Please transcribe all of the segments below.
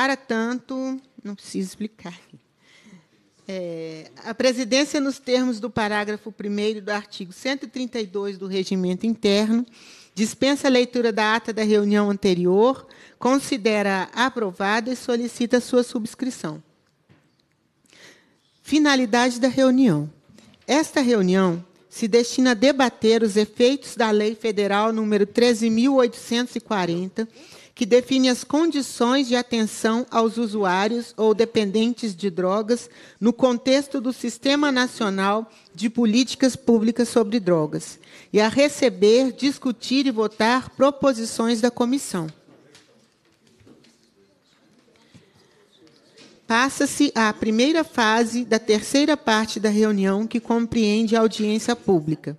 Para tanto, não preciso explicar. É, a presidência, nos termos do parágrafo 1 do artigo 132 do Regimento Interno, dispensa a leitura da ata da reunião anterior, considera aprovada e solicita sua subscrição. Finalidade da reunião. Esta reunião se destina a debater os efeitos da Lei Federal nº 13840 que define as condições de atenção aos usuários ou dependentes de drogas no contexto do Sistema Nacional de Políticas Públicas sobre Drogas, e a receber, discutir e votar proposições da comissão. Passa-se à primeira fase da terceira parte da reunião, que compreende a audiência pública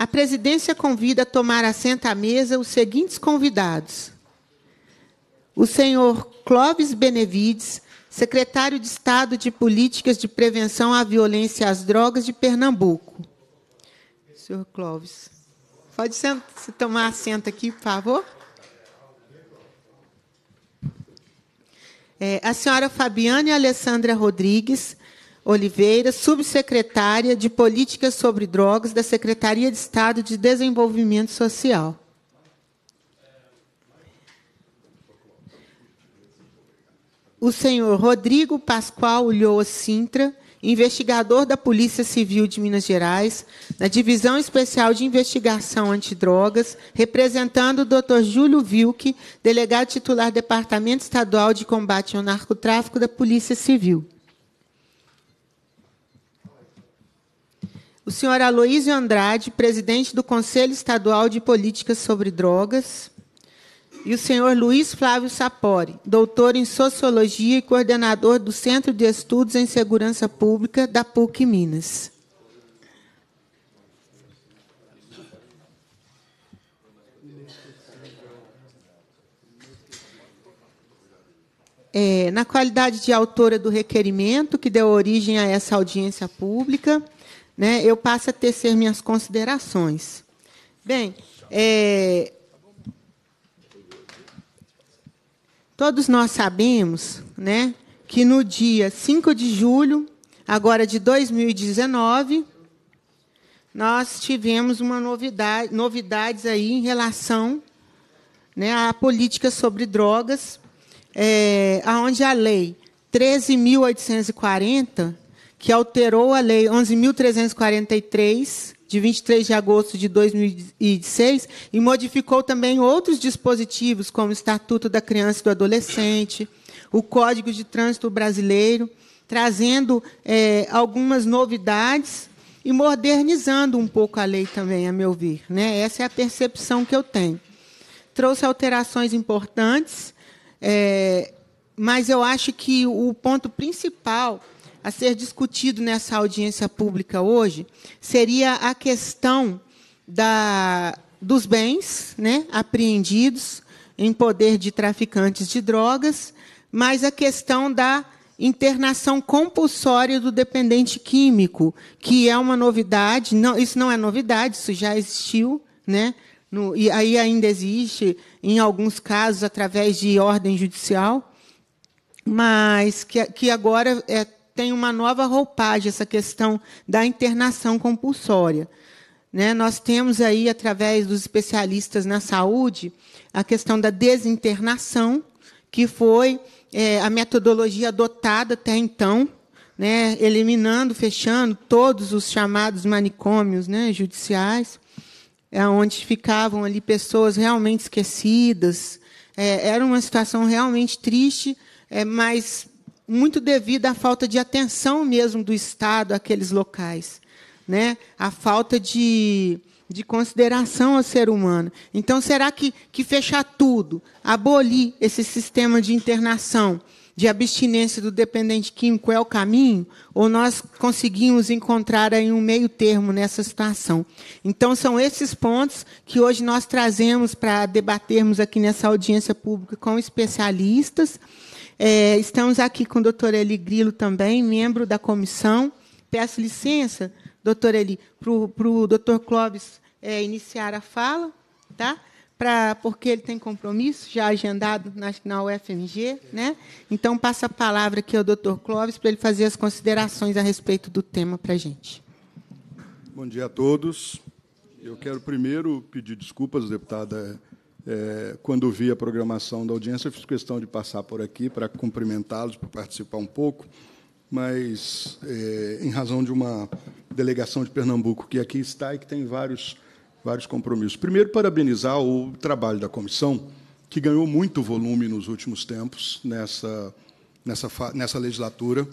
a presidência convida a tomar assento à mesa os seguintes convidados: o senhor Clóvis Benevides, secretário de Estado de Políticas de Prevenção à Violência e às Drogas de Pernambuco. Senhor Clóvis, pode se tomar assento aqui, por favor? É, a senhora Fabiane Alessandra Rodrigues, Oliveira, subsecretária de Políticas sobre Drogas da Secretaria de Estado de Desenvolvimento Social. O senhor Rodrigo Pascoal Ulloa Sintra, investigador da Polícia Civil de Minas Gerais, na Divisão Especial de Investigação Antidrogas, representando o Dr. Júlio Vilke, delegado titular do Departamento Estadual de Combate ao Narcotráfico da Polícia Civil. o senhor Aloísio Andrade, presidente do Conselho Estadual de Políticas sobre Drogas, e o senhor Luiz Flávio Sapori, doutor em Sociologia e coordenador do Centro de Estudos em Segurança Pública da PUC Minas. É, na qualidade de autora do requerimento que deu origem a essa audiência pública, né, eu passo a tecer minhas considerações. Bem, é, todos nós sabemos né, que no dia 5 de julho, agora de 2019, nós tivemos uma novidade, novidades aí em relação né, à política sobre drogas, é, onde a lei 13.840 que alterou a Lei 11.343, de 23 de agosto de 2006, e modificou também outros dispositivos, como o Estatuto da Criança e do Adolescente, o Código de Trânsito Brasileiro, trazendo é, algumas novidades e modernizando um pouco a lei também, a meu ver. Né? Essa é a percepção que eu tenho. Trouxe alterações importantes, é, mas eu acho que o ponto principal a ser discutido nessa audiência pública hoje seria a questão da, dos bens né, apreendidos em poder de traficantes de drogas, mas a questão da internação compulsória do dependente químico, que é uma novidade, não, isso não é novidade, isso já existiu, né? No, e aí ainda existe, em alguns casos, através de ordem judicial, mas que, que agora é tem uma nova roupagem essa questão da internação compulsória. Né? Nós temos aí, através dos especialistas na saúde, a questão da desinternação, que foi é, a metodologia adotada até então, né? eliminando, fechando todos os chamados manicômios né? judiciais, é, onde ficavam ali pessoas realmente esquecidas. É, era uma situação realmente triste, é, mas muito devido à falta de atenção mesmo do Estado àqueles locais, né? a falta de, de consideração ao ser humano. Então, será que, que fechar tudo, abolir esse sistema de internação, de abstinência do dependente químico é o caminho? Ou nós conseguimos encontrar aí um meio termo nessa situação? Então, são esses pontos que hoje nós trazemos para debatermos aqui nessa audiência pública com especialistas é, estamos aqui com o doutor Eli Grilo também, membro da comissão. Peço licença, doutor Eli, para o doutor Clóvis é, iniciar a fala, tá? Pra, porque ele tem compromisso já agendado na, na UFMG. Né? Então, passa a palavra aqui ao doutor Clóvis para ele fazer as considerações a respeito do tema para a gente. Bom dia a todos. Eu quero primeiro pedir desculpas, deputada é, quando vi a programação da audiência, fiz questão de passar por aqui para cumprimentá-los, para participar um pouco, mas é, em razão de uma delegação de Pernambuco que aqui está e que tem vários, vários compromissos. Primeiro, parabenizar o trabalho da comissão, que ganhou muito volume nos últimos tempos, nessa, nessa, nessa legislatura,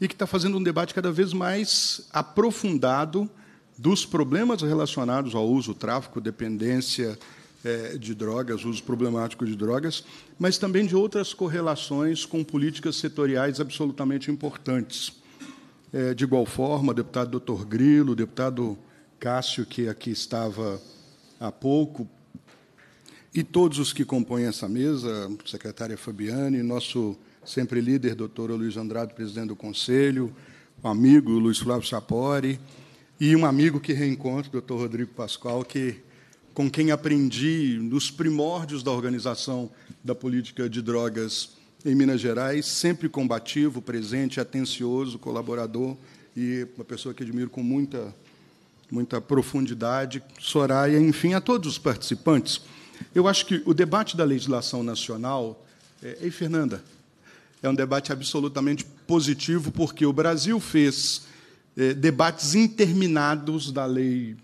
e que está fazendo um debate cada vez mais aprofundado dos problemas relacionados ao uso, tráfico, dependência, é, de drogas, uso problemático de drogas, mas também de outras correlações com políticas setoriais absolutamente importantes. É, de igual forma, deputado doutor Grilo, deputado Cássio, que aqui estava há pouco, e todos os que compõem essa mesa, secretária Fabiane, nosso sempre líder, doutor Luiz Andrade, presidente do Conselho, amigo, Luiz Flávio Sapori, e um amigo que reencontro, doutor Rodrigo Pascoal, que com quem aprendi nos primórdios da organização da política de drogas em Minas Gerais, sempre combativo, presente, atencioso, colaborador e uma pessoa que admiro com muita, muita profundidade, Soraya, enfim, a todos os participantes. Eu acho que o debate da legislação nacional. É, ei, Fernanda, é um debate absolutamente positivo, porque o Brasil fez é, debates interminados da lei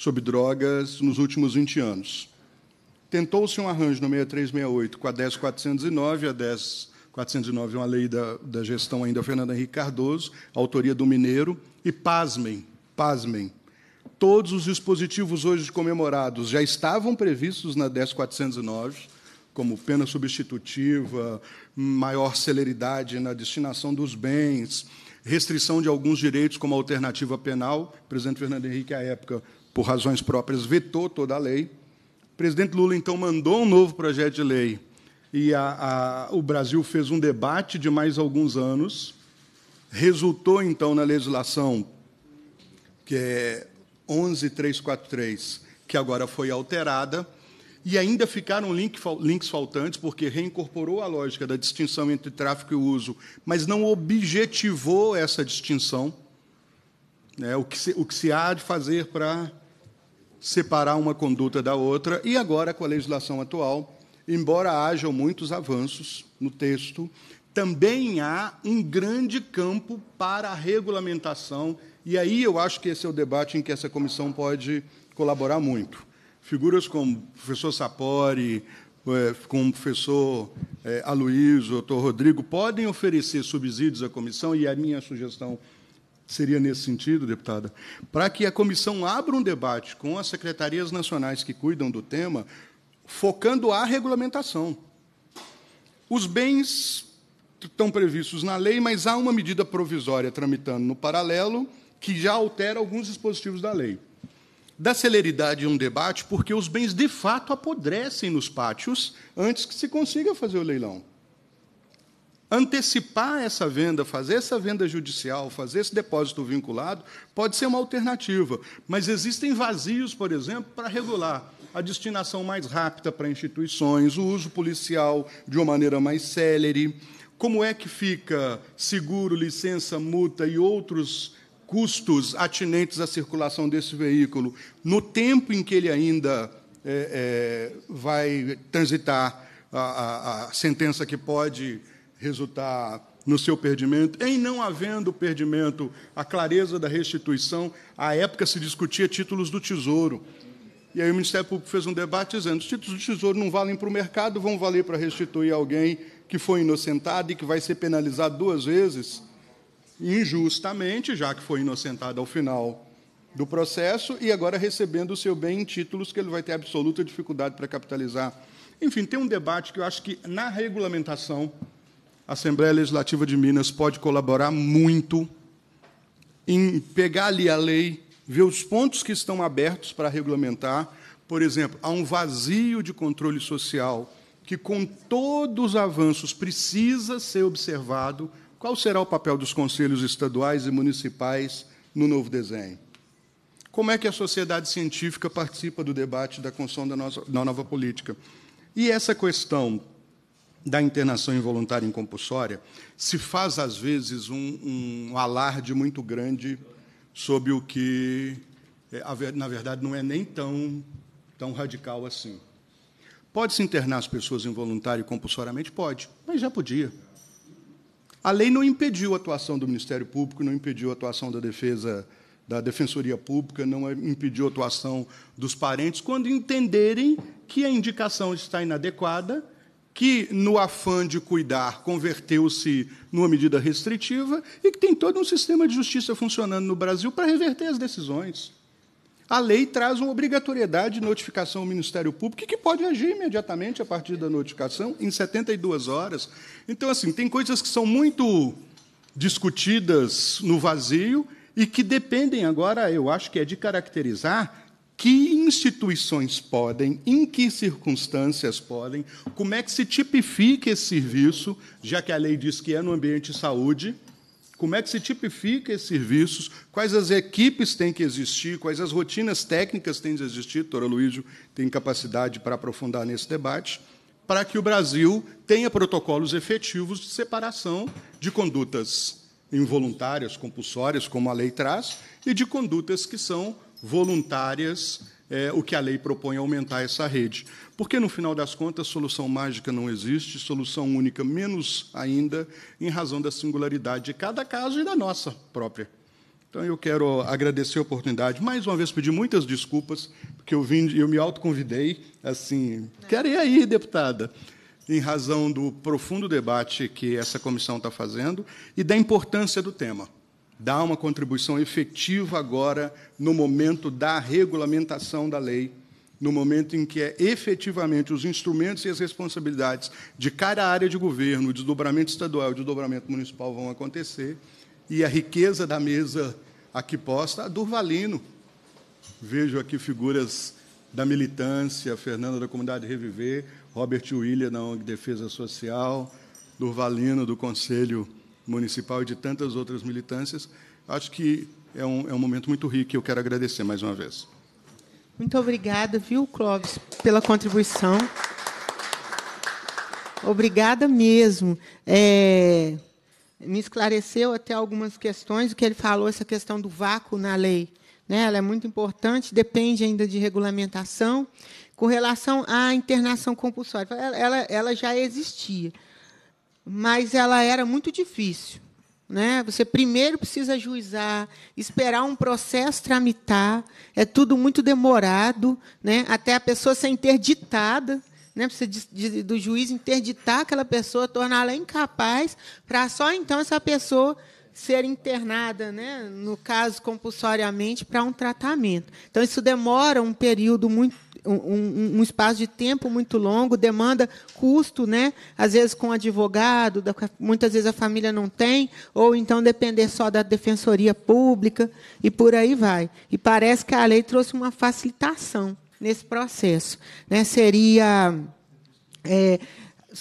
sobre drogas nos últimos 20 anos. Tentou-se um arranjo no 6368 com a 10409, a 10409 é uma lei da, da gestão ainda Fernando Henrique Cardoso, autoria do Mineiro, e pasmem, pasmem, todos os dispositivos hoje comemorados já estavam previstos na 10409, como pena substitutiva, maior celeridade na destinação dos bens, restrição de alguns direitos como alternativa penal. O presidente Fernando Henrique, à época, por razões próprias, vetou toda a lei. O presidente Lula, então, mandou um novo projeto de lei e a, a, o Brasil fez um debate de mais alguns anos. Resultou, então, na legislação que é 11343, que agora foi alterada, e ainda ficaram link, links faltantes, porque reincorporou a lógica da distinção entre tráfico e uso, mas não objetivou essa distinção. Né? O, que se, o que se há de fazer para separar uma conduta da outra, e agora, com a legislação atual, embora hajam muitos avanços no texto, também há um grande campo para a regulamentação, e aí eu acho que esse é o debate em que essa comissão pode colaborar muito. Figuras como o professor Sapori, eh, como o professor eh, Aloysio, o doutor Rodrigo, podem oferecer subsídios à comissão, e a minha sugestão é seria nesse sentido, deputada, para que a comissão abra um debate com as secretarias nacionais que cuidam do tema, focando a regulamentação. Os bens estão previstos na lei, mas há uma medida provisória tramitando no paralelo que já altera alguns dispositivos da lei. Da celeridade a um debate, porque os bens de fato apodrecem nos pátios antes que se consiga fazer o leilão. Antecipar essa venda, fazer essa venda judicial, fazer esse depósito vinculado, pode ser uma alternativa. Mas existem vazios, por exemplo, para regular a destinação mais rápida para instituições, o uso policial de uma maneira mais célere. Como é que fica seguro, licença, multa e outros custos atinentes à circulação desse veículo no tempo em que ele ainda é, é, vai transitar a, a, a sentença que pode resultar no seu perdimento. Em não havendo perdimento, a clareza da restituição, à época se discutia títulos do tesouro. E aí o Ministério Público fez um debate dizendo: os títulos do tesouro não valem para o mercado, vão valer para restituir alguém que foi inocentado e que vai ser penalizado duas vezes, injustamente, já que foi inocentado ao final do processo e agora recebendo o seu bem em títulos que ele vai ter absoluta dificuldade para capitalizar. Enfim, tem um debate que eu acho que na regulamentação a Assembleia Legislativa de Minas pode colaborar muito em pegar ali a lei, ver os pontos que estão abertos para regulamentar. Por exemplo, há um vazio de controle social que, com todos os avanços, precisa ser observado. Qual será o papel dos conselhos estaduais e municipais no novo desenho? Como é que a sociedade científica participa do debate da construção da, nossa, da nova política? E essa questão da internação involuntária e compulsória, se faz, às vezes, um, um alarde muito grande sobre o que, eh, na verdade, não é nem tão, tão radical assim. Pode-se internar as pessoas involuntária e compulsoriamente? Pode, mas já podia. A lei não impediu a atuação do Ministério Público, não impediu a atuação da defesa da Defensoria Pública, não é, impediu a atuação dos parentes, quando entenderem que a indicação está inadequada que, no afã de cuidar, converteu-se numa medida restritiva e que tem todo um sistema de justiça funcionando no Brasil para reverter as decisões. A lei traz uma obrigatoriedade de notificação ao Ministério Público, que pode agir imediatamente a partir da notificação, em 72 horas. Então, assim, tem coisas que são muito discutidas no vazio e que dependem agora, eu acho que é de caracterizar que instituições podem, em que circunstâncias podem, como é que se tipifica esse serviço, já que a lei diz que é no ambiente de saúde, como é que se tipifica esses serviços, quais as equipes têm que existir, quais as rotinas técnicas têm de existir, doutora Luísio tem capacidade para aprofundar nesse debate, para que o Brasil tenha protocolos efetivos de separação de condutas involuntárias, compulsórias, como a lei traz, e de condutas que são voluntárias, é, o que a lei propõe é aumentar essa rede. Porque, no final das contas, solução mágica não existe, solução única menos ainda, em razão da singularidade de cada caso e da nossa própria. Então, eu quero agradecer a oportunidade. Mais uma vez, pedir muitas desculpas, porque eu, vim, eu me autoconvidei, assim, quero ir aí, deputada, em razão do profundo debate que essa comissão está fazendo e da importância do tema dá uma contribuição efetiva agora no momento da regulamentação da lei, no momento em que é efetivamente os instrumentos e as responsabilidades de cada área de governo, o desdobramento estadual e o desdobramento municipal vão acontecer, e a riqueza da mesa aqui posta, a Durvalino. Vejo aqui figuras da militância, Fernanda da Comunidade Reviver, Robert William da ONG Defesa Social, Durvalino do Conselho municipal e de tantas outras militâncias. Acho que é um, é um momento muito rico e eu quero agradecer mais uma vez. Muito obrigada, viu, Clóvis, pela contribuição. Obrigada mesmo. É, me esclareceu até algumas questões, o que ele falou, essa questão do vácuo na lei. Né? Ela é muito importante, depende ainda de regulamentação. Com relação à internação compulsória, ela, ela já existia mas ela era muito difícil. Né? Você primeiro precisa juizar, esperar um processo tramitar, é tudo muito demorado, né? até a pessoa ser interditada, né? precisa de, de, do juiz interditar aquela pessoa, torná-la incapaz, para só então essa pessoa ser internada, né? no caso compulsoriamente, para um tratamento. Então, isso demora um período muito um, um, espaço de tempo muito longo, demanda custo, né? às vezes com advogado, muitas vezes a família não tem, ou então depender só da defensoria pública, e por aí vai. E parece que a lei trouxe uma facilitação nesse processo. Né? Seria. É,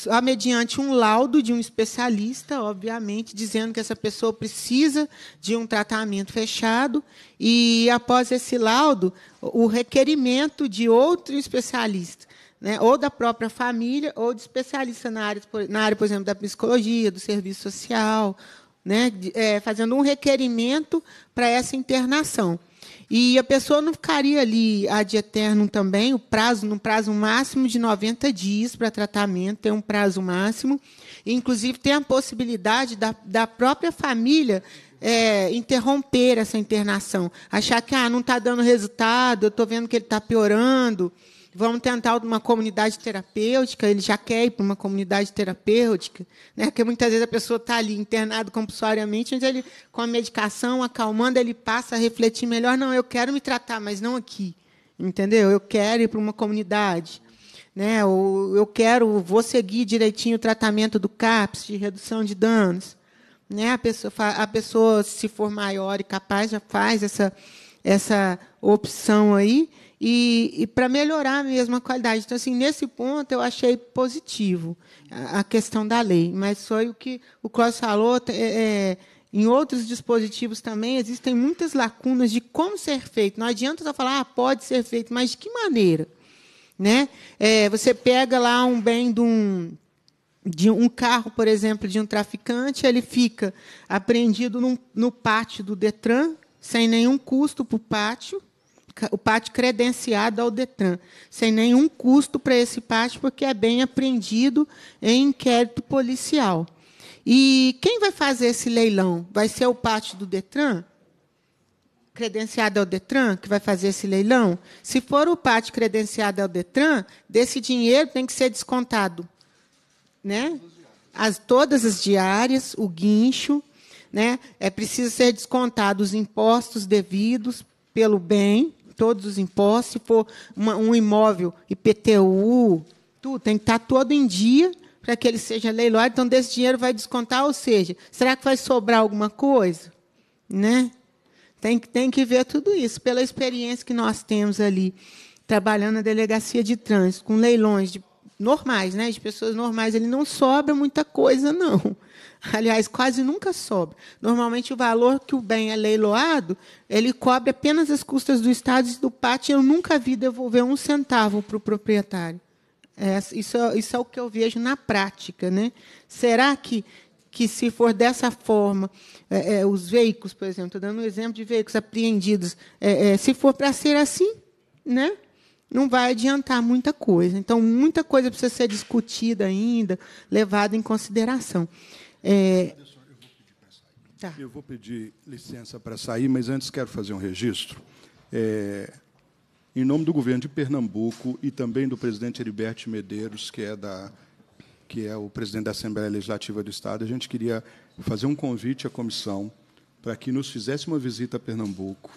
a mediante um laudo de um especialista, obviamente, dizendo que essa pessoa precisa de um tratamento fechado, e após esse laudo, o requerimento de outro especialista, né, ou da própria família, ou de especialista na área, na área, por exemplo, da psicologia, do serviço social, né, é, fazendo um requerimento para essa internação. E a pessoa não ficaria ali ad eternum também, o prazo, no prazo máximo de 90 dias para tratamento, tem é um prazo máximo. Inclusive, tem a possibilidade da, da própria família é, interromper essa internação, achar que ah, não está dando resultado, eu estou vendo que ele está piorando vamos tentar uma comunidade terapêutica, ele já quer ir para uma comunidade terapêutica, né? porque muitas vezes a pessoa está ali internada compulsoriamente, onde ele, com a medicação, acalmando, ele passa a refletir melhor, não, eu quero me tratar, mas não aqui, entendeu? Eu quero ir para uma comunidade. Né? Ou eu quero, vou seguir direitinho o tratamento do CAPS, de redução de danos. Né? A, pessoa, a pessoa, se for maior e capaz, já faz essa, essa opção aí e, e para melhorar mesmo a qualidade. Então, assim, nesse ponto eu achei positivo a, a questão da lei, mas foi o que o Clóvis falou. É, é, em outros dispositivos também existem muitas lacunas de como ser feito. Não adianta só falar, ah, pode ser feito, mas de que maneira? Né? É, você pega lá um bem de um, de um carro, por exemplo, de um traficante, ele fica apreendido num, no pátio do Detran, sem nenhum custo para o pátio, o PAT credenciado ao DETRAN, sem nenhum custo para esse PAT, porque é bem apreendido em inquérito policial. E quem vai fazer esse leilão? Vai ser o PAT do DETRAN? credenciado ao Detran que vai fazer esse leilão? Se for o PAT credenciado ao Detran, desse dinheiro tem que ser descontado, né? As todas as diárias, o guincho, né? É preciso ser descontado os impostos devidos pelo bem, todos os impostos, se for uma, um imóvel IPTU, tudo, tem que estar todo em dia para que ele seja leiloado. Então, desse dinheiro vai descontar, ou seja, será que vai sobrar alguma coisa? Né? Tem, tem que ver tudo isso, pela experiência que nós temos ali, trabalhando na delegacia de trânsito, com leilões de, normais, né, de pessoas normais, ele não sobra muita coisa, não aliás, quase nunca sobe. Normalmente, o valor que o bem é leiloado, ele cobre apenas as custas do Estado e do pátio. Eu nunca vi devolver um centavo para o proprietário. É, isso, é, isso, é o que eu vejo na prática. Né? Será que, que se for dessa forma, é, é, os veículos, por exemplo, estou dando um exemplo de veículos apreendidos, é, é, se for para ser assim, né? não vai adiantar muita coisa. Então, muita coisa precisa ser discutida ainda, levada em consideração. É... Tá. Eu vou pedir licença para sair, mas antes quero fazer um registro. É, em nome do governo de Pernambuco e também do presidente Heriberto Medeiros, que é, da, que é o presidente da Assembleia Legislativa do Estado, a gente queria fazer um convite à comissão para que nos fizesse uma visita a Pernambuco,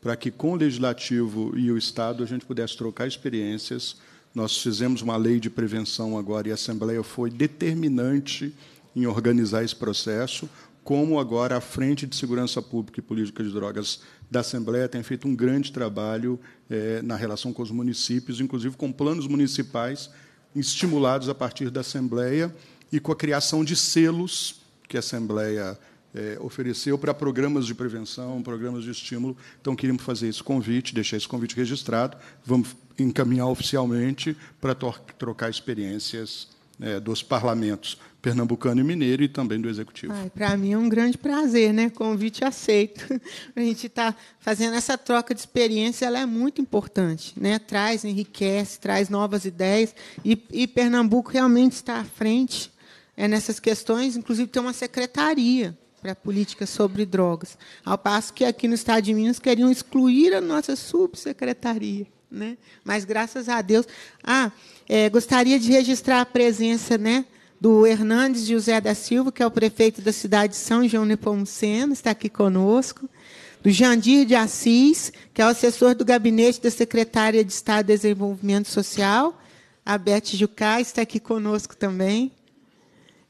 para que com o Legislativo e o Estado a gente pudesse trocar experiências. Nós fizemos uma lei de prevenção agora e a Assembleia foi determinante em organizar esse processo, como agora a Frente de Segurança Pública e Política de Drogas da Assembleia tem feito um grande trabalho é, na relação com os municípios, inclusive com planos municipais estimulados a partir da Assembleia e com a criação de selos que a Assembleia é, ofereceu para programas de prevenção, programas de estímulo. Então, queríamos fazer esse convite, deixar esse convite registrado. Vamos encaminhar oficialmente para trocar experiências é, dos parlamentos pernambucano e mineiro e também do executivo. Para mim é um grande prazer, né? Convite aceito. A gente está fazendo essa troca de experiência, ela é muito importante, né? Traz, enriquece, traz novas ideias e, e Pernambuco realmente está à frente é nessas questões, inclusive tem uma secretaria para política sobre drogas, ao passo que aqui no Estado de Minas queriam excluir a nossa subsecretaria. Né? Mas graças a Deus. Ah, é, gostaria de registrar a presença né, do Hernandes José da Silva, que é o prefeito da cidade de São João Nepomuceno, está aqui conosco, do Jandir de Assis, que é o assessor do gabinete da secretária de Estado de Desenvolvimento Social, a Beth Jucá, está aqui conosco também.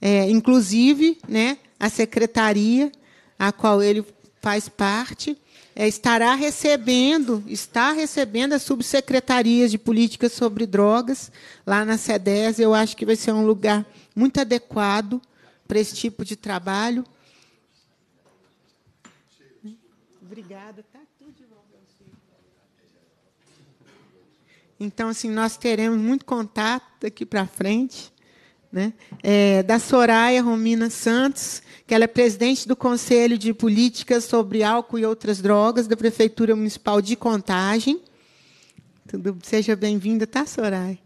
É, inclusive, né, a secretaria a qual ele faz parte, é, estará recebendo, está recebendo as subsecretarias de políticas sobre drogas lá na CEDES. Eu acho que vai ser um lugar muito adequado para esse tipo de trabalho. Obrigada. Tá tudo de bom Então, assim, nós teremos muito contato daqui para frente. Né? É, da Soraya Romina Santos, que ela é presidente do Conselho de Políticas sobre Álcool e Outras Drogas da Prefeitura Municipal de Contagem. Tudo, seja bem-vinda, tá, Soraya?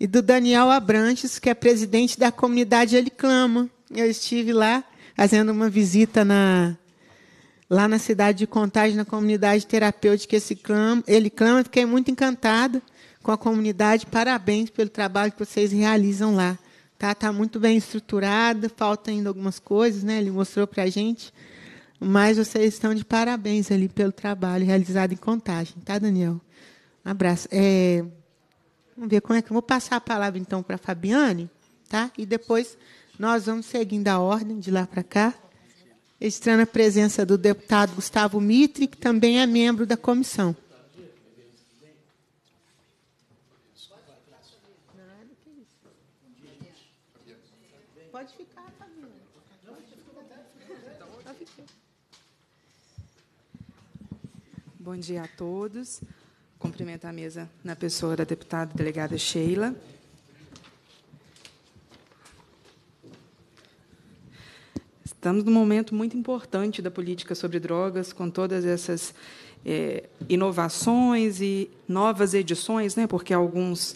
E do Daniel Abrantes, que é presidente da comunidade Ele Clama. Eu estive lá fazendo uma visita na, lá na cidade de Contagem, na comunidade terapêutica Esse Clama, Ele Clama. Fiquei muito encantada com a comunidade. Parabéns pelo trabalho que vocês realizam lá. Tá, tá muito bem estruturada, falta ainda algumas coisas, né? Ele mostrou para a gente. Mas vocês estão de parabéns ali pelo trabalho realizado em contagem, tá, Daniel? Um abraço. É, vamos ver como é que eu vou passar a palavra então para a Fabiane, tá? E depois nós vamos seguindo a ordem de lá para cá, registrando a presença do deputado Gustavo Mitre, que também é membro da comissão. Bom dia a todos. Cumprimento a mesa na pessoa da deputada delegada Sheila. Estamos num momento muito importante da política sobre drogas, com todas essas é, inovações e novas edições, né? porque alguns,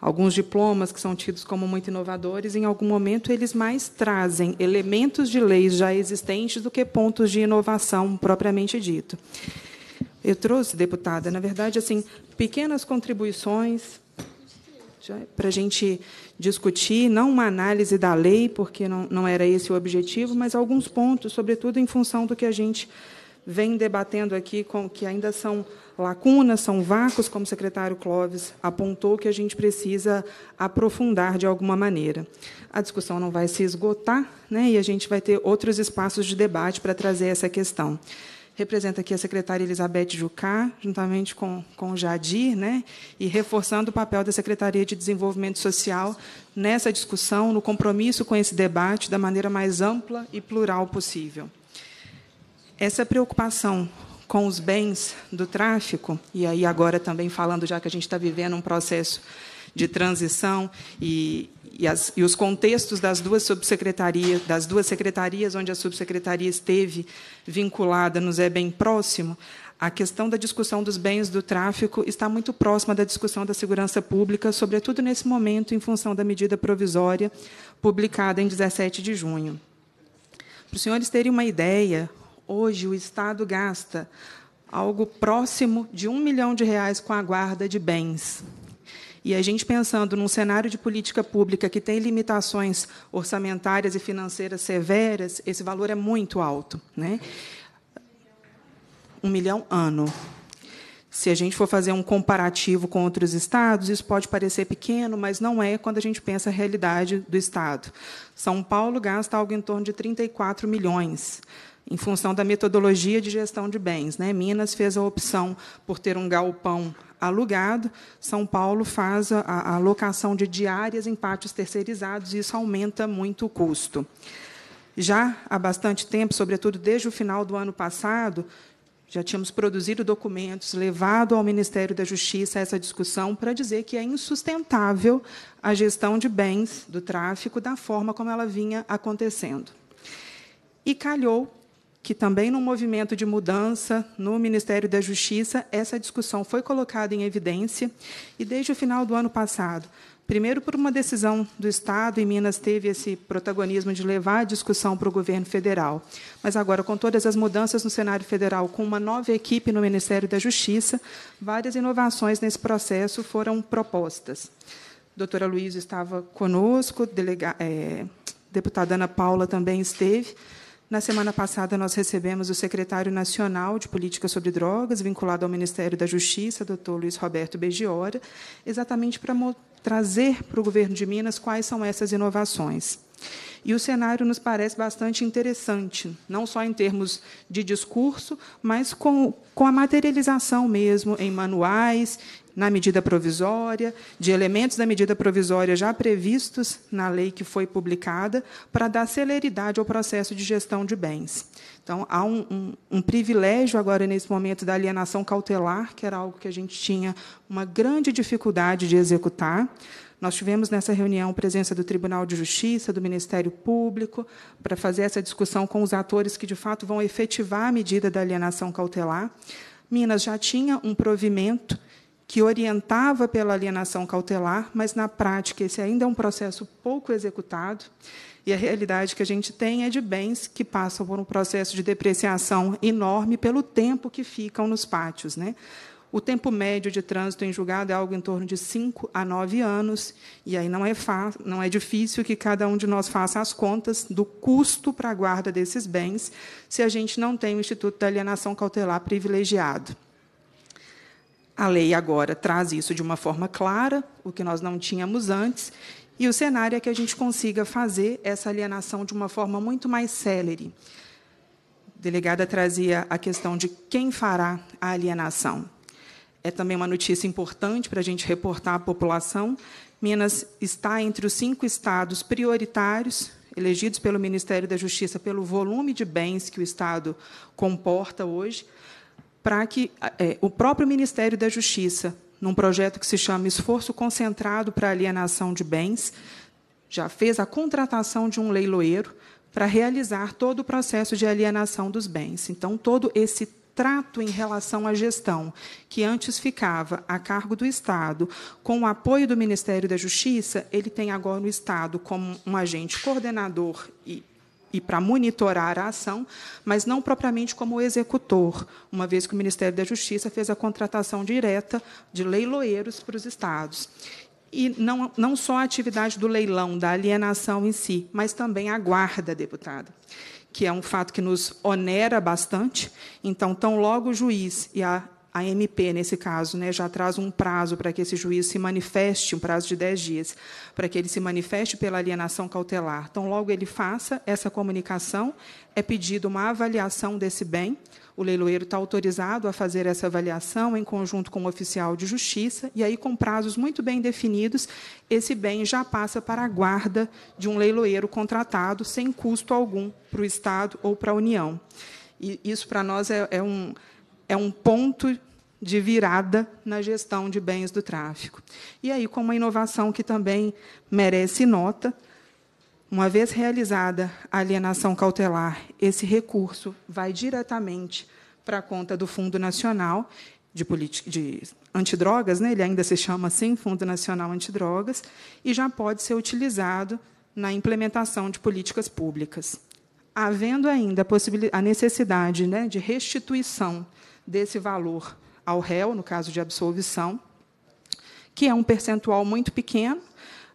alguns diplomas que são tidos como muito inovadores, em algum momento, eles mais trazem elementos de leis já existentes do que pontos de inovação propriamente dito. Eu trouxe, deputada, na verdade, assim, pequenas contribuições para a gente discutir, não uma análise da lei, porque não, não era esse o objetivo, mas alguns pontos, sobretudo em função do que a gente vem debatendo aqui, com, que ainda são lacunas, são vácuos, como o secretário Clóvis apontou, que a gente precisa aprofundar de alguma maneira. A discussão não vai se esgotar, né, e a gente vai ter outros espaços de debate para trazer essa questão representa aqui a secretária Elizabeth Jucá, juntamente com, com o Jadir, né, e reforçando o papel da Secretaria de Desenvolvimento Social nessa discussão, no compromisso com esse debate da maneira mais ampla e plural possível. Essa preocupação com os bens do tráfico, e aí agora também falando, já que a gente está vivendo um processo de transição e, e, as, e os contextos das duas subsecretarias, das duas secretarias onde a subsecretaria esteve vinculada nos é bem próximo, a questão da discussão dos bens do tráfico está muito próxima da discussão da segurança pública, sobretudo nesse momento, em função da medida provisória publicada em 17 de junho. Para os senhores terem uma ideia, hoje o Estado gasta algo próximo de um milhão de reais com a guarda de bens. E a gente pensando num cenário de política pública que tem limitações orçamentárias e financeiras severas, esse valor é muito alto. Né? Um milhão ano. Se a gente for fazer um comparativo com outros estados, isso pode parecer pequeno, mas não é quando a gente pensa a realidade do estado. São Paulo gasta algo em torno de 34 milhões em função da metodologia de gestão de bens. Né? Minas fez a opção por ter um galpão alugado. São Paulo faz a, a locação de diárias em pátios terceirizados e isso aumenta muito o custo. Já há bastante tempo, sobretudo desde o final do ano passado, já tínhamos produzido documentos, levado ao Ministério da Justiça essa discussão para dizer que é insustentável a gestão de bens do tráfico da forma como ela vinha acontecendo. E calhou que também no movimento de mudança no Ministério da Justiça, essa discussão foi colocada em evidência e desde o final do ano passado, primeiro por uma decisão do Estado, e Minas teve esse protagonismo de levar a discussão para o governo federal, mas agora com todas as mudanças no cenário federal, com uma nova equipe no Ministério da Justiça, várias inovações nesse processo foram propostas. A doutora Luiz estava conosco, delega, é, deputada Ana Paula também esteve, na semana passada, nós recebemos o secretário nacional de Política sobre Drogas, vinculado ao Ministério da Justiça, doutor Luiz Roberto Begiora, exatamente para trazer para o governo de Minas quais são essas inovações. E o cenário nos parece bastante interessante, não só em termos de discurso, mas com, com a materialização mesmo em manuais, na medida provisória, de elementos da medida provisória já previstos na lei que foi publicada, para dar celeridade ao processo de gestão de bens. Então, há um, um, um, privilégio agora, nesse momento, da alienação cautelar, que era algo que a gente tinha uma grande dificuldade de executar. Nós tivemos nessa reunião a presença do Tribunal de Justiça, do Ministério Público, para fazer essa discussão com os atores que, de fato, vão efetivar a medida da alienação cautelar. Minas já tinha um provimento que orientava pela alienação cautelar, mas na prática esse ainda é um processo pouco executado. E a realidade que a gente tem é de bens que passam por um processo de depreciação enorme pelo tempo que ficam nos pátios. Né? O tempo médio de trânsito em julgado é algo em torno de 5 a 9 anos, e aí não é, não é difícil que cada um de nós faça as contas do custo para a guarda desses bens, se a gente não tem o Instituto da Alienação Cautelar privilegiado. A lei agora traz isso de uma forma clara, o que nós não tínhamos antes, e o cenário é que a gente consiga fazer essa alienação de uma forma muito mais célere. A delegada trazia a questão de quem fará a alienação. É também uma notícia importante para a gente reportar à população. Minas está entre os cinco estados prioritários elegidos pelo Ministério da Justiça pelo volume de bens que o Estado comporta hoje para que é, o próprio Ministério da Justiça, num projeto que se chama Esforço Concentrado para Alienação de Bens, já fez a contratação de um leiloeiro para realizar todo o processo de alienação dos bens. Então, todo esse trato em relação à gestão, que antes ficava a cargo do Estado, com o apoio do Ministério da Justiça, ele tem agora o Estado como um agente coordenador e e para monitorar a ação, mas não propriamente como executor, uma vez que o Ministério da Justiça fez a contratação direta de leiloeiros para os estados e não, não só a atividade do leilão, da alienação em si, mas também a guarda, deputada, que é um fato que nos onera bastante. Então, tão logo o juiz e a a MP, nesse caso, né, já traz um prazo para que esse juiz se manifeste, um prazo de 10 dias, para que ele se manifeste pela alienação cautelar. Então, logo ele faça essa comunicação, é pedido uma avaliação desse bem, o leiloeiro está autorizado a fazer essa avaliação em conjunto com o oficial de justiça, e aí, com prazos muito bem definidos, esse bem já passa para a guarda de um leiloeiro contratado, sem custo algum para o Estado ou para a União. E isso, para nós, é, é um é um ponto de virada na gestão de bens do tráfico. E aí, com uma inovação que também merece nota, uma vez realizada a alienação cautelar, esse recurso vai diretamente para a conta do Fundo Nacional de, de Antidrogas, né? ele ainda se chama assim, Fundo Nacional Antidrogas, e já pode ser utilizado na implementação de políticas públicas. Havendo ainda a, a necessidade né, de restituição desse valor ao réu, no caso de absolvição, que é um percentual muito pequeno.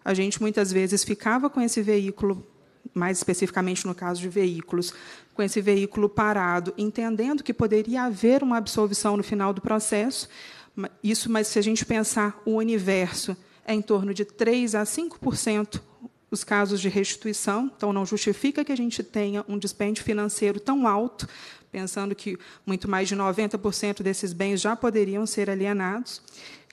A gente muitas vezes ficava com esse veículo, mais especificamente no caso de veículos, com esse veículo parado, entendendo que poderia haver uma absolvição no final do processo. Isso, mas se a gente pensar o universo, é em torno de 3 a 5% os casos de restituição, então não justifica que a gente tenha um dispêndio financeiro tão alto pensando que muito mais de 90% desses bens já poderiam ser alienados.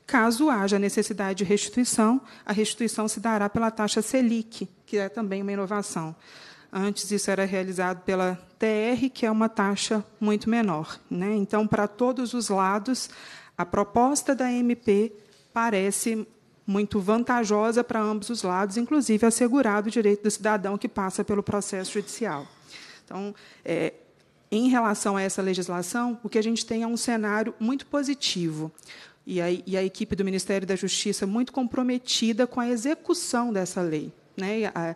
Caso haja necessidade de restituição, a restituição se dará pela taxa Selic, que é também uma inovação. Antes isso era realizado pela TR, que é uma taxa muito menor. Né? Então, para todos os lados, a proposta da MP parece muito vantajosa para ambos os lados, inclusive assegurado o direito do cidadão que passa pelo processo judicial. Então, é, em relação a essa legislação, o que a gente tem é um cenário muito positivo. E a, e a equipe do Ministério da Justiça muito comprometida com a execução dessa lei. Né? A,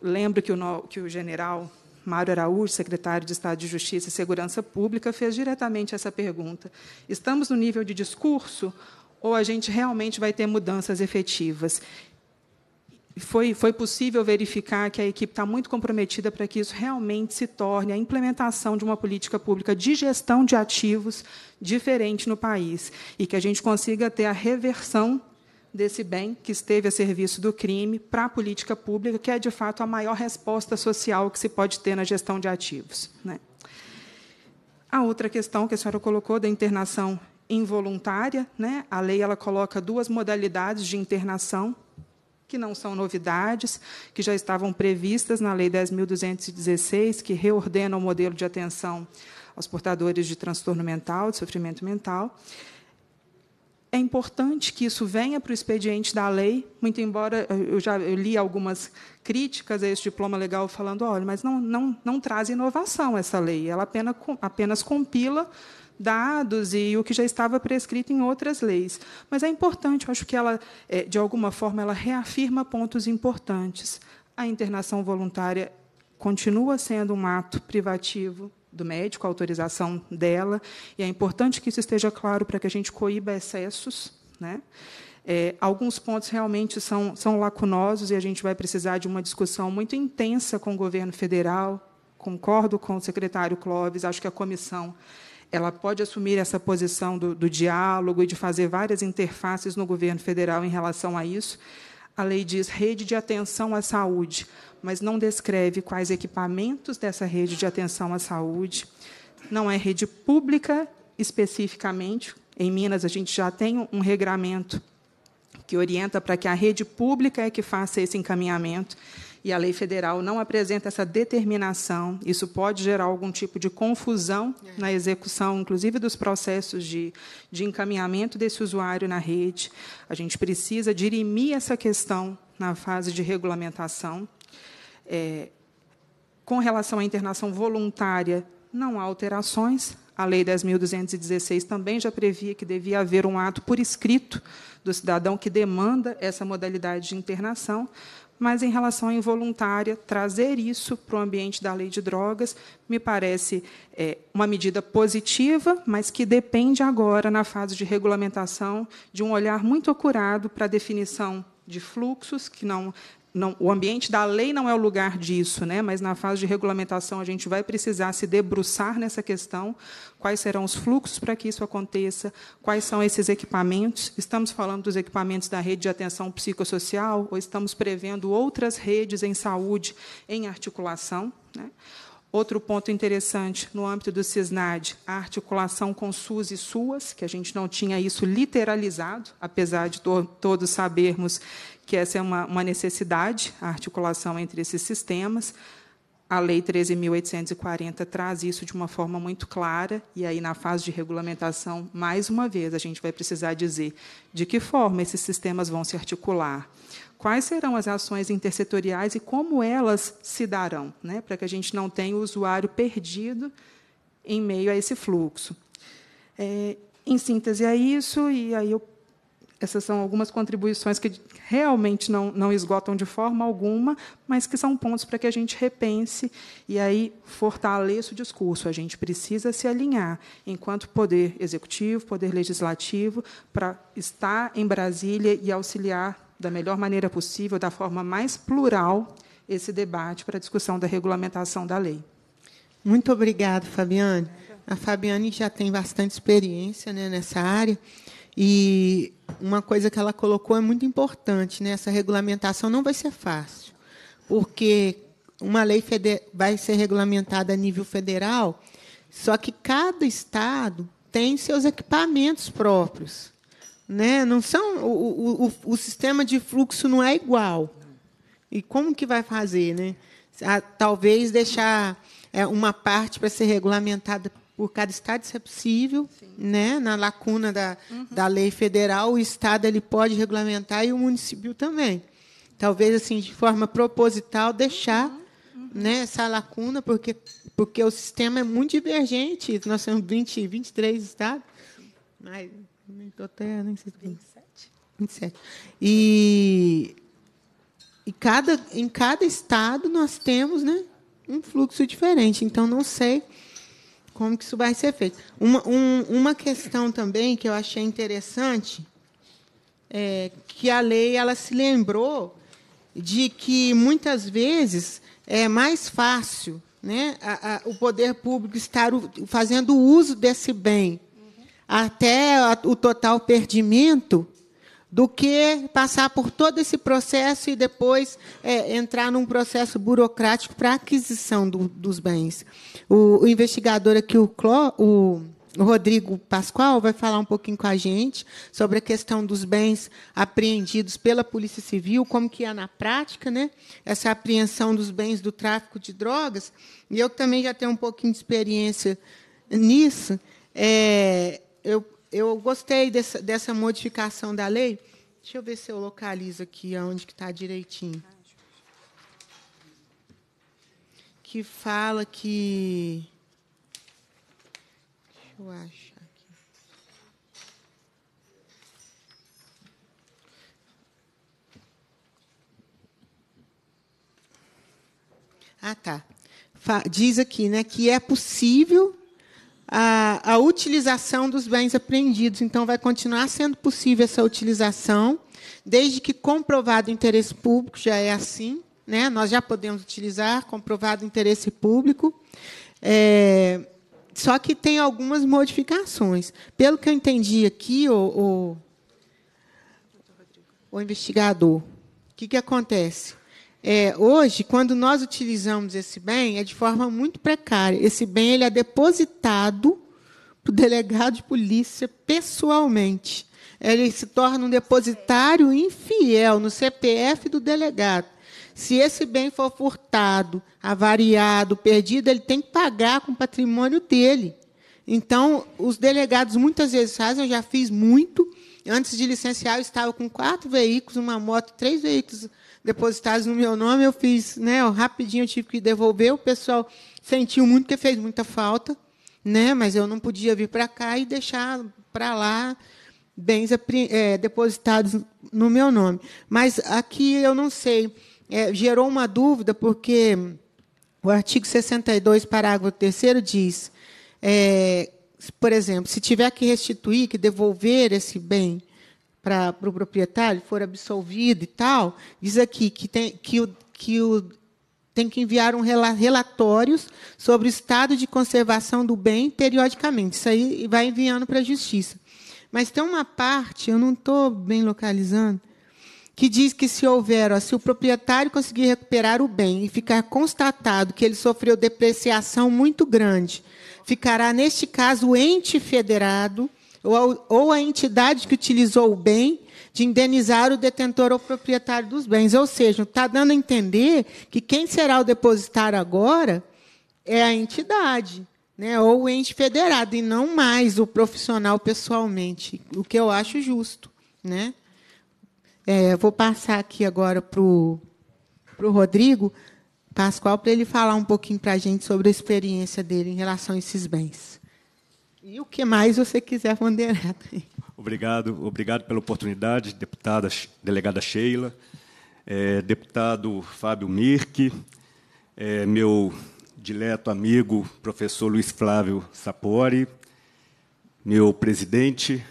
lembro que o, que o general Mário Araújo, secretário de Estado de Justiça e Segurança Pública, fez diretamente essa pergunta. Estamos no nível de discurso ou a gente realmente vai ter mudanças efetivas? foi, foi possível verificar que a equipe está muito comprometida para que isso realmente se torne a implementação de uma política pública de gestão de ativos diferente no país e que a gente consiga ter a reversão desse bem que esteve a serviço do crime para a política pública, que é, de fato, a maior resposta social que se pode ter na gestão de ativos. Né? A outra questão que a senhora colocou da internação involuntária, né? a lei ela coloca duas modalidades de internação, que não são novidades, que já estavam previstas na Lei 10.216, que reordena o modelo de atenção aos portadores de transtorno mental, de sofrimento mental. É importante que isso venha para o expediente da lei, muito embora eh, eu já li algumas críticas a esse diploma legal falando, olha, mas não, não, não traz inovação essa lei, ela apenas, apenas compila dados e o que já estava prescrito em outras leis. Mas é importante, eu acho que ela, é, de alguma forma, ela reafirma pontos importantes. A internação voluntária continua sendo um ato privativo do médico, a autorização dela, e é importante que isso esteja claro para que a gente coíba excessos. Né? É, alguns pontos realmente são, são lacunosos e a gente vai precisar de uma discussão muito intensa com o governo federal. Concordo com o secretário Clóvis, acho que a comissão ela pode assumir essa posição do, do, diálogo e de fazer várias interfaces no governo federal em relação a isso. A lei diz rede de atenção à saúde, mas não descreve quais equipamentos dessa rede de atenção à saúde. Não é rede pública especificamente. Em Minas, a gente já tem um regramento que orienta para que a rede pública é que faça esse encaminhamento e a lei federal não apresenta essa determinação. Isso pode gerar algum tipo de confusão é. na execução, inclusive dos processos de, de encaminhamento desse usuário na rede. A gente precisa dirimir essa questão na fase de regulamentação. É, com relação à internação voluntária, não há alterações. A Lei 10.216 também já previa que devia haver um ato por escrito do cidadão que demanda essa modalidade de internação, mas em relação à involuntária, trazer isso para o ambiente da lei de drogas me parece é, uma medida positiva, mas que depende agora, na fase de regulamentação, de um olhar muito acurado para a definição de fluxos, que não não, o ambiente da lei não é o lugar disso, né? mas na fase de regulamentação a gente vai precisar se debruçar nessa questão: quais serão os fluxos para que isso aconteça, quais são esses equipamentos. Estamos falando dos equipamentos da rede de atenção psicossocial ou estamos prevendo outras redes em saúde em articulação? Né? Outro ponto interessante no âmbito do CISNAD, a articulação com SUS e SUAS, que a gente não tinha isso literalizado, apesar de to todos sabermos que essa é uma, uma necessidade, a articulação entre esses sistemas. A Lei 13.840 traz isso de uma forma muito clara, e aí, na fase de regulamentação, mais uma vez, a gente vai precisar dizer de que forma esses sistemas vão se articular, quais serão as ações intersetoriais e como elas se darão, né, para que a gente não tenha o usuário perdido em meio a esse fluxo. É, em síntese, é isso, e aí eu essas são algumas contribuições que realmente não, não esgotam de forma alguma, mas que são pontos para que a gente repense e aí fortaleça o discurso. A gente precisa se alinhar enquanto poder executivo, poder legislativo, para estar em Brasília e auxiliar da melhor maneira possível, da forma mais plural, esse debate para a discussão da regulamentação da lei. Muito obrigada, Fabiane. A Fabiane já tem bastante experiência né, nessa área. E uma coisa que ela colocou é muito importante, né? Essa regulamentação não vai ser fácil, porque uma lei vai ser regulamentada a nível federal, só que cada estado tem seus equipamentos próprios, né? Não são o, o, o sistema de fluxo não é igual. E como que vai fazer, né? Talvez deixar é, uma parte para ser regulamentada por cada estado, isso é possível, né? Na lacuna da, uhum. da lei federal, o estado ele pode regulamentar e o município também. Talvez assim de forma proposital deixar, uhum. uhum. né, essa lacuna, porque porque o sistema é muito divergente. Nós temos 20, 23 estados. Ai, nem tô até, nem sei 27. 27. E e cada em cada estado nós temos, né, um fluxo diferente. Então não sei como que isso vai ser feito. Uma, um, uma questão também que eu achei interessante é que a lei ela se lembrou de que muitas vezes é mais fácil né, a, a, o poder público estar o, fazendo uso desse bem uhum. até a, o total perdimento do que passar por todo esse processo e depois é, entrar num processo burocrático para aquisição do, dos bens. O, o, investigador aqui, o, Cló, o Rodrigo Pascoal, vai falar um pouquinho com a gente sobre a questão dos bens apreendidos pela Polícia Civil, como que é na prática, né? essa apreensão dos bens do tráfico de drogas. E eu também já tenho um pouquinho de experiência nisso. É, eu eu gostei dessa, dessa modificação da lei. Deixa eu ver se eu localizo aqui onde que está direitinho. Que fala que. Deixa eu achar. aqui. Ah, tá. Diz aqui, né, que é possível a, a utilização dos bens apreendidos. Então, vai continuar sendo possível essa utilização, desde que comprovado o interesse público, já é assim, né? nós já podemos utilizar, comprovado o interesse público. É, só que tem algumas modificações. Pelo que eu entendi aqui, o, o, o investigador, o que, que acontece? É, hoje, quando nós utilizamos esse bem, é de forma muito precária. Esse bem ele é depositado para o delegado de polícia pessoalmente. Ele se torna um depositário infiel no CPF do delegado. Se esse bem for furtado, avariado, perdido, ele tem que pagar com o patrimônio dele. Então, os delegados muitas vezes fazem, eu já fiz muito. Antes de licenciar, eu estava com quatro veículos, uma moto, três veículos depositados no meu nome, eu fiz, né? Eu rapidinho eu tive que devolver. O pessoal sentiu muito porque fez muita falta, né? Mas eu não podia vir para cá e deixar para lá bens é, depositados no meu nome. Mas aqui eu não sei, é, gerou uma dúvida porque o artigo 62, parágrafo 3 diz, é, por exemplo, se tiver que restituir, que devolver esse bem para o pro proprietário for absolvido e tal, diz aqui que tem que, o, que o, tem que enviar um rela, relatórios sobre o estado de conservação do bem periodicamente. Isso aí vai enviando para a justiça. Mas tem uma parte, eu não estou bem localizando, que diz que se houver, ó, se o proprietário conseguir recuperar o bem e ficar constatado que ele sofreu depreciação muito grande, ficará neste caso o ente federado ou a entidade que utilizou o bem de indenizar o detentor ou proprietário dos bens. Ou seja, está dando a entender que quem será o depositário agora é a entidade, né? ou o ente federado, e não mais o profissional pessoalmente, o que eu acho justo. Né? É, vou passar aqui agora para o Rodrigo Pascoal para ele falar um pouquinho para a gente sobre a experiência dele em relação a esses bens. E o que mais você quiser ponderar. Obrigado, obrigado pela oportunidade, deputada, delegada Sheila, é, deputado Fábio Mirk, é, meu dileto amigo, professor Luiz Flávio Sapori, meu presidente,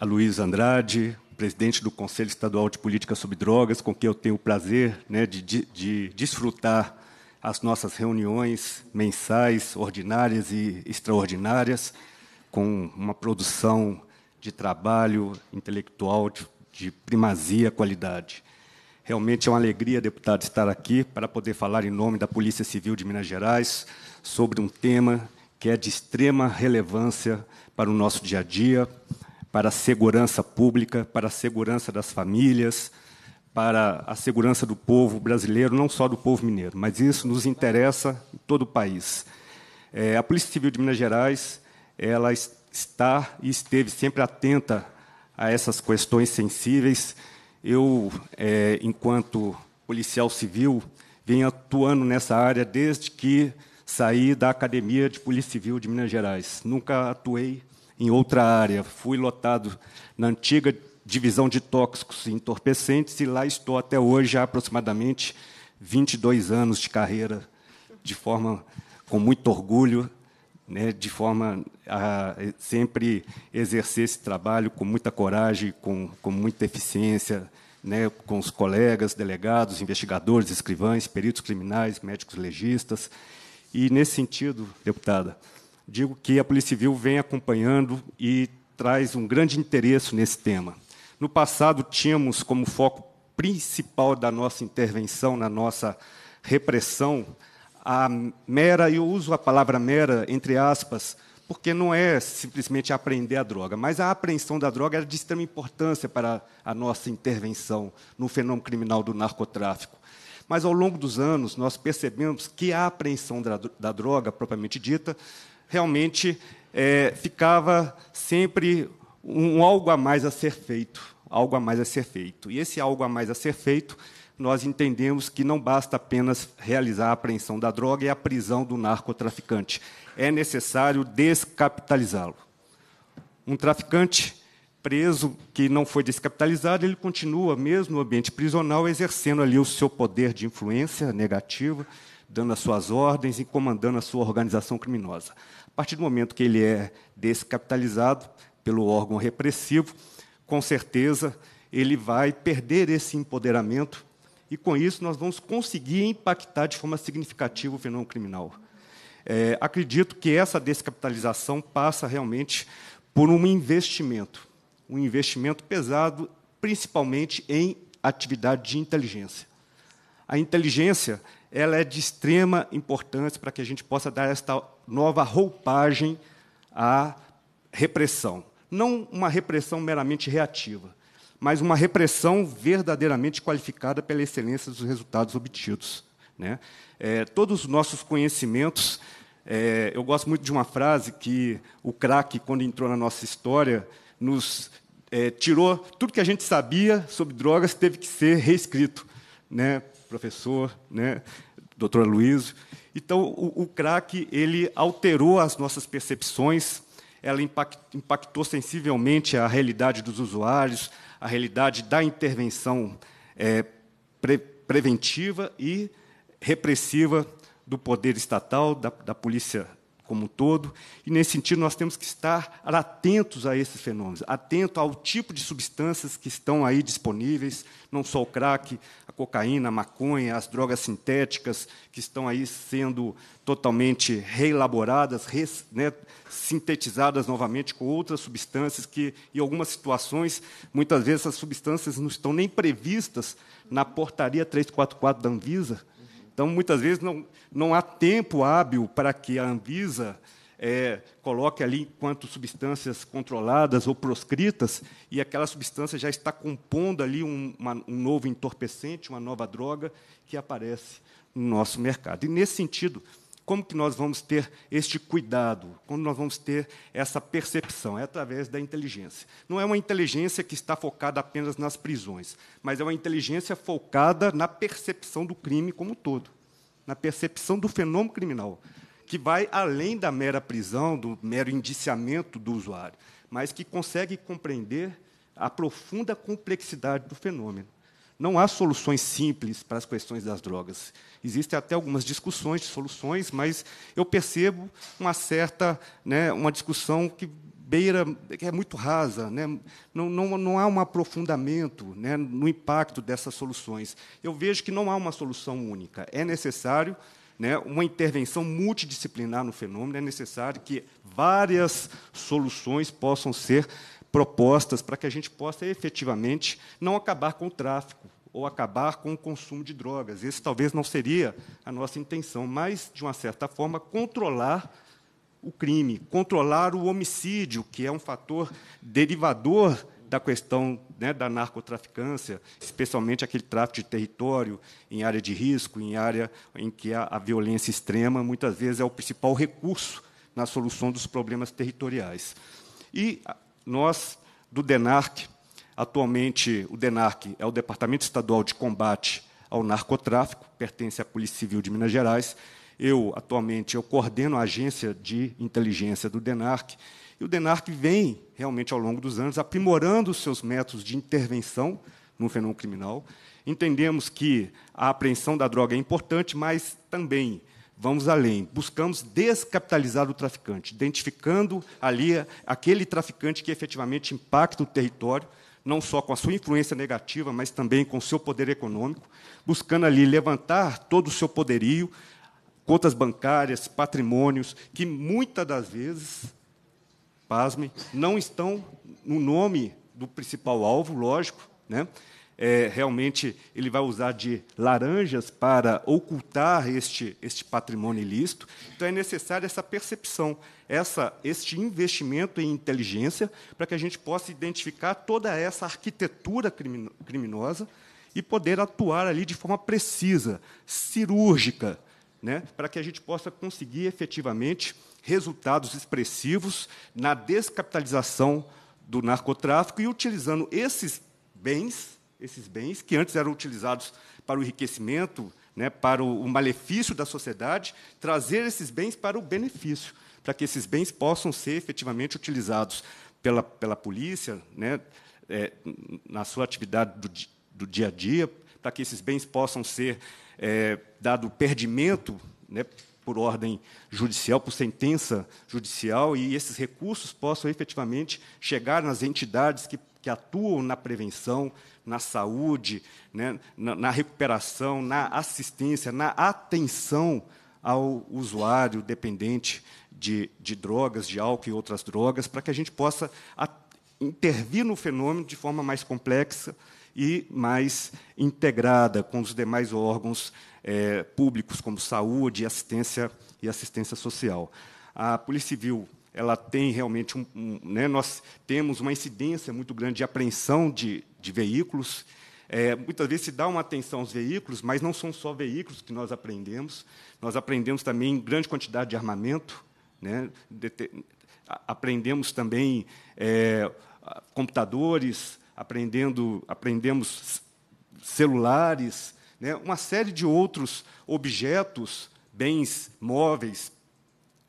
a Luiz Andrade, presidente do Conselho Estadual de Política sobre Drogas, com quem eu tenho o prazer né, de, de, de desfrutar as nossas reuniões mensais, ordinárias e extraordinárias, com uma produção de trabalho intelectual de, primazia qualidade. Realmente é uma alegria, deputado, estar aqui para poder falar em nome da Polícia Civil de Minas Gerais sobre um tema que é de extrema relevância para o nosso dia a dia, para a segurança pública, para a segurança das famílias, para a segurança do povo brasileiro, não só do povo mineiro, mas isso nos interessa em todo o país. É, a Polícia Civil de Minas Gerais ela está e esteve sempre atenta a essas questões sensíveis. Eu, é, enquanto policial civil, venho atuando nessa área desde que saí da Academia de Polícia Civil de Minas Gerais. Nunca atuei em outra área. Fui lotado na antiga divisão de tóxicos e entorpecentes, e lá estou até hoje, há aproximadamente 22 anos de carreira, de forma com muito orgulho, né, de forma a sempre exercer esse trabalho com muita coragem, com, com muita eficiência, né, com os colegas, delegados, investigadores, escrivães, peritos criminais, médicos legistas. E, nesse sentido, deputada, digo que a Polícia Civil vem acompanhando e traz um grande interesse nesse tema. No passado, tínhamos como foco principal da nossa intervenção, na nossa repressão, a mera, eu uso a palavra mera, entre aspas, porque não é simplesmente apreender a droga, mas a apreensão da droga era é de extrema importância para a nossa intervenção no fenômeno criminal do narcotráfico. Mas, ao longo dos anos, nós percebemos que a apreensão da, droga, propriamente dita, realmente é, ficava sempre um algo a mais a ser feito, algo a mais a ser feito. E esse algo a mais a ser feito, nós entendemos que não basta apenas realizar a apreensão da droga e a prisão do narcotraficante. É necessário descapitalizá-lo. Um traficante preso que não foi descapitalizado, ele continua, mesmo no ambiente prisional, exercendo ali o seu poder de influência negativa, dando as suas ordens e comandando a sua organização criminosa. A partir do momento que ele é descapitalizado, pelo órgão repressivo, com certeza ele vai perder esse empoderamento e, com isso, nós vamos conseguir impactar de forma significativa o fenômeno criminal. É, acredito que essa descapitalização passa realmente por um investimento, um investimento pesado, principalmente em atividade de inteligência. A inteligência ela é de extrema importância para que a gente possa dar esta nova roupagem à repressão. Não uma repressão meramente reativa, mas uma repressão verdadeiramente qualificada pela excelência dos resultados obtidos. Né? É, todos os nossos conhecimentos, é, eu gosto muito de uma frase que o craque, quando entrou na nossa história, nos é, tirou tudo que a gente sabia sobre drogas, teve que ser reescrito. Né? Professor, né? doutor Luiz. Então, o, o crack ele alterou as nossas percepções ela impactou sensivelmente a realidade dos usuários, a realidade da intervenção é, pre preventiva e repressiva do poder estatal, da, da polícia como um todo, e nesse sentido nós temos que estar atentos a esses fenômenos, atento ao tipo de substâncias que estão aí disponíveis, não só o crack, a cocaína, a maconha, as drogas sintéticas que estão aí sendo totalmente reelaboradas, res, né, sintetizadas novamente com outras substâncias que, em algumas situações, muitas vezes essas substâncias não estão nem previstas na portaria 344 da Anvisa, então, muitas vezes, não, não há tempo hábil para que a Anvisa é, coloque ali enquanto substâncias controladas ou proscritas, e aquela substância já está compondo ali um, uma, um, novo entorpecente, uma nova droga que aparece no nosso mercado. E, nesse sentido, como que nós vamos ter este cuidado? Como nós vamos ter essa percepção? É através da inteligência. Não é uma inteligência que está focada apenas nas prisões, mas é uma inteligência focada na percepção do crime como um todo, na percepção do fenômeno criminal, que vai além da mera prisão, do mero indiciamento do usuário, mas que consegue compreender a profunda complexidade do fenômeno. Não há soluções simples para as questões das drogas. Existem até algumas discussões de soluções, mas eu percebo uma certa, né, uma discussão que beira, que é muito rasa, né? não, não, não há um aprofundamento né, no impacto dessas soluções. Eu vejo que não há uma solução única. É necessário né, uma intervenção multidisciplinar no fenômeno, é necessário que várias soluções possam ser propostas para que a gente possa efetivamente não acabar com o tráfico ou acabar com o consumo de drogas. Esse talvez não seria a nossa intenção, mas, de uma certa forma, controlar o crime, controlar o homicídio, que é um fator derivador da questão né, da narcotraficância, especialmente aquele tráfico de território em área de risco, em área em que a, a violência extrema muitas vezes é o principal recurso na solução dos problemas territoriais. E nós do DENARC, atualmente o DENARC é o Departamento Estadual de Combate ao Narcotráfico, pertence à Polícia Civil de Minas Gerais. Eu, atualmente, eu coordeno a agência de inteligência do DENARC, e o DENARC vem, realmente, ao longo dos anos, aprimorando os seus métodos de intervenção no fenômeno criminal. Entendemos que a apreensão da droga é importante, mas também Vamos além, buscamos descapitalizar o traficante, identificando ali aquele traficante que efetivamente impacta o território, não só com a sua influência negativa, mas também com o seu poder econômico, buscando ali levantar todo o seu poderio, contas bancárias, patrimônios, que muitas das vezes, pasmem, não estão no nome do principal alvo, lógico, né? é, realmente ele vai usar de laranjas para ocultar este, este patrimônio ilícito. Então é necessária essa percepção, essa, este investimento em inteligência para que a gente possa identificar toda essa arquitetura crimino criminosa e poder atuar ali de forma precisa, cirúrgica, né, para que a gente possa conseguir efetivamente resultados expressivos na descapitalização do narcotráfico e utilizando esses bens esses bens que antes eram utilizados para o enriquecimento, né, para o, malefício da sociedade, trazer esses bens para o benefício, para que esses bens possam ser efetivamente utilizados pela, pela polícia, né, é, na sua atividade do, do dia a dia, para que esses bens possam ser é, dado perdimento né, por ordem judicial, por sentença judicial, e esses recursos possam efetivamente chegar nas entidades que, que atuam na prevenção, na saúde, né, na, na recuperação, na assistência, na atenção ao usuário dependente de, de drogas, de álcool e outras drogas, para que a gente possa a, intervir no fenômeno de forma mais complexa e mais integrada com os demais órgãos é, públicos, como saúde, assistência e assistência social. A Polícia Civil ela tem realmente um, um né, nós temos uma incidência muito grande de apreensão de, de veículos. É, muitas vezes se dá uma atenção aos veículos, mas não são só veículos que nós aprendemos. Nós aprendemos também grande quantidade de armamento, né? de aprendemos também é, computadores, aprendendo, aprendemos celulares, né? uma série de outros objetos, bens móveis,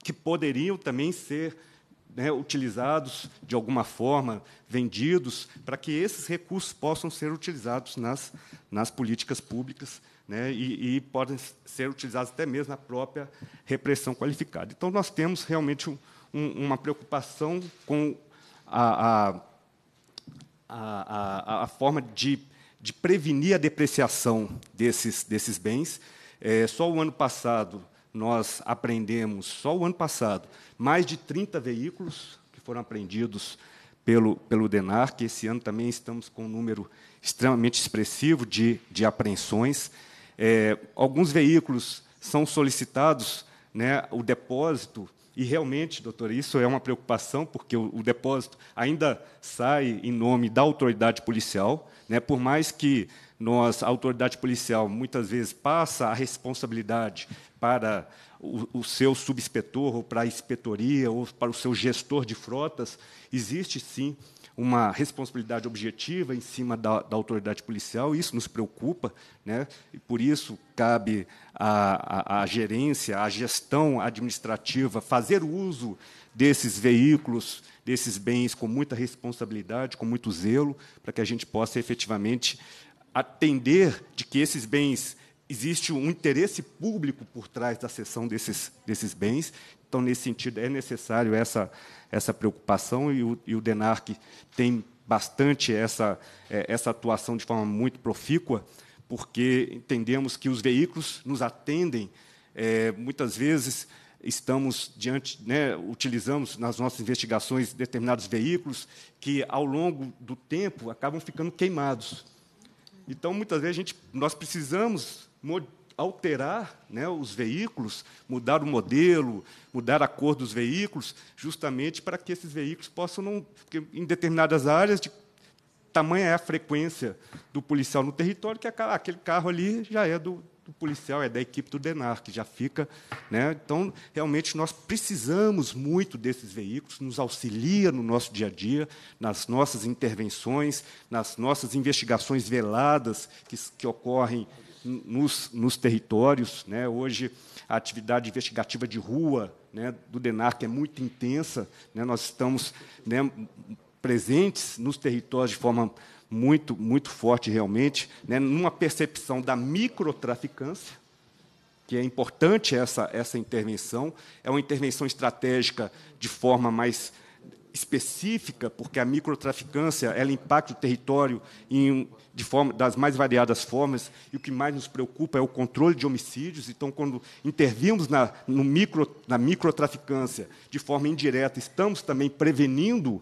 que poderiam também ser né, utilizados de alguma forma, vendidos, para que esses recursos possam ser utilizados nas, nas políticas públicas né, e, e podem ser utilizados até mesmo na própria repressão qualificada. Então, nós temos realmente um, uma preocupação com a, a, a, a forma de, de prevenir a depreciação desses, desses bens. É, só o ano passado, nós aprendemos, só o ano passado, mais de 30 veículos que foram apreendidos pelo, pelo DENAR, que esse ano também estamos com um número extremamente expressivo de, de apreensões. É, alguns veículos são solicitados né, o depósito, e realmente, doutor, isso é uma preocupação, porque o, o depósito ainda sai em nome da autoridade policial, né, por mais que nossa a autoridade policial muitas vezes passa a responsabilidade para o, o seu subinspetor, ou para a inspetoria, ou para o seu gestor de frotas, existe sim uma responsabilidade objetiva em cima da, da autoridade policial, isso nos preocupa, né? e por isso cabe à, a à gerência, à gestão administrativa, fazer uso desses veículos, desses bens com muita responsabilidade, com muito zelo, para que a gente possa efetivamente atender de que esses bens existe um interesse público por trás da cessão desses, desses bens. Então, nesse sentido, é necessário essa, essa preocupação e o, e o DENARC tem bastante essa, é, essa atuação de forma muito profícua, porque entendemos que os veículos nos atendem é, muitas vezes estamos diante, né, utilizamos nas nossas investigações determinados veículos que, ao longo do tempo, acabam ficando queimados. Então, muitas vezes, gente, nós precisamos alterar né, os veículos, mudar o modelo, mudar a cor dos veículos, justamente para que esses veículos possam, não, em determinadas áreas, de tamanha é a frequência do policial no território que aquele carro ali já é do, do policial, é da equipe do DENAR, que já fica. Né? Então, realmente, nós precisamos muito desses veículos, nos auxilia no nosso dia a dia, nas nossas intervenções, nas nossas investigações veladas que, que ocorrem nos, nos territórios. Né? Hoje, a atividade investigativa de rua né, do DENARC é muito intensa, né? nós estamos né, presentes nos territórios de forma muito, muito forte realmente, né, numa percepção da microtraficância, que é importante essa, essa intervenção, é uma intervenção estratégica de forma mais específica, porque a microtraficância ela impacta o território em, de forma, das mais variadas formas, e o que mais nos preocupa é o controle de homicídios. Então, quando intervimos na, no micro, na microtraficância de forma indireta, estamos também prevenindo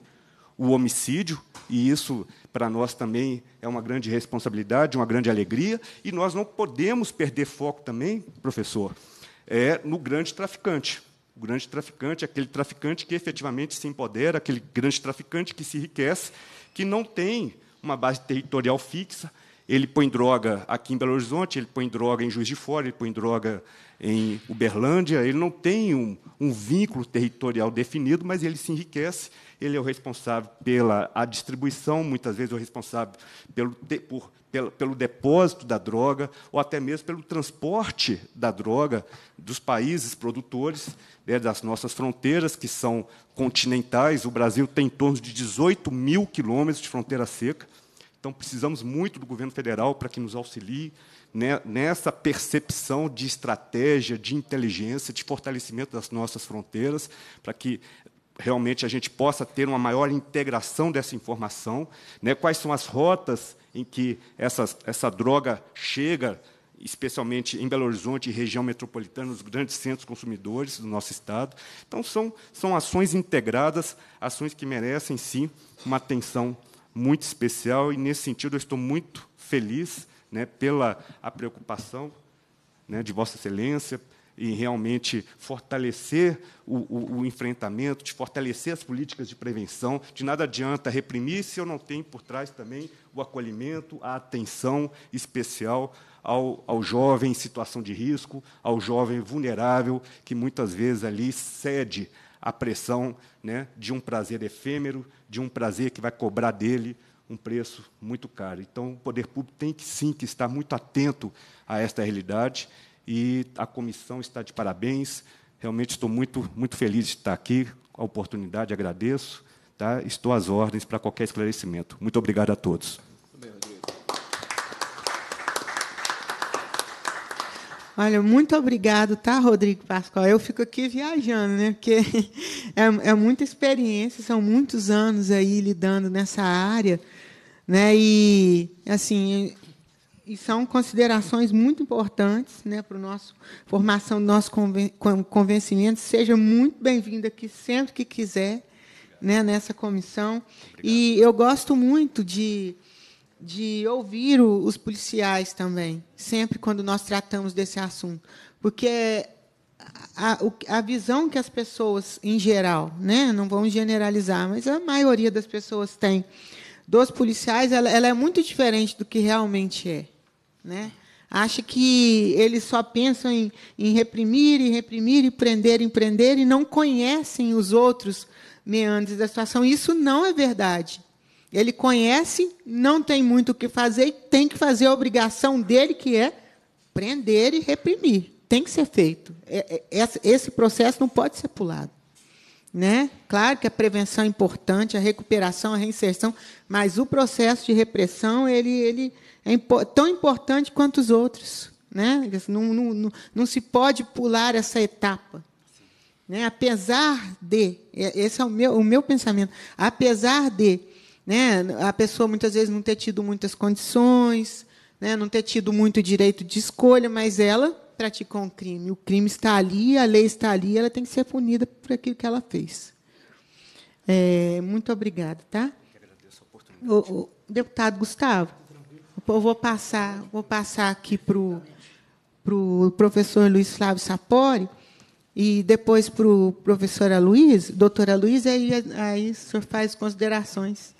o homicídio, e isso para nós também é uma grande responsabilidade, uma grande alegria, e nós não podemos perder foco também, professor, é no grande traficante. O grande traficante é aquele traficante que efetivamente se empodera, aquele grande traficante que se enriquece, que não tem uma base territorial fixa, ele põe droga aqui em Belo Horizonte, ele põe droga em Juiz de Fora, ele põe droga em Uberlândia. Ele não tem um, um vínculo territorial definido, mas ele se enriquece. Ele é o responsável pela a distribuição, muitas vezes é o responsável pelo, por, pelo, pelo depósito da droga, ou até mesmo pelo transporte da droga dos países produtores, né, das nossas fronteiras, que são continentais. O Brasil tem em torno de 18 mil quilômetros de fronteira seca. Então, precisamos muito do governo federal para que nos auxilie né, nessa percepção de estratégia, de inteligência, de fortalecimento das nossas fronteiras, para que realmente a gente possa ter uma maior integração dessa informação, né, quais são as rotas em que essa droga chega, especialmente em Belo Horizonte e região metropolitana, nos grandes centros consumidores do nosso Estado. Então, são, são ações integradas, ações que merecem, sim, uma atenção muito especial e, nesse sentido, eu estou muito feliz né, pela a preocupação né, de Vossa Excelência em realmente fortalecer o, o, o, enfrentamento, de fortalecer as políticas de prevenção. De nada adianta reprimir se eu não tenho por trás também o acolhimento, a atenção especial ao, ao jovem em situação de risco, ao jovem vulnerável, que muitas vezes ali cede a pressão né, de um prazer efêmero, de um prazer que vai cobrar dele um preço muito caro. Então, o poder público tem que sim que estar muito atento a esta realidade e a comissão está de parabéns. Realmente estou muito muito feliz de estar aqui, a oportunidade agradeço. Tá? Estou às ordens para qualquer esclarecimento. Muito obrigado a todos. Olha, muito obrigado, tá, Rodrigo Pascoal? Eu fico aqui viajando, né? Porque é, é muita experiência, são muitos anos aí lidando nessa área, né? E assim, e são considerações muito importantes né, para a nossa formação, nosso convencimento. Seja muito bem-vindo aqui sempre que quiser né, nessa comissão. Obrigado. E eu gosto muito de de ouvir o, os policiais também, sempre quando nós tratamos desse assunto, porque a, a, visão que as pessoas em geral, né, não vamos generalizar, mas a maioria das pessoas tem dos policiais, ela, ela é muito diferente do que realmente é, né? Acha que eles só pensam em, em reprimir e reprimir e prender e prender e não conhecem os outros meandres da situação. Isso não é verdade. Ele conhece, não tem muito o que fazer e tem que fazer a obrigação dele, que é prender e reprimir. Tem que ser feito. É, é, esse processo não pode ser pulado. Né? Claro que a prevenção é importante, a recuperação, a reinserção, mas o processo de repressão ele, ele é tão importante quanto os outros. Né? Não, não, não, não se pode pular essa etapa. Né? Apesar de, é, esse é o meu, o meu pensamento, apesar de né? A pessoa muitas vezes não ter tido muitas condições, né? Não ter tido muito direito de escolha, mas ela praticou um crime. O crime está ali, a lei está ali, ela tem que ser punida por aquilo que ela fez. É, muito obrigada, tá? Agradeço a oportunidade. O, o deputado Gustavo, eu vou passar, vou passar aqui para o pro professor Luiz Flávio Sapori e depois para o professor Luiz, doutora Luiz, aí, aí o senhor faz considerações.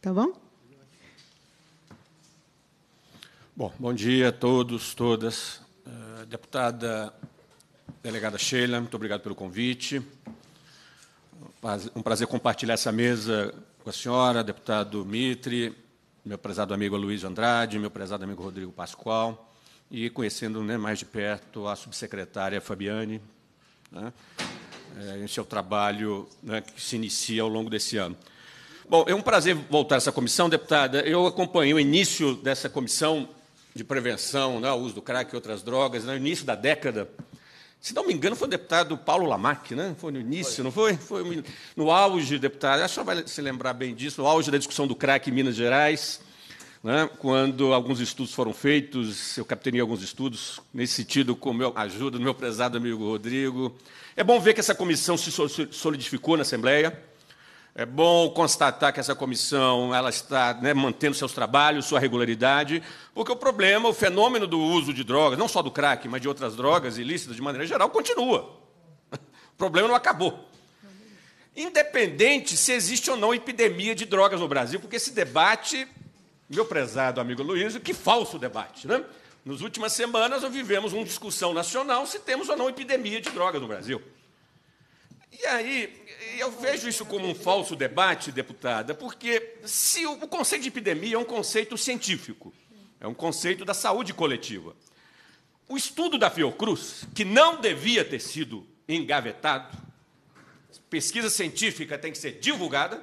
Tá bom? Bom, bom dia a todos, todas. Eh, deputada delegada Sheila, muito obrigado pelo convite. Um prazer compartilhar essa mesa com a senhora, deputado Mitre, meu prezado amigo Luiz Andrade, meu prezado amigo Rodrigo Pascoal, e conhecendo né, mais de perto a subsecretária Fabiane, né, eh, em seu trabalho né, que se inicia ao longo desse ano. Bom, é um prazer voltar a essa comissão, deputada. Eu acompanhei o início dessa comissão de prevenção né, ao uso do crack e outras drogas, né, no início da década. Se não me engano, foi o deputado Paulo Lamac, né? Foi no início, foi. não foi? Foi no auge, deputado. Acho que vai se lembrar bem disso, no auge da discussão do crack em Minas Gerais, né? quando alguns estudos foram feitos, eu captei alguns estudos nesse sentido, com a ajuda do meu prezado amigo Rodrigo. É bom ver que essa comissão se solidificou na Assembleia. É bom constatar que essa comissão ela está né, mantendo seus trabalhos, sua regularidade, porque o problema, o fenômeno do uso de drogas, não só do crack, mas de outras drogas ilícitas de maneira geral, continua. O problema não acabou. Independente se existe ou não epidemia de drogas no Brasil, porque esse debate, meu prezado amigo Luiz, que falso debate, né? Nas últimas semanas, nós vivemos uma discussão nacional se temos ou não epidemia de drogas no Brasil. E aí, eu vejo isso como um falso debate, deputada, porque se o conceito de epidemia é um conceito científico, é um conceito da saúde coletiva. O estudo da Fiocruz, que não devia ter sido engavetado, pesquisa científica tem que ser divulgada,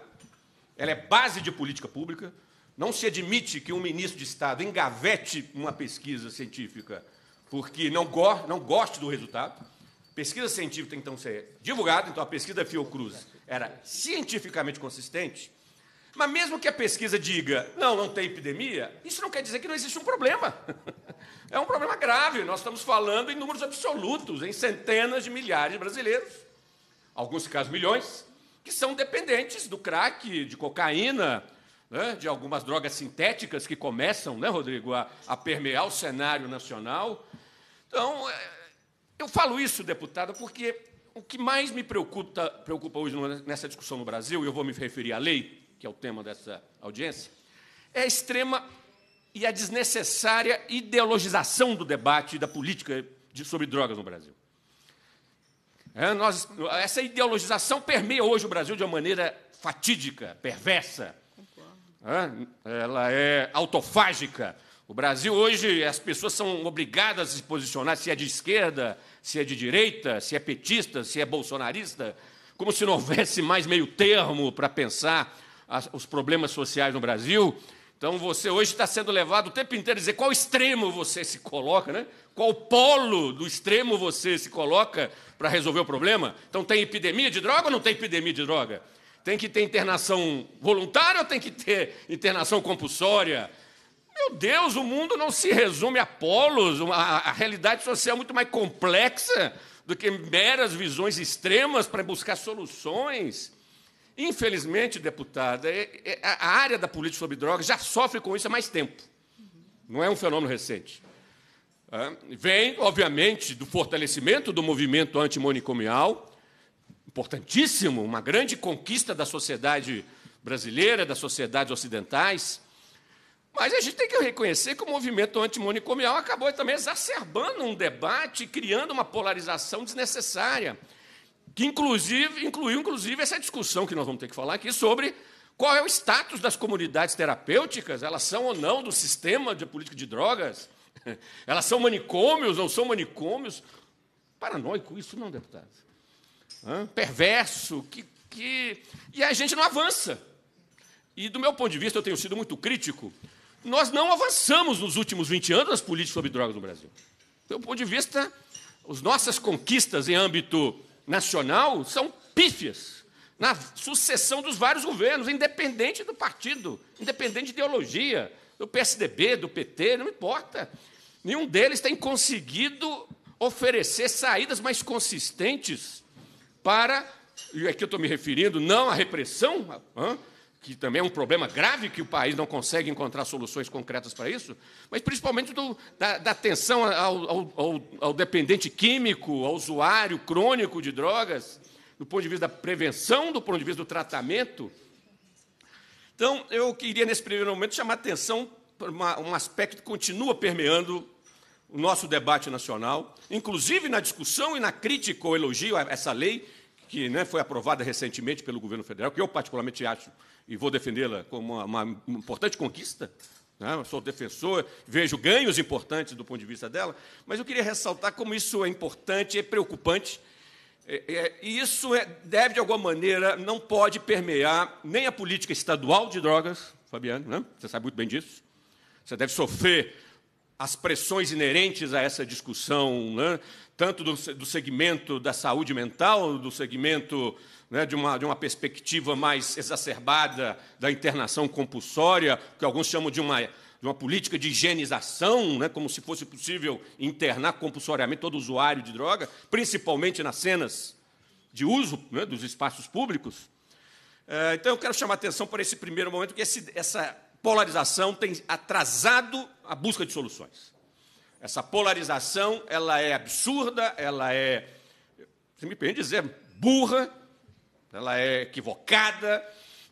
ela é base de política pública. Não se admite que um ministro de Estado engavete uma pesquisa científica porque não, go não goste do resultado. Pesquisa científica tem então ser divulgada, então a pesquisa Fiocruz era cientificamente consistente, mas mesmo que a pesquisa diga não, não tem epidemia, isso não quer dizer que não existe um problema. É um problema grave, nós estamos falando em números absolutos, em centenas de milhares de brasileiros, alguns casos milhões, que são dependentes do crack, de cocaína, né, de algumas drogas sintéticas que começam, né, Rodrigo, a, a permear o cenário nacional. Então, é, eu falo isso, deputada, porque o que mais me preocupa, preocupa hoje nessa discussão no Brasil, e eu vou me referir à lei, que é o tema dessa audiência, é a extrema e a desnecessária ideologização do debate da política de, sobre drogas no Brasil. É, nós, essa ideologização permeia hoje o Brasil de uma maneira fatídica, perversa. É, ela é autofágica. O Brasil hoje, as pessoas são obrigadas a se posicionar se é de esquerda, se é de direita, se é petista, se é bolsonarista, como se não houvesse mais meio termo para pensar as, os problemas sociais no Brasil. Então você hoje está sendo levado o tempo inteiro a dizer qual extremo você se coloca, né? qual polo do extremo você se coloca para resolver o problema. Então tem epidemia de droga ou não tem epidemia de droga? Tem que ter internação voluntária ou tem que ter internação compulsória? Meu Deus, o mundo não se resume a polos, a, a realidade social é muito mais complexa do que meras visões extremas para buscar soluções. Infelizmente, deputada, é, é, a área da política sobre drogas já sofre com isso há mais tempo. Não é um fenômeno recente. Ah, vem, obviamente, do fortalecimento do movimento antimonicomial, importantíssimo, uma grande conquista da sociedade brasileira, das sociedades ocidentais, mas a gente tem que reconhecer que o movimento antimonicomial acabou também exacerbando um debate, criando uma polarização desnecessária, que inclusive incluiu inclusive essa discussão que nós vamos ter que falar aqui sobre qual é o status das comunidades terapêuticas, elas são ou não do sistema de política de drogas? Elas são manicômios, não são manicômios? Paranoico isso não, deputado. Hã? Perverso, que, que... E a gente não avança. E, do meu ponto de vista, eu tenho sido muito crítico nós não avançamos nos últimos 20 anos nas políticas sobre drogas no Brasil. Do ponto de vista, as nossas conquistas em âmbito nacional são pífias na sucessão dos vários governos, independente do partido, independente de ideologia, do PSDB, do PT, não importa. Nenhum deles tem conseguido oferecer saídas mais consistentes para, e aqui eu estou me referindo não à repressão, que também é um problema grave que o país não consegue encontrar soluções concretas para isso, mas principalmente do, da, da, atenção ao, ao, ao, ao, dependente químico, ao usuário crônico de drogas, do ponto de vista da prevenção, do ponto de vista do tratamento. Então, eu queria, nesse primeiro momento, chamar atenção para uma, um aspecto que continua permeando o nosso debate nacional, inclusive na discussão e na crítica ou elogio a essa lei que né, foi aprovada recentemente pelo governo federal, que eu particularmente acho e vou defendê-la como uma, uma importante conquista, né? sou defensor, vejo ganhos importantes do ponto de vista dela, mas eu queria ressaltar como isso é importante, é preocupante, é, é, e isso é, deve, de alguma maneira, não pode permear nem a política estadual de drogas, Fabiano, né? você sabe muito bem disso, você deve sofrer as pressões inerentes a essa discussão, né? tanto do, do segmento da saúde mental, do segmento né, de, uma, de uma perspectiva mais exacerbada da internação compulsória, que alguns chamam de uma, de uma política de higienização, né, como se fosse possível internar compulsoriamente todo usuário de droga, principalmente nas cenas de uso né, dos espaços públicos. É, então, eu quero chamar atenção para esse primeiro momento, que esse, essa polarização tem atrasado a busca de soluções. Essa polarização ela é absurda, ela é, se me permite dizer, burra, ela é equivocada,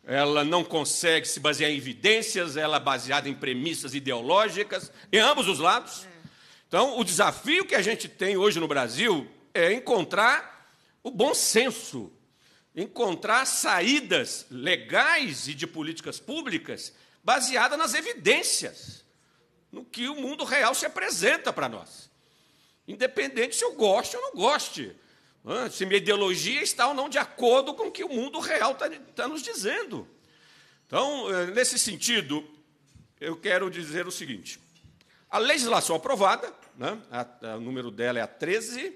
ela não consegue se basear em evidências, ela é baseada em premissas ideológicas, em ambos os lados. É. Então, o desafio que a gente tem hoje no Brasil é encontrar o bom senso, encontrar saídas legais e de políticas públicas baseadas nas evidências, no que o mundo real se apresenta para nós. Independente se eu gosto ou não goste se minha ideologia está ou não de acordo com o que o mundo real está, está nos dizendo. Então, eh, nesse sentido, eu quero dizer o seguinte: a legislação aprovada, né, a, a, o número dela é a 13.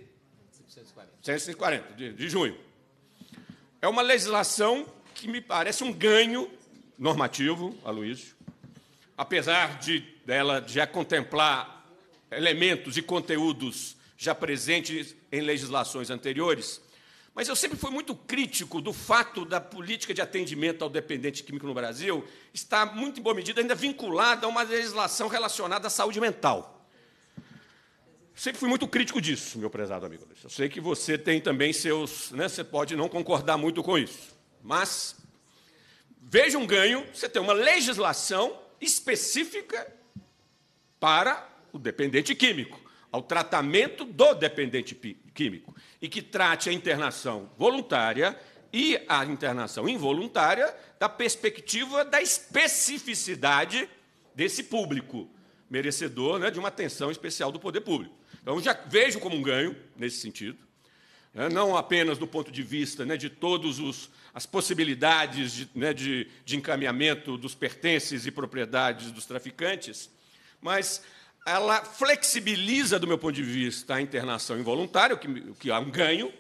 140 de, de junho. É uma legislação que me parece um ganho normativo, Aloysio, apesar de dela já contemplar elementos e conteúdos já presentes em legislações anteriores, mas eu sempre fui muito crítico do fato da política de atendimento ao dependente químico no Brasil estar, muito em boa medida, ainda vinculada a uma legislação relacionada à saúde mental. Sempre fui muito crítico disso, meu prezado amigo. Eu sei que você tem também seus. Né, você pode não concordar muito com isso. Mas veja um ganho: você tem uma legislação específica para o dependente químico ao tratamento do dependente químico e que trate a internação voluntária e a internação involuntária da perspectiva da especificidade desse público, merecedor né, de uma atenção especial do poder público. Então, já vejo como um ganho nesse sentido, né, não apenas do ponto de vista né, de todas as possibilidades de, né, de, de encaminhamento dos pertences e propriedades dos traficantes, mas ela flexibiliza, do meu ponto de vista, a internação involuntária, o que, o que é um ganho,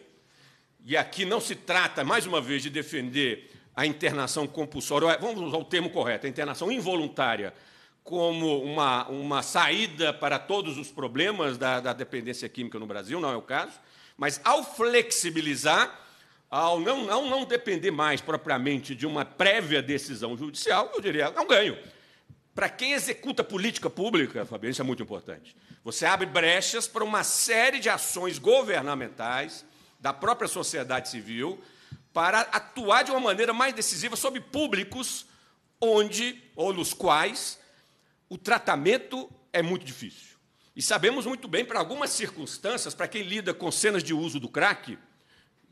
e aqui não se trata, mais uma vez, de defender a internação compulsória, é, vamos usar o termo correto, a internação involuntária, como uma, uma saída para todos os problemas da, da dependência química no Brasil, não é o caso, mas ao flexibilizar, ao não, não, não depender mais propriamente de uma prévia decisão judicial, eu diria, é um ganho. Para quem executa política pública, Fabiano, isso é muito importante. Você abre brechas para uma série de ações governamentais da própria sociedade civil para atuar de uma maneira mais decisiva sobre públicos onde ou nos quais o tratamento é muito difícil. E sabemos muito bem, para algumas circunstâncias, para quem lida com cenas de uso do crack,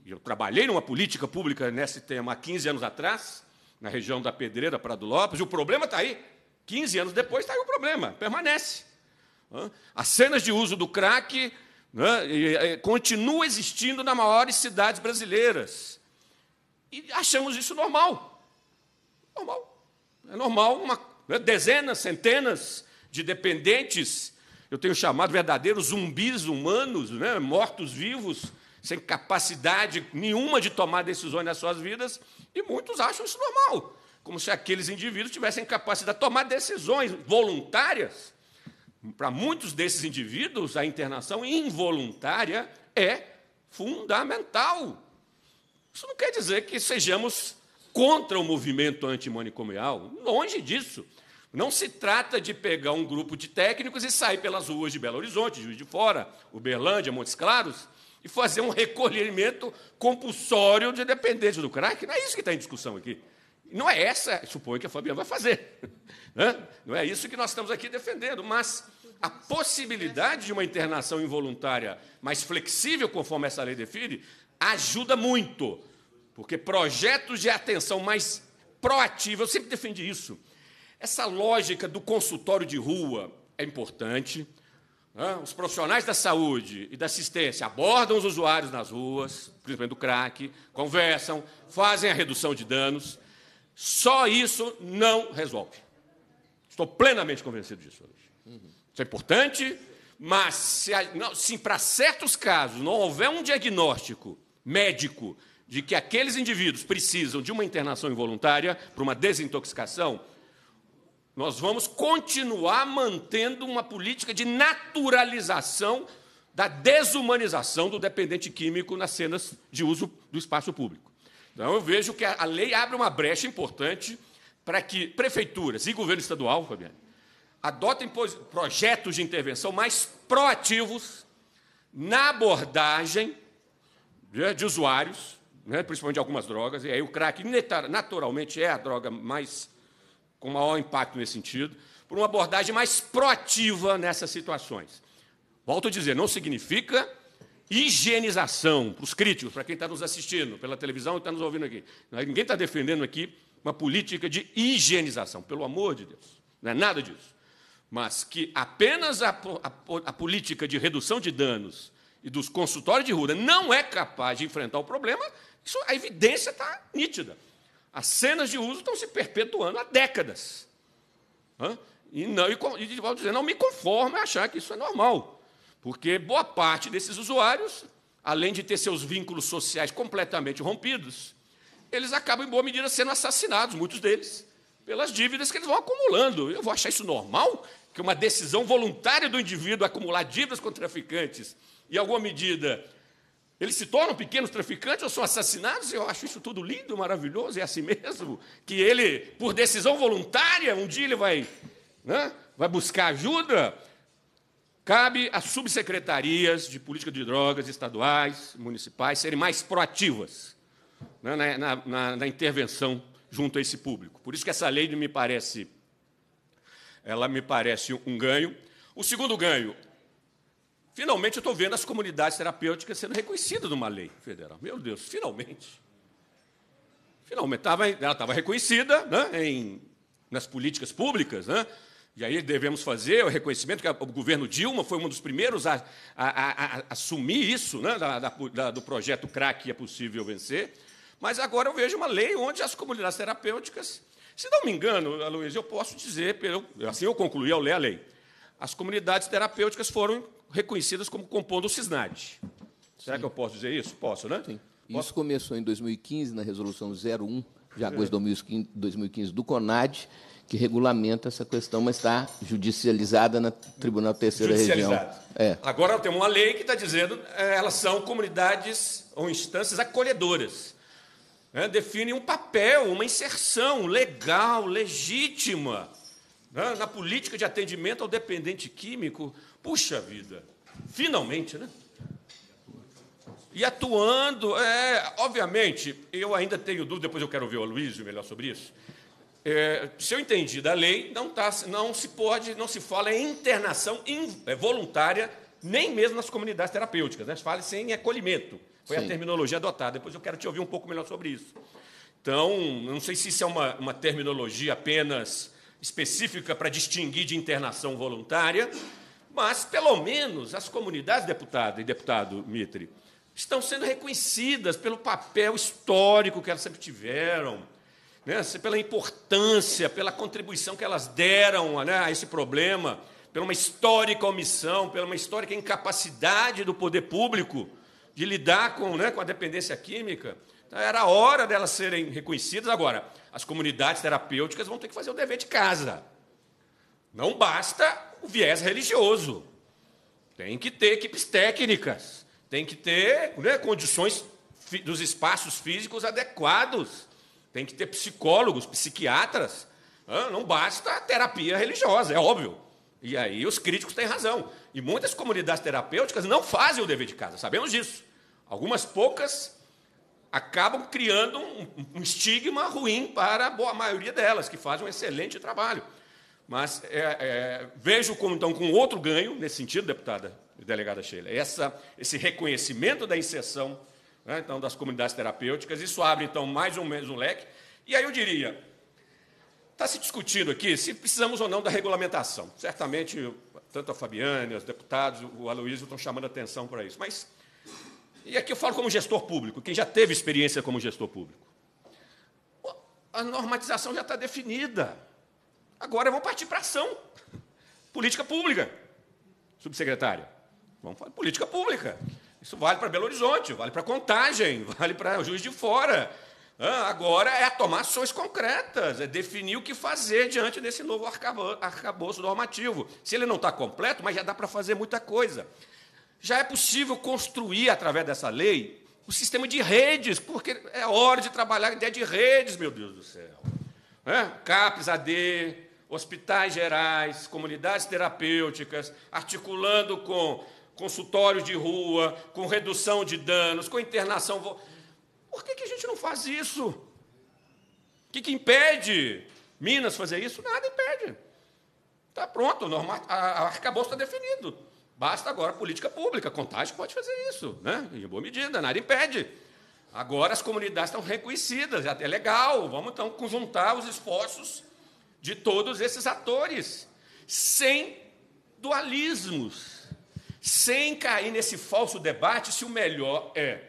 eu trabalhei numa política pública nesse tema há 15 anos atrás, na região da Pedreira, Prado Lopes, e o problema está aí. 15 anos depois está aí o problema, permanece. As cenas de uso do crack né, continuam existindo nas maiores cidades brasileiras. E achamos isso normal. Normal. É normal uma, né, dezenas, centenas de dependentes, eu tenho chamado verdadeiros zumbis humanos, né, mortos-vivos, sem capacidade nenhuma de tomar decisões nas suas vidas, e muitos acham isso normal como se aqueles indivíduos tivessem capacidade de tomar decisões voluntárias. Para muitos desses indivíduos, a internação involuntária é fundamental. Isso não quer dizer que sejamos contra o movimento antimanicomial, longe disso. Não se trata de pegar um grupo de técnicos e sair pelas ruas de Belo Horizonte, Juiz de Fora, Uberlândia, Montes Claros, e fazer um recolhimento compulsório de dependentes do crack. Não é isso que está em discussão aqui. Não é essa, suponho que a Fabiana vai fazer. Né? Não é isso que nós estamos aqui defendendo, mas a possibilidade de uma internação involuntária mais flexível, conforme essa lei define, ajuda muito, porque projetos de atenção mais proativa, eu sempre defendi isso. Essa lógica do consultório de rua é importante. Né? Os profissionais da saúde e da assistência abordam os usuários nas ruas, principalmente do crack, conversam, fazem a redução de danos. Só isso não resolve. Estou plenamente convencido disso Isso é importante, mas se, se para certos casos não houver um diagnóstico médico de que aqueles indivíduos precisam de uma internação involuntária para uma desintoxicação, nós vamos continuar mantendo uma política de naturalização da desumanização do dependente químico nas cenas de uso do espaço público. Então, eu vejo que a lei abre uma brecha importante para que prefeituras e governo estadual, Fabiano, adotem projetos de intervenção mais proativos na abordagem né, de usuários, né, principalmente de algumas drogas, e aí o crack naturalmente é a droga mais com maior impacto nesse sentido, por uma abordagem mais proativa nessas situações. Volto a dizer, não significa higienização para os críticos, para quem está nos assistindo pela televisão e está nos ouvindo aqui. É? Ninguém está defendendo aqui uma política de higienização, pelo amor de Deus. Não é nada disso. Mas que apenas a, a, a política de redução de danos e dos consultórios de rua não é capaz de enfrentar o problema, isso, a evidência está nítida. As cenas de uso estão se perpetuando há décadas. E, não, e, e, dizer, não me conformo a achar que isso é normal. Porque boa parte desses usuários, além de ter seus vínculos sociais completamente rompidos, eles acabam, em boa medida, sendo assassinados, muitos deles, pelas dívidas que eles vão acumulando. Eu vou achar isso normal? Que uma decisão voluntária do indivíduo acumular dívidas com traficantes, e, em alguma medida, eles se tornam pequenos traficantes ou são assassinados? Eu acho isso tudo lindo, maravilhoso, é assim mesmo. Que ele, por decisão voluntária, um dia ele vai, né, vai buscar ajuda, Cabe às subsecretarias de política de drogas estaduais, municipais, serem mais proativas né, na, na, na, na intervenção junto a esse público. Por isso que essa lei me parece, ela me parece um ganho. O segundo ganho, finalmente eu estou vendo as comunidades terapêuticas sendo reconhecidas numa lei federal. Meu Deus, finalmente. Finalmente, ela estava reconhecida né, em, nas políticas públicas, né, e aí devemos fazer o reconhecimento que o governo Dilma foi um dos primeiros a, a, a, a assumir isso, né, da, da, do projeto CRAC é possível vencer. Mas agora eu vejo uma lei onde as comunidades terapêuticas, se não me engano, Luiz, eu posso dizer, assim eu concluí ao ler a lei, as comunidades terapêuticas foram reconhecidas como compondo o CISNAD. Será Sim. que eu posso dizer isso? Posso, né? Sim. Posso? Isso começou em 2015, na resolução 01 de agosto de 2015 do CONAD, que regulamenta essa questão, mas está judicializada na Tribunal Terceira Região. É. Agora tem uma lei que está dizendo é, elas são comunidades ou instâncias acolhedoras. Né? Define um papel, uma inserção legal, legítima né? na política de atendimento ao dependente químico. Puxa vida, finalmente, né? E atuando, é, obviamente, eu ainda tenho dúvida, depois eu quero ouvir o Luiz melhor sobre isso é, se eu entendi da lei, não, tá, não se pode, não se fala em internação é, voluntária, nem mesmo nas comunidades terapêuticas, né? fala-se em acolhimento. Foi Sim. a terminologia adotada. Depois eu quero te ouvir um pouco melhor sobre isso. Então, não sei se isso é uma, uma terminologia apenas específica para distinguir de internação voluntária, mas, pelo menos, as comunidades, deputada e deputado Mitre, estão sendo reconhecidas pelo papel histórico que elas sempre tiveram né, pela importância, pela contribuição que elas deram né, a esse problema, pela uma histórica omissão, pela uma histórica incapacidade do poder público de lidar com, né, com a dependência química. Então, era hora delas serem reconhecidas. Agora, as comunidades terapêuticas vão ter que fazer o dever de casa. Não basta o viés religioso. Tem que ter equipes técnicas, tem que ter né, condições dos espaços físicos adequados. Tem que ter psicólogos, psiquiatras. Não basta terapia religiosa, é óbvio. E aí os críticos têm razão. E muitas comunidades terapêuticas não fazem o dever de casa, sabemos disso. Algumas poucas acabam criando um, um estigma ruim para a boa maioria delas, que fazem um excelente trabalho. Mas é, é, vejo como, então, com outro ganho, nesse sentido, deputada e delegada Sheila, essa, esse reconhecimento da inserção né, então, das comunidades terapêuticas. Isso abre, então, mais um, menos um leque. E aí eu diria, está se discutindo aqui se precisamos ou não da regulamentação. Certamente, tanto a Fabiane, os deputados, o Aloysio estão chamando atenção para isso. Mas, e aqui eu falo como gestor público, quem já teve experiência como gestor público. A normatização já está definida. Agora vamos partir para ação. Política pública, subsecretária. Vamos falar de política pública. Isso vale para Belo Horizonte, vale para Contagem, vale para Juiz de Fora. agora é tomar ações concretas, é definir o que fazer diante desse novo arcabouço normativo. Se ele não está completo, mas já dá para fazer muita coisa. Já é possível construir, através dessa lei, o sistema de redes, porque é hora de trabalhar a ideia de redes, meu Deus do céu. É? CAPES, AD, hospitais gerais, comunidades terapêuticas, articulando com consultório de rua, com redução de danos, com internação. Por que, que a gente não faz isso? O que, que impede Minas fazer isso? Nada impede. Está pronto, o norma... arcabouço está definido. Basta agora política pública. Contagem pode fazer isso, né? em boa medida, nada impede. Agora as comunidades estão reconhecidas, é até legal. Vamos então conjuntar os esforços de todos esses atores, sem dualismos, sem cair nesse falso debate se o melhor é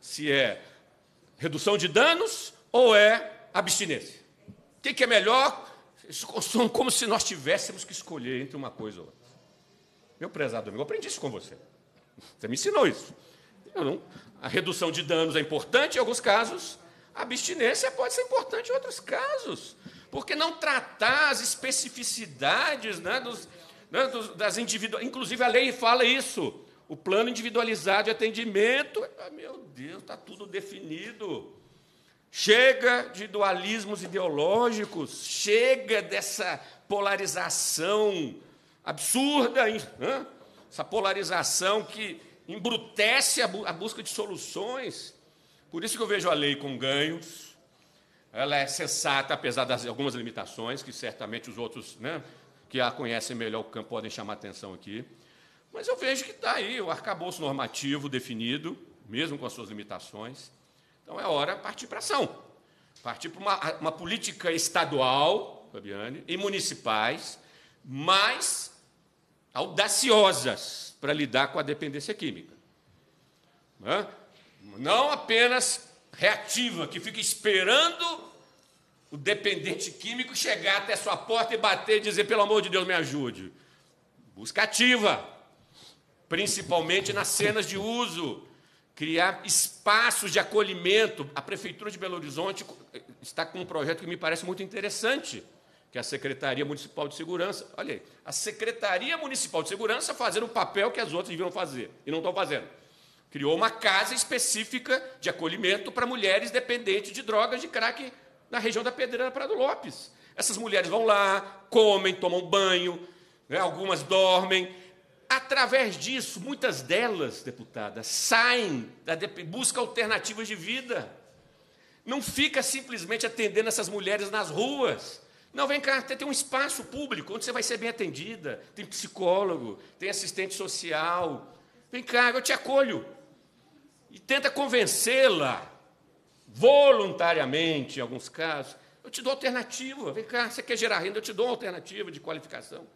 se é redução de danos ou é abstinência. O que é melhor? São como se nós tivéssemos que escolher entre uma coisa ou outra. Meu prezado amigo, eu aprendi isso com você. Você me ensinou isso. Não, a redução de danos é importante em alguns casos, a abstinência pode ser importante em outros casos. Porque não tratar as especificidades né, dos, né, das individu... inclusive a lei fala isso. O plano individualizado de atendimento, ah, meu Deus, está tudo definido. Chega de dualismos ideológicos, chega dessa polarização absurda, essa polarização que embrutece a busca de soluções. Por isso que eu vejo a lei com ganhos, ela é sensata, apesar das algumas limitações que certamente os outros né, que a conhecem melhor o campo podem chamar atenção aqui. Mas eu vejo que está aí o arcabouço normativo definido, mesmo com as suas limitações. Então é hora de partir para ação. Partir para uma, uma política estadual, Fabiane, e municipais mais audaciosas para lidar com a dependência química. Não apenas reativa, que fica esperando o dependente químico chegar até sua porta e bater e dizer: pelo amor de Deus, me ajude. Busca ativa, principalmente nas cenas de uso. Criar espaços de acolhimento. A Prefeitura de Belo Horizonte eh, está com um projeto que me parece muito interessante, que é a Secretaria Municipal de Segurança. Olha aí, a Secretaria Municipal de Segurança fazendo o papel que as outras deviam fazer e não estão fazendo. Criou uma casa específica de acolhimento para mulheres dependentes de drogas, de crack na região da Pedreira Prado Lopes. Essas mulheres vão lá, comem, tomam banho, né, algumas dormem. Através disso, muitas delas, deputadas, saem, da, buscam alternativas de vida. Não fica simplesmente atendendo essas mulheres nas ruas. Não, vem cá, tem um espaço público onde você vai ser bem atendida. Tem psicólogo, tem assistente social. Vem cá, eu te acolho. E tenta convencê-la voluntariamente, em alguns casos, eu te dou alternativa. Vem cá, você quer gerar renda? Eu te dou uma alternativa de qualificação.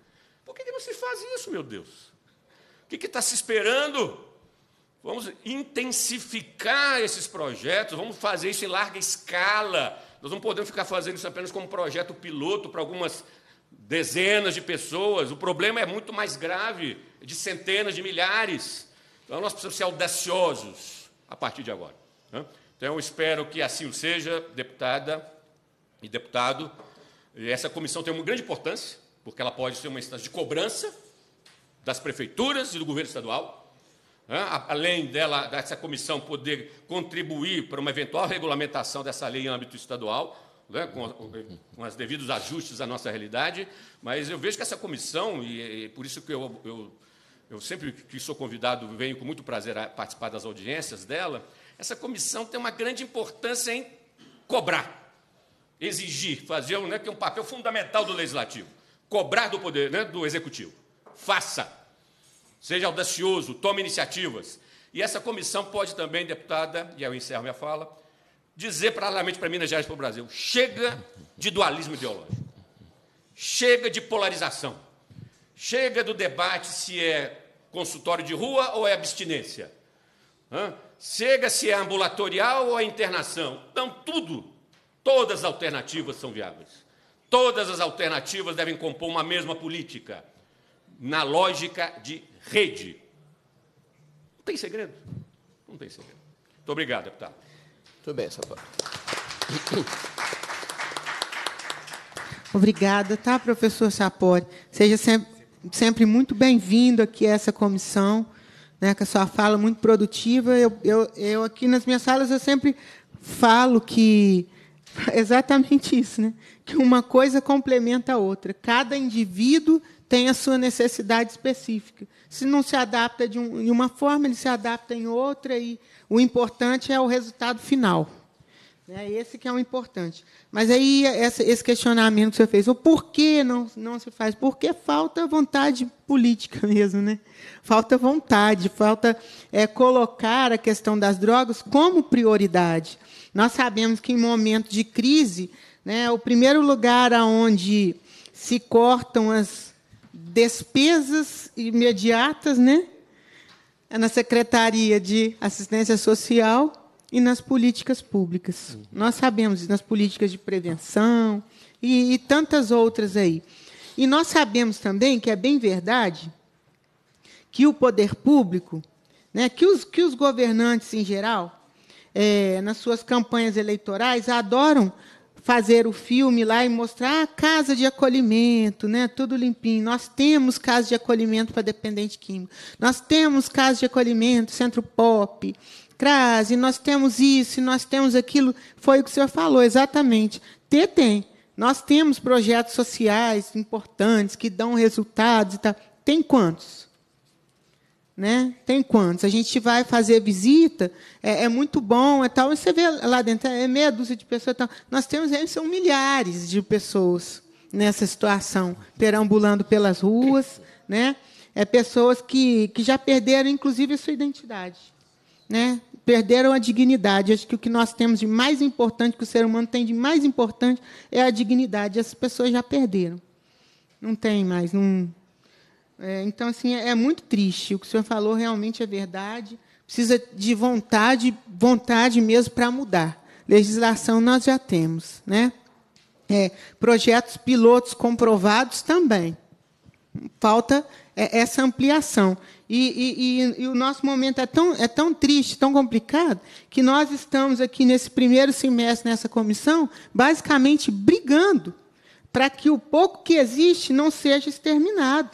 Por que, você não se faz isso, meu Deus? O que está se esperando? Vamos intensificar esses projetos, vamos fazer isso em larga escala. Nós não podemos ficar fazendo isso apenas como projeto piloto para algumas dezenas de pessoas. O problema é muito mais grave, é de centenas, de milhares. Então nós precisamos ser audaciosos a partir de agora. Né? Então, espero que assim o seja, deputada e deputado. Essa comissão tem uma grande importância, porque ela pode ser uma instância de cobrança das prefeituras e do governo estadual, né? além dela, dessa comissão poder contribuir para uma eventual regulamentação dessa lei em âmbito estadual, né? com, com os devidos ajustes à nossa realidade, mas eu vejo que essa comissão, e, e por isso que eu, eu, eu sempre que sou convidado, venho com muito prazer a participar das audiências dela, essa comissão tem uma grande importância em cobrar, exigir, fazer né, que é um papel fundamental do legislativo, cobrar do poder, né, do executivo. Faça, seja audacioso, tome iniciativas. E essa comissão pode também, deputada, e eu encerro minha fala, dizer paralelamente para Minas Gerais e para o Brasil: chega de dualismo ideológico, chega de polarização, chega do debate se é consultório de rua ou é abstinência. Hã? Chega se é ambulatorial ou a internação. Então, tudo, todas as alternativas são viáveis. Todas as alternativas devem compor uma mesma política, na lógica de rede. Não tem segredo. Não tem segredo. Muito obrigado, deputado. Muito bem, Sapori. Obrigada, tá, professor Sapori. Seja sempre, sempre muito bem-vindo aqui a essa comissão né, com a sua fala muito produtiva. Eu, eu, eu aqui nas minhas salas eu sempre falo que exatamente isso, né? Que uma coisa complementa a outra. Cada indivíduo tem a sua necessidade específica. Se não se adapta de, um, de uma forma, ele se adapta em outra e o importante é o resultado final é Esse que é o importante. Mas aí esse questionamento que você fez, o porquê não, não se faz? Porque falta vontade política mesmo, né? Falta vontade, falta é, colocar a questão das drogas como prioridade. Nós sabemos que em momento de crise, né, o primeiro lugar aonde se cortam as despesas imediatas, né? É na Secretaria de Assistência Social e nas políticas públicas. Uhum. Nós sabemos nas políticas de prevenção e, e, tantas outras aí. E nós sabemos também que é bem verdade que o poder público, né, que, os, que os governantes em geral, é, nas suas campanhas eleitorais, adoram fazer o filme lá e mostrar a casa de acolhimento, né? Tudo limpinho. Nós temos casa de acolhimento para dependente químico. Nós temos casa de acolhimento, centro pop, Crase, nós temos isso, nós temos aquilo. Foi o que o senhor falou, exatamente. Ter tem. Nós temos projetos sociais importantes que dão resultados e tal. Tem quantos? Né? Tem quantos? A gente vai fazer visita, é, é muito bom e é tal, você vê lá dentro, é meia dúzia de pessoas e tal. Nós temos, são milhares de pessoas nessa situação, perambulando pelas ruas, né? É pessoas que, que já perderam, inclusive, a sua identidade, né? perderam a dignidade. Acho que o que nós temos de mais importante, que o ser humano tem de mais importante, é a dignidade. As pessoas já perderam. Não tem mais. Não... É, então, assim, é, é muito triste. O que o senhor falou realmente é verdade. Precisa de vontade, vontade mesmo para mudar. Legislação nós já temos, né? É, projetos pilotos comprovados também. Falta é, essa ampliação. E, e, e, e, o nosso momento é tão, é tão triste, tão complicado, que nós estamos aqui nesse primeiro semestre, nessa comissão, basicamente brigando para que o pouco que existe não seja exterminado.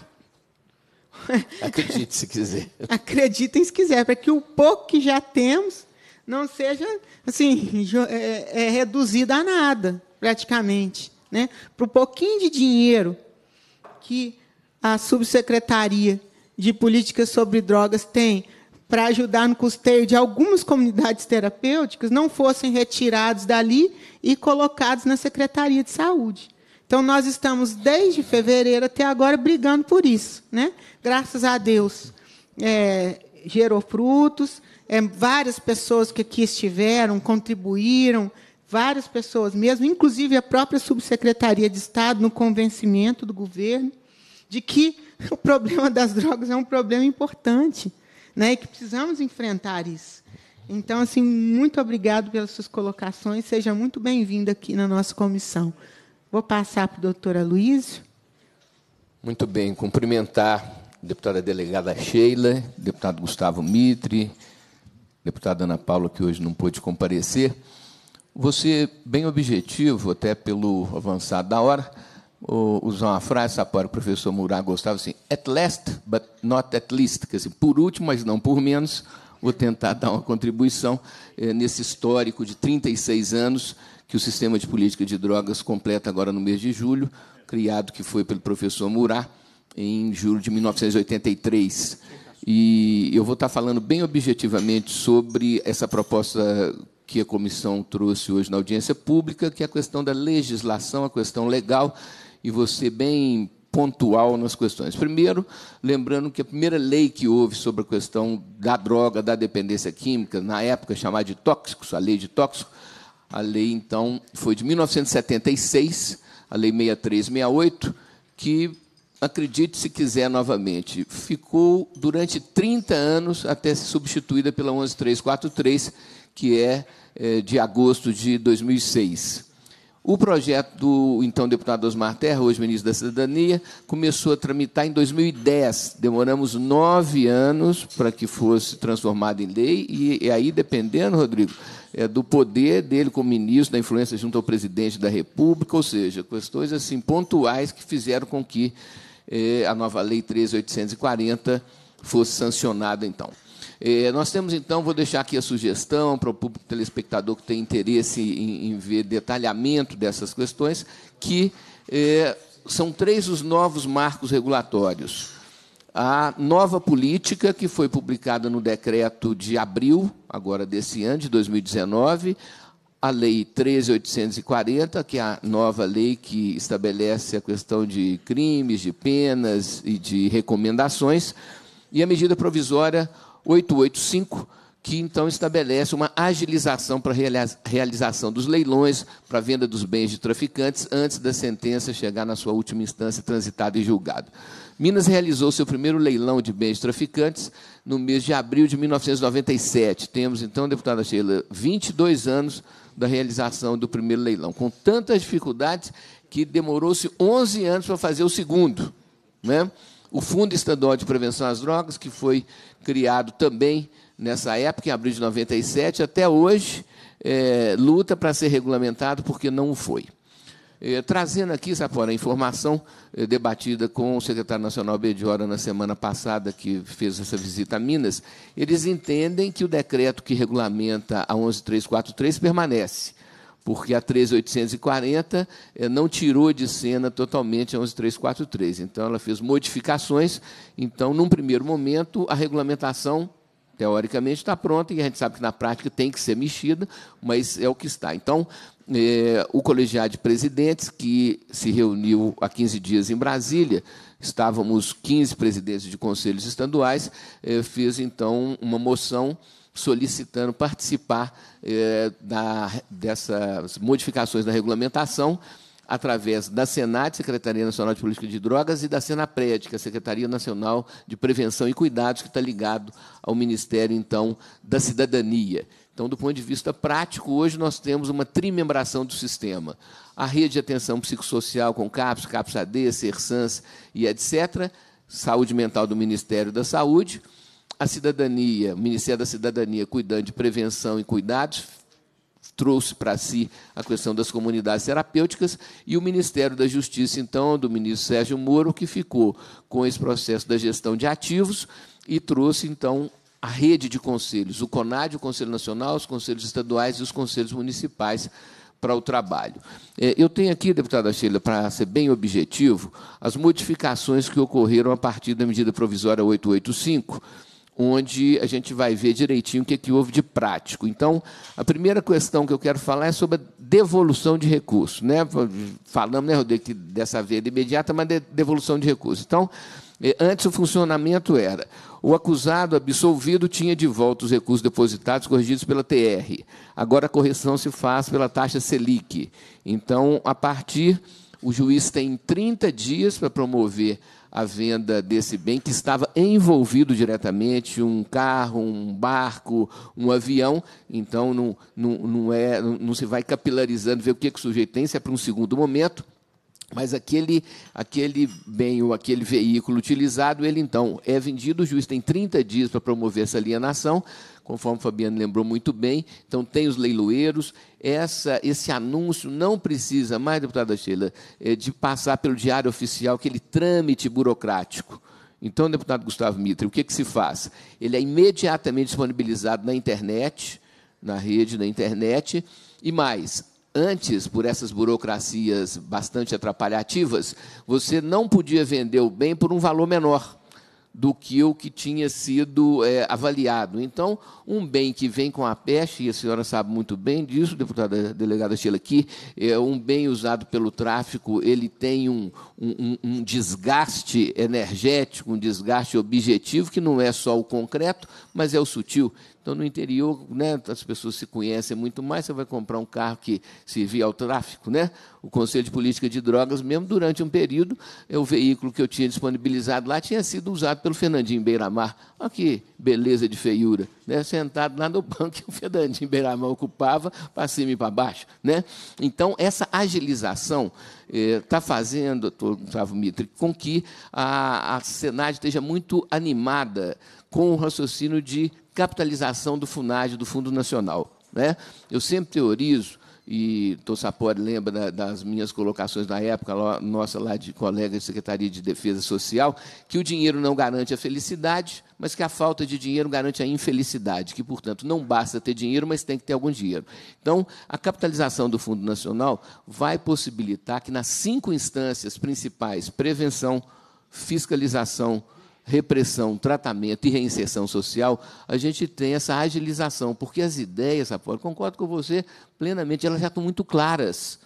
Acredite se quiser. Acreditem se quiser, para que o pouco que já temos não seja assim é, é, é reduzido a nada, praticamente. Né? Para o pouquinho de dinheiro que a subsecretaria de políticas sobre drogas tem para ajudar no custeio de algumas comunidades terapêuticas não fossem retirados dali e colocados na Secretaria de Saúde. Então, nós estamos, desde fevereiro até agora, brigando por isso. Né? Graças a Deus, é, gerou frutos, é, várias pessoas que aqui estiveram contribuíram, várias pessoas mesmo, inclusive a própria Subsecretaria de Estado, no convencimento do governo, de que o problema das drogas é um problema importante, né? E que precisamos enfrentar isso. Então, assim, muito obrigado pelas suas colocações. Seja muito bem-vindo aqui na nossa comissão. Vou passar para o doutor Aloysio. Muito bem. Cumprimentar a deputada delegada Sheila, deputado Gustavo Mitre, deputada Ana Paula, que hoje não pôde comparecer. Você bem objetivo, até pelo avançado da hora, usar uma frase, sabe, para o professor Murat gostava assim, at last, but not at least, que assim por último, mas não por menos, vou tentar dar uma contribuição eh, nesse histórico de 36 anos que o sistema de política de drogas completa agora no mês de julho, criado que foi pelo professor Murat em julho de 1983. E eu vou estar falando bem objetivamente sobre essa proposta que a comissão trouxe hoje na audiência pública, que é a questão da legislação, a questão legal e você bem pontual nas questões. Primeiro, lembrando que a primeira lei que houve sobre a questão da droga, da dependência química, na época chamada de tóxicos, a lei de tóxico, a lei então foi de 1976, a lei 6368, que acredite se quiser novamente, ficou durante 30 anos até ser substituída pela 11343, que é, é de agosto de 2006. O projeto do então deputado Osmar Terra, hoje ministro da Cidadania, começou a tramitar em 2010. Demoramos nove anos para que fosse transformado em lei, e, e aí, dependendo, Rodrigo, é, do poder dele como ministro, da influência junto ao presidente da República, ou seja, questões assim pontuais que fizeram com que é, a nova Lei 13.840 fosse sancionada então. É, nós temos, então, vou deixar aqui a sugestão para o público telespectador que tem interesse em, em ver detalhamento dessas questões, que é, são três os novos marcos regulatórios. A nova política, que foi publicada no decreto de abril, agora desse ano, de 2019, a Lei 13.840, que é a nova lei que estabelece a questão de crimes, de penas e de recomendações, e a medida provisória 885, que então estabelece uma agilização para a realização dos leilões, para a venda dos bens de traficantes, antes da sentença chegar na sua última instância transitada e julgado. Minas realizou seu primeiro leilão de bens de traficantes no mês de abril de 1997. Temos então, deputada Sheila, 22 anos da realização do primeiro leilão, com tantas dificuldades que demorou-se 11 anos para fazer o segundo, né? o Fundo Estadual de Prevenção às Drogas, que foi criado também nessa época, em abril de 97, até hoje é, luta para ser regulamentado porque não foi. É, trazendo aqui, Sapora, a informação é, debatida com o secretário nacional Bediora na semana passada, que fez essa visita a Minas, eles entendem que o decreto que regulamenta a 11343 permanece porque a 13840 eh, não tirou de cena totalmente a 11343. Então, ela fez modificações. Então, num primeiro momento, a regulamentação, teoricamente, está pronta, e a gente sabe que na prática tem que ser mexida, mas é o que está. Então, é, o colegiado de presidentes, que se reuniu há 15 dias em Brasília, estávamos 15 presidentes de conselhos estaduais, é, fez então uma moção solicitando participar eh, da, dessas modificações da regulamentação através da Senat, Secretaria Nacional de Política de Drogas, e da Senapred, que é a Secretaria Nacional de Prevenção e Cuidados, que está ligado ao Ministério, então, da Cidadania. Então, do ponto de vista prático, hoje nós temos uma trimembração do sistema. A rede de atenção psicossocial com CAPS, CAPS-AD, CERSANS e etc., saúde mental do Ministério da Saúde, a cidadania, o Ministério da Cidadania, cuidando de prevenção e cuidados, trouxe para si a questão das comunidades terapêuticas e o Ministério da Justiça, então, do ministro Sérgio Moro, que ficou com esse processo da gestão de ativos e trouxe, então, a rede de conselhos, o CONAD, o Conselho Nacional, os conselhos estaduais e os conselhos municipais para o trabalho. É, eu tenho aqui, deputada Sheila, para ser bem objetivo, as modificações que ocorreram a partir da medida provisória 885, onde a gente vai ver direitinho o que, é que houve de prático. Então, a primeira questão que eu quero falar é sobre a devolução de recursos. Né? Falamos, né, Rodrigo, que dessa vez é imediata, mas de devolução de recursos. Então, eh, antes o funcionamento era o acusado absolvido tinha de volta os recursos depositados corrigidos pela TR. Agora a correção se faz pela taxa Selic. Então, a partir, o juiz tem 30 dias para promover a venda desse bem que estava envolvido diretamente um carro, um barco, um avião. Então não, não, não, é, não se vai capilarizando, ver o que, que o sujeito tem, se é para um segundo momento. Mas aquele, aquele bem ou aquele veículo utilizado, ele então é vendido, o juiz tem 30 dias para promover essa alienação, conforme o Fabiano lembrou muito bem. Então, tem os leiloeiros. Essa, esse anúncio não precisa mais, deputada Sheila, eh, de passar pelo diário oficial, aquele trâmite burocrático. Então, deputado Gustavo Mitre, o que, que se faz? Ele é imediatamente disponibilizado na internet, na rede, na internet, e mais, antes, por essas burocracias bastante atrapalhativas, você não podia vender o bem por um valor menor do que o que tinha sido é, avaliado. Então, um bem que vem com a peste, e a senhora sabe muito bem disso, deputada delegada Sheila, que é, um bem usado pelo tráfico, ele tem um, um, um desgaste energético, um desgaste objetivo, que não é só o concreto, mas é o sutil. Então, no interior, né, as pessoas se conhecem muito mais, você vai comprar um carro que servia ao tráfico. Né? O Conselho de Política de Drogas, mesmo durante um período, é o veículo que eu tinha disponibilizado lá tinha sido usado pelo Fernandinho Beiramar. Olha que beleza de feiura. Né? Sentado lá no banco que o Fernandinho Beiramar ocupava, para cima e para baixo. Né? Então, essa agilização está eh, fazendo, doutor Gustavo Mitre, com que a, a Senad esteja muito animada com o raciocínio de capitalização do FUNAD, do Fundo Nacional. Né? Eu sempre teorizo e Tossapori lembra das minhas colocações na época, nossa lá de colega de Secretaria de Defesa Social, que o dinheiro não garante a felicidade, mas que a falta de dinheiro garante a infelicidade, que, portanto, não basta ter dinheiro, mas tem que ter algum dinheiro. Então, a capitalização do Fundo Nacional vai possibilitar que, nas cinco instâncias principais prevenção, fiscalização, repressão, tratamento e reinserção social, a gente tenha essa agilização, porque as ideias, Apolo, concordo com você plenamente, elas já estão muito claras.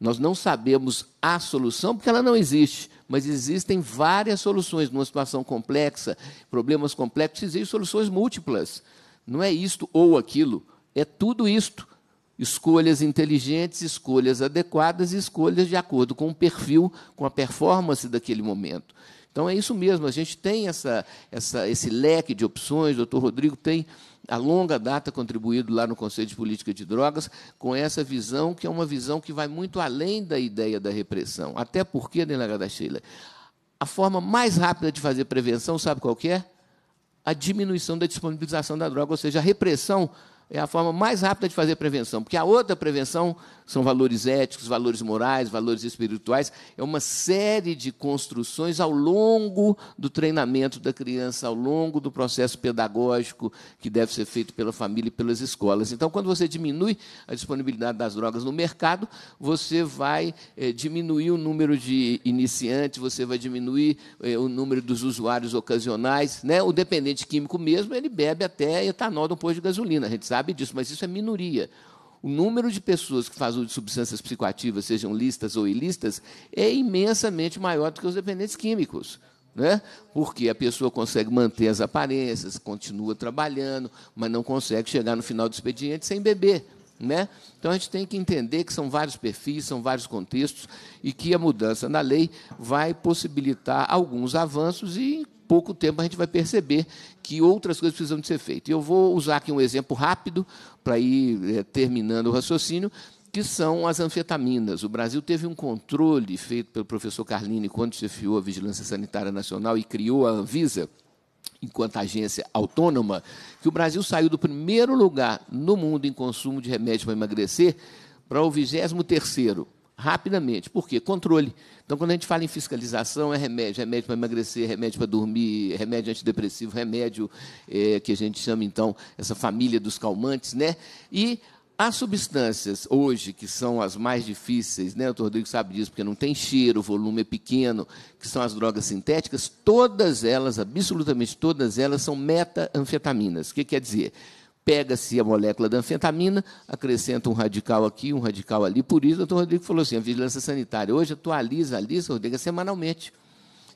Nós não sabemos a solução porque ela não existe, mas existem várias soluções numa situação complexa, problemas complexos, existem soluções múltiplas. Não é isto ou aquilo, é tudo isto. Escolhas inteligentes, escolhas adequadas e escolhas de acordo com o perfil, com a performance daquele momento. Então é isso mesmo, a gente tem essa, essa, esse leque de opções, o doutor Rodrigo tem a longa data contribuído lá no Conselho de Política de Drogas com essa visão, que é uma visão que vai muito além da ideia da repressão. Até porque, delegada Sheila, a forma mais rápida de fazer prevenção, sabe qual é? A diminuição da disponibilização da droga, ou seja, a repressão é a forma mais rápida de fazer prevenção, porque a outra prevenção são valores éticos, valores morais, valores espirituais. É uma série de construções ao longo do treinamento da criança, ao longo do processo pedagógico que deve ser feito pela família e pelas escolas. Então, quando você diminui a disponibilidade das drogas no mercado, você vai é, diminuir o número de iniciantes, você vai diminuir é, o número dos usuários ocasionais. Né? O dependente químico mesmo, ele bebe até etanol do de gasolina, a gente sabe disso, mas isso é minoria. O número de pessoas que fazem de substâncias psicoativas, sejam listas ou ilícitas, é imensamente maior do que os dependentes químicos. Né? Porque a pessoa consegue manter as aparências, continua trabalhando, mas não consegue chegar no final do expediente sem beber. Né? Então a gente tem que entender que são vários perfis, são vários contextos e que a mudança na lei vai possibilitar alguns avanços e pouco tempo a gente vai perceber que outras coisas precisam de ser feitas. Eu vou usar aqui um exemplo rápido para ir é, terminando o raciocínio, que são as anfetaminas. O Brasil teve um controle feito pelo professor Carlini quando chefiou a Vigilância Sanitária Nacional e criou a Anvisa, enquanto agência autônoma, que o Brasil saiu do primeiro lugar no mundo em consumo de remédio para emagrecer para o 23 terceiro rapidamente. Por quê? Controle. Então, quando a gente fala em fiscalização, é remédio, remédio para emagrecer, remédio para dormir, remédio antidepressivo, remédio é, que a gente chama, então, essa família dos calmantes, né? E as substâncias hoje, que são as mais difíceis, né? o Rodrigo sabe disso, porque não tem cheiro, o volume é pequeno, que são as drogas sintéticas, todas elas, absolutamente todas elas, são metanfetaminas. O que quer dizer? pega-se a molécula da anfetamina, acrescenta um radical aqui, um radical ali. Por isso, o doutor Rodrigo falou assim: a vigilância sanitária hoje atualiza a lista, Rodrigo, é semanalmente.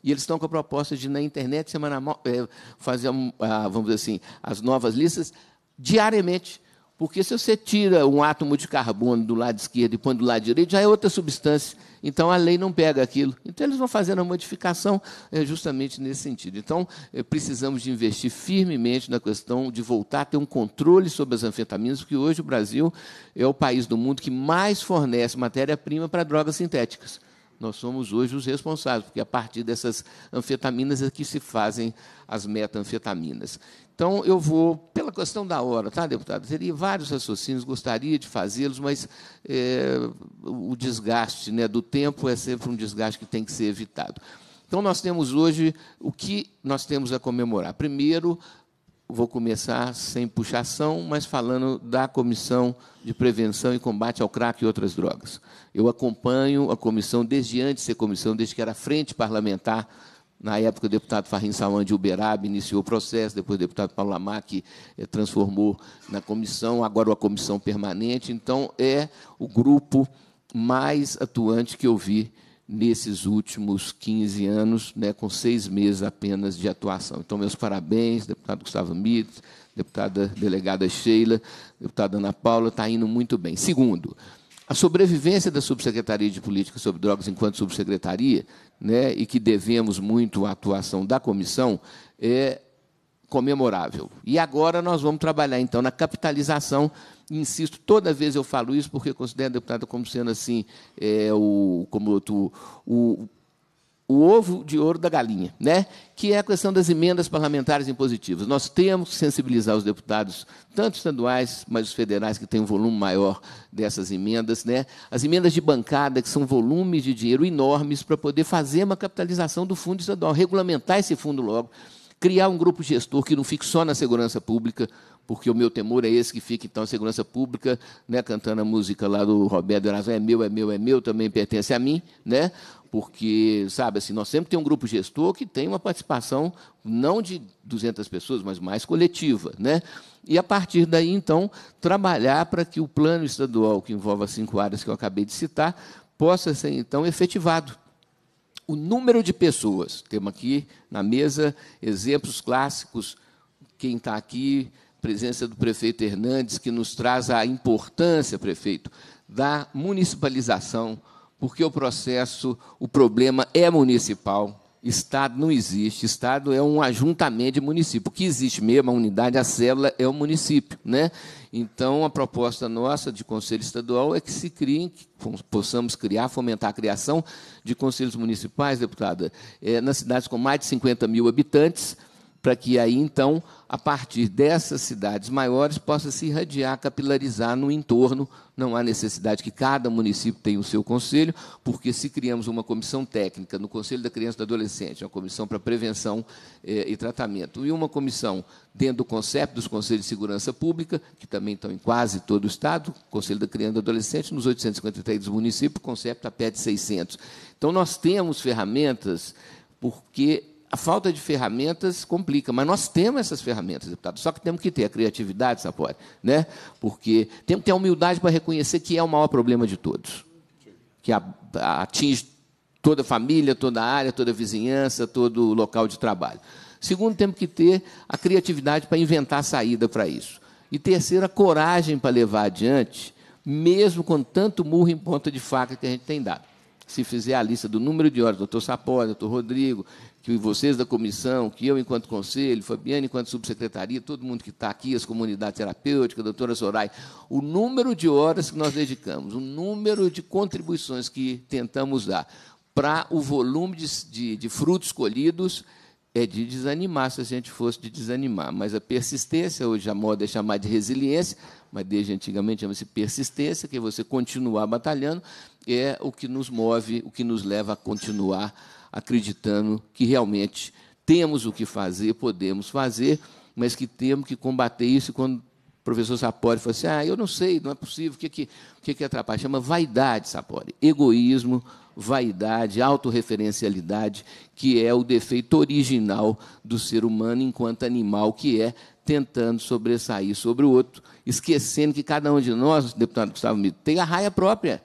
E eles estão com a proposta de, na internet, semanal, eh, fazer, ah, vamos dizer assim, as novas listas diariamente. Porque se você tira um átomo de carbono do lado esquerdo e põe do lado direito, já é outra substância. Então a lei não pega aquilo. Então eles vão fazendo a modificação é, justamente nesse sentido. Então é, precisamos de investir firmemente na questão de voltar a ter um controle sobre as anfetaminas, porque hoje o Brasil é o país do mundo que mais fornece matéria-prima para drogas sintéticas. Nós somos hoje os responsáveis, porque é a partir dessas anfetaminas é que se fazem as metanfetaminas. Então, eu vou, pela questão da hora, tá, deputado? Teria vários raciocínios, gostaria de fazê-los, mas é, o desgaste né, do tempo é sempre um desgaste que tem que ser evitado. Então, nós temos hoje o que nós temos a comemorar. Primeiro, vou começar sem puxação, mas falando da Comissão de Prevenção e Combate ao Crack e Outras Drogas. Eu acompanho a comissão desde antes de ser comissão, desde que era frente parlamentar na época, o deputado Farrin Saman de Uberaba iniciou o processo, depois o deputado Paulo Lamac eh, transformou na comissão, agora a comissão permanente. Então, é o grupo mais atuante que eu vi nesses últimos 15 anos, né, com seis meses apenas de atuação. Então, meus parabéns, deputado Gustavo Mitz, deputada delegada Sheila, deputada Ana Paula, está indo muito bem. Segundo, a sobrevivência da Subsecretaria de Política sobre Drogas enquanto subsecretaria, né, e que devemos muito à atuação da comissão, é comemorável. E agora nós vamos trabalhar, então, na capitalização. Insisto, toda vez eu falo isso, porque considero, deputada, como sendo assim, é, o, como tu, o o ovo de ouro da galinha, né? que é a questão das emendas parlamentares impositivas. Nós temos que sensibilizar os deputados, tanto estaduais, mas os federais, que têm um volume maior dessas emendas, né? as emendas de bancada, que são volumes de dinheiro enormes, para poder fazer uma capitalização do fundo estadual, regulamentar esse fundo logo, criar um grupo gestor que não fique só na segurança pública, porque o meu temor é esse que fique então a segurança pública, né, cantando a música lá do Roberto Erasmo, é meu, é meu, é meu, também pertence a mim, né? porque, sabe, assim, nós sempre temos um grupo gestor que tem uma participação não de 200 pessoas, mas mais coletiva, né? E a partir daí, então, trabalhar para que o plano estadual, que envolve as cinco áreas que eu acabei de citar, possa ser, então, efetivado. O número de pessoas, temos aqui na mesa exemplos clássicos, quem está aqui, presença do prefeito Hernandes, que nos traz a importância, prefeito, da municipalização porque o processo, o problema é municipal. Estado não existe. Estado é um ajuntamento de município. O que existe mesmo, a unidade, a célula, é o município. Né? Então, a proposta nossa de Conselho Estadual é que se criem, que possamos criar, fomentar a criação de conselhos municipais, deputada, é, nas cidades com mais de 50 mil habitantes, para que aí então, a partir dessas cidades maiores, possa se irradiar, capilarizar no entorno. Não há necessidade que cada município tenha o seu conselho, porque se criamos uma comissão técnica no Conselho da Criança e do Adolescente, uma comissão para prevenção eh, e tratamento, e uma comissão dentro do conceito dos Conselhos de Segurança Pública, que também estão em quase todo o Estado, Conselho da Criança e do Adolescente, nos 853 municípios, o conceito está perto de 600. Então, nós temos ferramentas, porque a falta de ferramentas complica, mas nós temos essas ferramentas, deputado. Só que temos que ter a criatividade, Sapori, né? Porque temos que ter a humildade para reconhecer que é o maior problema de todos, que atinge toda a família, toda a área, toda a vizinhança, todo o local de trabalho. Segundo, temos que ter a criatividade para inventar a saída para isso. E terceiro, a coragem para levar adiante, mesmo com tanto murro em ponta de faca que a gente tem dado se fizer a lista do número de horas, doutor Sapori, doutor Rodrigo, que vocês da comissão, que eu enquanto conselho, Fabiana enquanto subsecretaria, todo mundo que está aqui, as comunidades terapêuticas, a doutora Soray, o número de horas que nós dedicamos, o número de contribuições que tentamos dar para o volume de, de, de frutos colhidos é de desanimar, se a gente fosse de desanimar. Mas a persistência, hoje a moda é chamar de resiliência, mas desde antigamente chama-se persistência, que é você continuar batalhando, é o que nos move, o que nos leva a continuar acreditando que realmente temos o que fazer, podemos fazer, mas que temos que combater isso. Quando o professor Sapori falou assim: ah, eu não sei, não é possível, o que, é que, que, é que atrapalha? Chama vaidade, Sapori, egoísmo, vaidade, autorreferencialidade, que é o defeito original do ser humano enquanto animal, que é tentando sobressair sobre o outro, esquecendo que cada um de nós, deputado Gustavo Mito, tem a raia própria.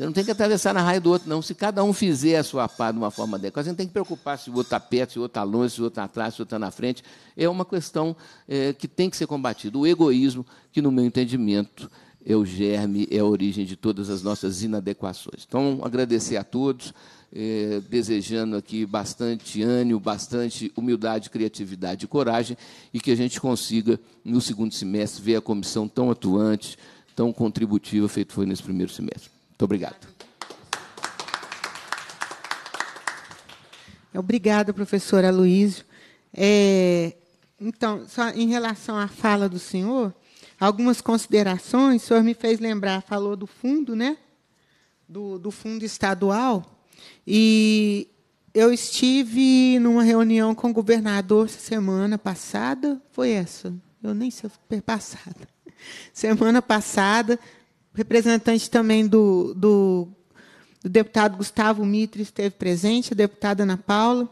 Você não tem que atravessar na raia do outro, não. Se cada um fizer a sua parte de uma forma adequada, você não tem que preocupar se o outro está perto, se o outro está longe, se o outro está atrás, se o outro está na frente. É uma questão é, que tem que ser combatida. O egoísmo, que, no meu entendimento, é o germe, é a origem de todas as nossas inadequações. Então, agradecer a todos, é, desejando aqui bastante ânimo, bastante humildade, criatividade e coragem, e que a gente consiga, no segundo semestre, ver a comissão tão atuante, tão contributiva, feito foi nesse primeiro semestre. Muito obrigado. Obrigada, professor Luísio. É, então, só em relação à fala do senhor, algumas considerações, o senhor me fez lembrar, falou do fundo, né? Do, do fundo estadual. E eu estive numa reunião com o governador semana passada, foi essa? Eu nem sei, se passada. Semana passada, representante também do, do, do deputado Gustavo Mitre esteve presente, a deputada Ana Paula.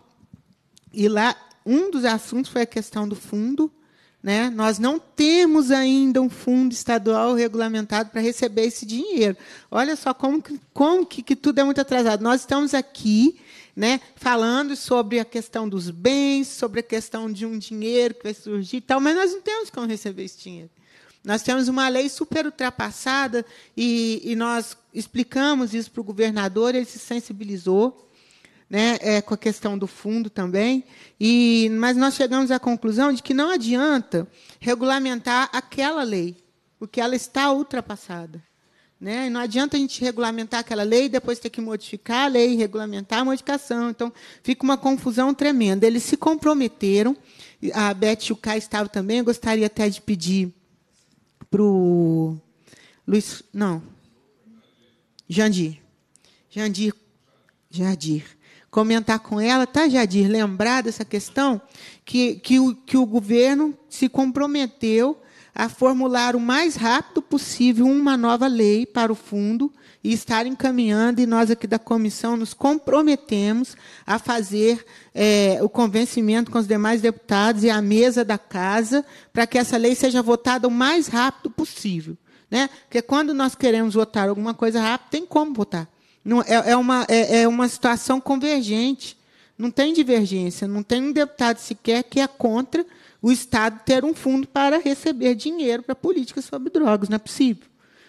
E lá, um dos assuntos foi a questão do fundo. Né? Nós não temos ainda um fundo estadual regulamentado para receber esse dinheiro. Olha só como, que, como que, que tudo é muito atrasado. Nós estamos aqui né, falando sobre a questão dos bens, sobre a questão de um dinheiro que vai surgir e tal, mas nós não temos como receber esse dinheiro. Nós temos uma lei super ultrapassada e, e nós explicamos isso para o governador, ele se sensibilizou. Né, é, com a questão do fundo também. E, mas nós chegamos à conclusão de que não adianta regulamentar aquela lei, porque ela está ultrapassada. Né? Não adianta a gente regulamentar aquela lei e depois ter que modificar a lei, regulamentar a modificação. Então, fica uma confusão tremenda. Eles se comprometeram, a Beth e o Kai estavam também, eu gostaria até de pedir pro Luiz, não. Jandir. Jandir Jandir. Comentar com ela, tá, Jardir? Lembrar dessa questão que, que, o, que o governo se comprometeu a formular o mais rápido possível uma nova lei para o fundo e estar encaminhando, e nós aqui da comissão nos comprometemos a fazer é, o convencimento com os demais deputados e a mesa da casa para que essa lei seja votada o mais rápido possível. Né? Porque quando nós queremos votar alguma coisa rápido, tem como votar. Não, é, é uma, é, é uma situação convergente. Não tem divergência, não tem um deputado sequer que é contra o Estado ter um fundo para receber dinheiro para políticas sobre drogas. Não é possível.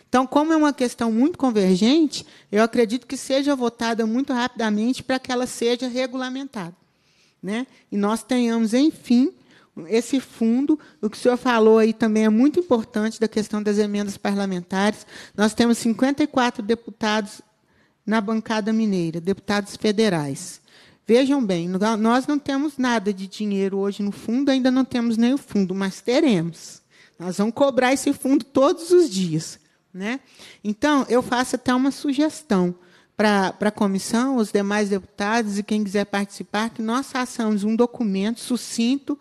Então, como é uma questão muito convergente, eu acredito que seja votada muito rapidamente para que ela seja regulamentada. Né? E nós tenhamos, enfim, esse fundo, o que o senhor falou aí também é muito importante da questão das emendas parlamentares. Nós temos 54 deputados na bancada mineira, deputados federais. Vejam bem, nós não temos nada de dinheiro hoje no fundo, ainda não temos nem o fundo, mas teremos. Nós vamos cobrar esse fundo todos os dias. Né? Então, eu faço até uma sugestão para a comissão, os demais deputados e quem quiser participar, que nós façamos um documento sucinto,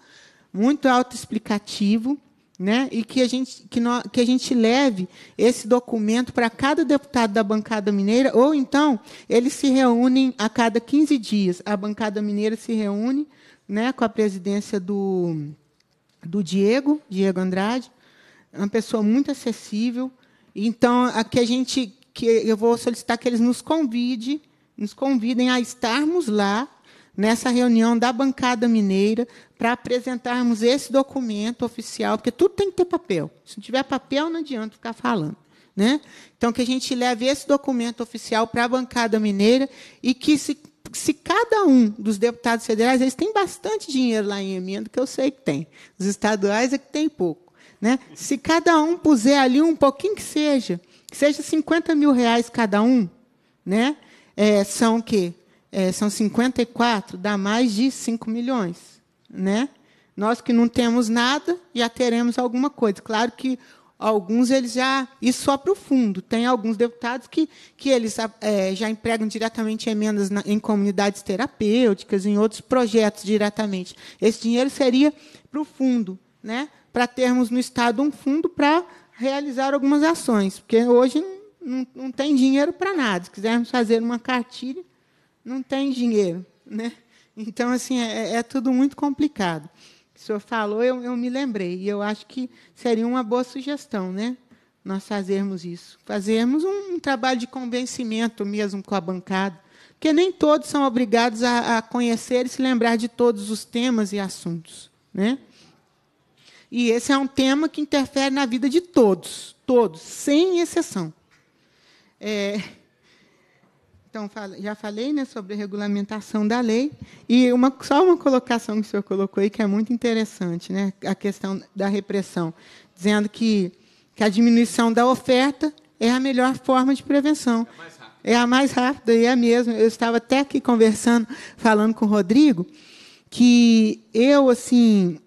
muito autoexplicativo, né? e que a, gente, que, no, que a gente leve esse documento para cada deputado da bancada mineira, ou então eles se reúnem a cada 15 dias. A bancada mineira se reúne né, com a presidência do, do Diego, Diego Andrade, uma pessoa muito acessível, então, aqui a gente que eu vou solicitar que eles nos convide, nos convidem a estarmos lá nessa reunião da bancada mineira para apresentarmos esse documento oficial, porque tudo tem que ter papel. Se não tiver papel, não adianta ficar falando. Né? Então, que a gente leve esse documento oficial para a bancada mineira e que, se, se cada um dos deputados federais, eles têm bastante dinheiro lá em emenda, que eu sei que tem. Os estaduais é que tem pouco. Né? Se cada um puser ali um pouquinho que seja, que seja 50 mil reais cada um, né? É, são o quê? É, são 54, dá mais de 5 milhões. Né? Nós que não temos nada, já teremos alguma coisa. Claro que alguns eles já. Isso só para o fundo. Tem alguns deputados que, que eles é, já empregam diretamente emendas na, em comunidades terapêuticas, em outros projetos diretamente. Esse dinheiro seria para o fundo. Né? para termos no Estado um fundo para realizar algumas ações, porque hoje não, não tem dinheiro para nada. Se quisermos fazer uma cartilha, não tem dinheiro. Né? Então, assim, é, é, é tudo muito complicado. O senhor falou, eu, eu me lembrei, e eu acho que seria uma boa sugestão, né? nós fazermos isso. Fazermos um, um, trabalho de convencimento mesmo com a bancada, porque nem todos são obrigados a, a, conhecer e se lembrar de todos os temas e assuntos. Né? E esse é um tema que interfere na vida de todos, todos, sem exceção. É, então, já falei né, sobre a regulamentação da lei. E uma, só uma colocação que o senhor colocou aí, que é muito interessante, né, a questão da repressão, dizendo que, que a diminuição da oferta é a melhor forma de prevenção. É a mais rápida, é e é a mesma. Eu estava até aqui conversando, falando com o Rodrigo, que eu, assim,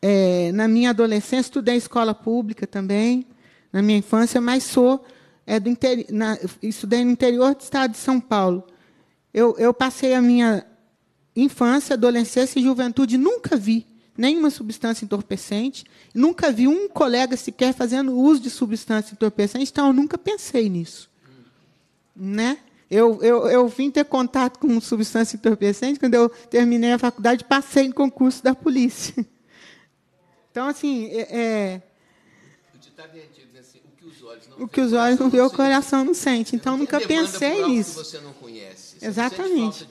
é, na minha adolescência, estudei escola pública também, na minha infância, mas sou é, do interi na, estudei no interior do estado de São Paulo. Eu, eu passei a minha infância, adolescência e juventude, nunca vi nenhuma substância entorpecente, nunca vi um colega sequer fazendo uso de substância entorpecente, então eu nunca pensei nisso. Né? Eu, eu, eu vim ter contato com substância entorpecente quando eu terminei a faculdade passei no concurso da polícia. Então, assim, é. é o é assim, o que os olhos não vê, o coração não sente. Então, eu nunca pensei nisso. Exatamente.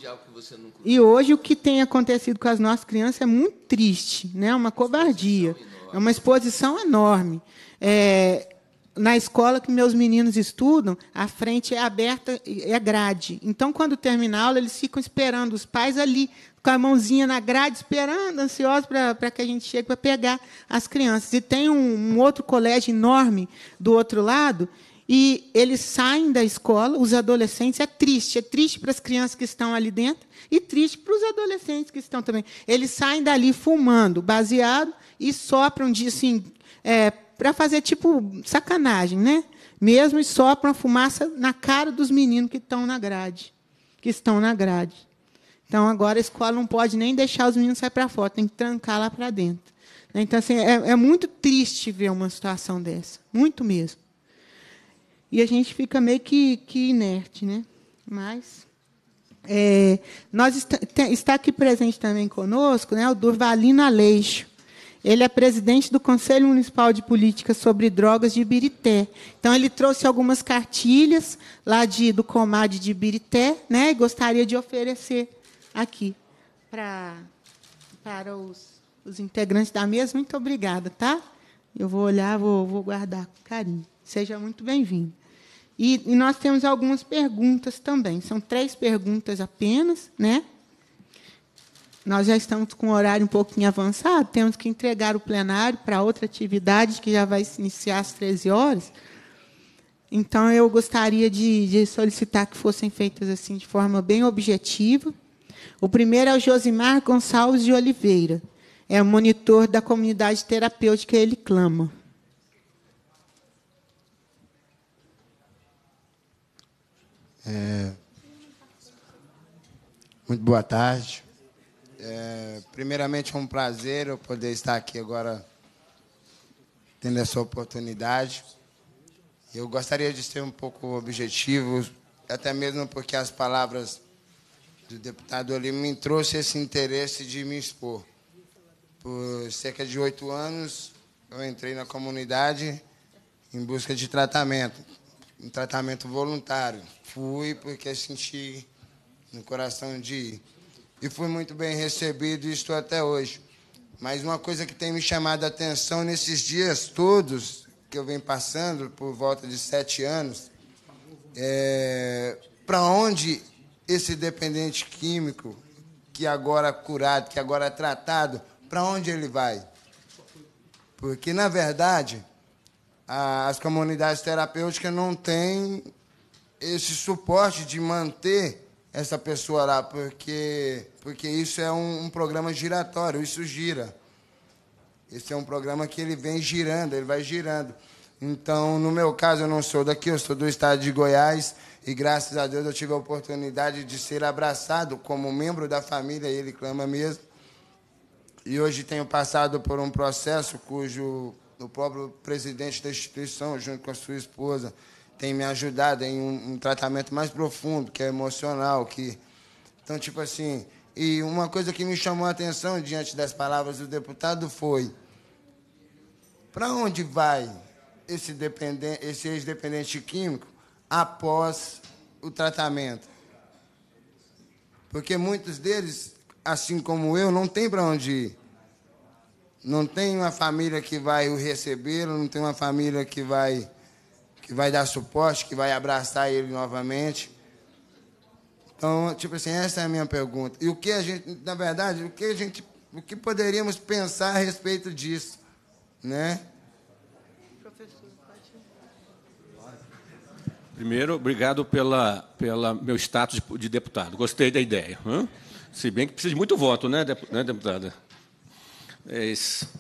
e hoje, o que tem acontecido com as nossas crianças é muito triste, né? uma covardia. É uma exposição enorme. É, na escola que meus meninos estudam, a frente é aberta, é grade. Então, quando termina a aula, eles ficam esperando os pais ali, com a mãozinha na grade, esperando, ansiosa para que a gente chegue para pegar as crianças. E tem um, um outro colégio enorme do outro lado, e eles saem da escola, os adolescentes, é triste, é triste para as crianças que estão ali dentro e triste para os adolescentes que estão também. Eles saem dali fumando, baseado, e sopram de assim, é, para fazer tipo sacanagem, né? Mesmo e sopram a fumaça na cara dos meninos que estão na grade, que estão na grade. Então agora a escola não pode nem deixar os meninos sair para fora, tem que trancar lá para dentro. Né? Então assim, é, é muito triste ver uma situação dessa, muito mesmo. E a gente fica meio que, que inerte, né? Mas é, nós está, está, aqui presente também conosco, né? O Durvalino Aleixo. Ele é presidente do Conselho Municipal de Política sobre Drogas de Ibirité. Então, ele trouxe algumas cartilhas lá de, do Comad de Ibirité né, e gostaria de oferecer aqui para, para os, os integrantes da mesa. Muito obrigada, tá? Eu vou olhar, vou, vou guardar com carinho. Seja muito bem-vindo. E, e, nós temos algumas perguntas também. São três perguntas apenas, né? Nós já estamos com o horário um pouquinho avançado, temos que entregar o plenário para outra atividade que já vai se iniciar às 13 horas. Então, eu gostaria de, de solicitar que fossem feitas assim de forma bem objetiva, o primeiro é o Josimar Gonçalves de Oliveira. É monitor da comunidade terapêutica Ele Clama. É... Muito boa tarde. É... Primeiramente, é um prazer eu poder estar aqui agora, tendo essa oportunidade. Eu gostaria de ser um pouco objetivo, até mesmo porque as palavras do deputado ali me trouxe esse interesse de me expor. Por cerca de oito anos, eu entrei na comunidade em busca de tratamento, um tratamento voluntário. Fui porque senti no coração de ir. E fui muito bem recebido e estou até hoje. Mas uma coisa que tem me chamado a atenção nesses dias todos que eu venho passando, por volta de sete anos, é para onde esse dependente químico, que agora é curado, que agora é tratado, para onde ele vai? Porque, na verdade, a, as comunidades terapêuticas não têm esse suporte de manter essa pessoa lá, porque, porque isso é um, um programa giratório, isso gira. Esse é um programa que ele vem girando, ele vai girando. Então, no meu caso, eu não sou daqui, eu sou do estado de Goiás. E graças a Deus eu tive a oportunidade de ser abraçado como membro da família, ele clama mesmo. E hoje tenho passado por um processo cujo o próprio presidente da instituição, junto com a sua esposa, tem me ajudado em um, um tratamento mais profundo, que é emocional, que então tipo assim, e uma coisa que me chamou a atenção diante das palavras do deputado foi: para onde vai esse, esse ex-dependente químico após o tratamento. Porque muitos deles, assim como eu, não tem para onde ir. Não tem uma família que vai o receber, não tem uma família que vai que vai dar suporte, que vai abraçar ele novamente. Então, tipo assim, essa é a minha pergunta. E o que a gente, na verdade, o que a gente, o que poderíamos pensar a respeito disso, né? Primeiro, obrigado pela, pela meu status de deputado. Gostei da ideia. Hein? Se bem que precisa de muito voto, né, né deputada? É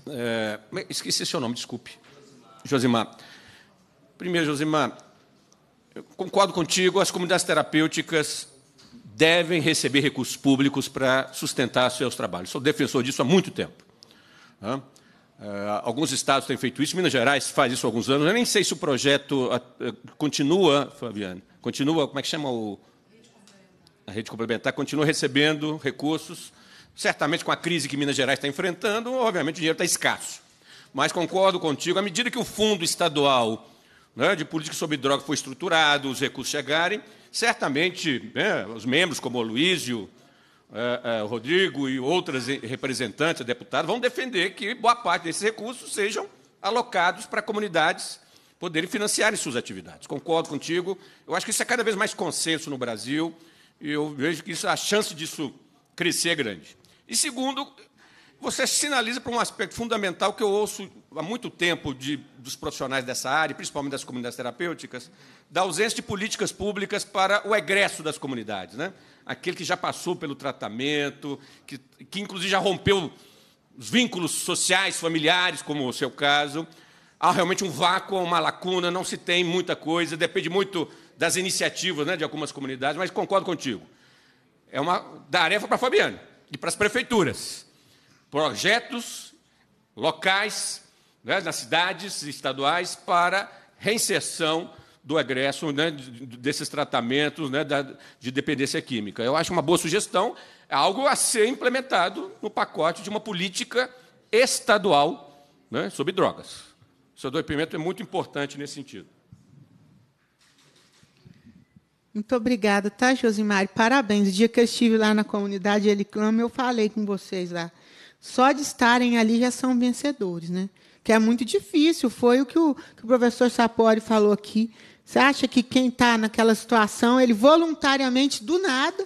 é, esqueci seu nome, desculpe. Josimar. Primeiro, Josimar, concordo contigo, as comunidades terapêuticas devem receber recursos públicos para sustentar seus trabalhos. Sou defensor disso há muito tempo. Hein? Eh, alguns estados têm feito isso, Minas Gerais faz isso há alguns anos. Eu nem sei se o projeto eh, continua, Fabiano, continua, como é que chama o. A rede complementar continua recebendo recursos, certamente com a crise que Minas Gerais está enfrentando, obviamente o dinheiro está escasso. Mas concordo contigo, à medida que o fundo estadual né, de política sobre droga foi estruturado, os recursos chegarem, certamente né, os membros como o Luísio, é, é, Rodrigo e outras representantes, deputados, vão defender que boa parte desses recursos sejam alocados para comunidades poderem financiar suas atividades. Concordo contigo. Eu acho que isso é cada vez mais consenso no Brasil e eu vejo que isso, a chance disso crescer é grande. E segundo, você sinaliza para um aspecto fundamental que eu ouço há muito tempo de, dos profissionais dessa área, principalmente das comunidades terapêuticas, da ausência de políticas públicas para o egresso das comunidades. Né? aquele que já passou pelo tratamento, que, que inclusive já rompeu os vínculos sociais, familiares, como o seu caso. Há realmente um vácuo, uma lacuna, não se tem muita coisa, depende muito das iniciativas né, de algumas comunidades, mas concordo contigo. É uma tarefa para a Fabiana e para as prefeituras. Projetos locais, né, nas cidades estaduais, para reinserção do egresso né, desses tratamentos né, da, de dependência química. Eu acho uma boa sugestão, é algo a ser implementado no pacote de uma política estadual né, sobre drogas. O seu Pimenta é muito importante nesse sentido. Muito obrigada, tá, Josimar? Parabéns. O dia que eu estive lá na comunidade Eliclama, eu falei com vocês lá. Só de estarem ali já são vencedores, né? Que é muito difícil. Foi o que o, que o professor Sapori falou aqui. Você acha que quem está naquela situação, ele voluntariamente, do nada,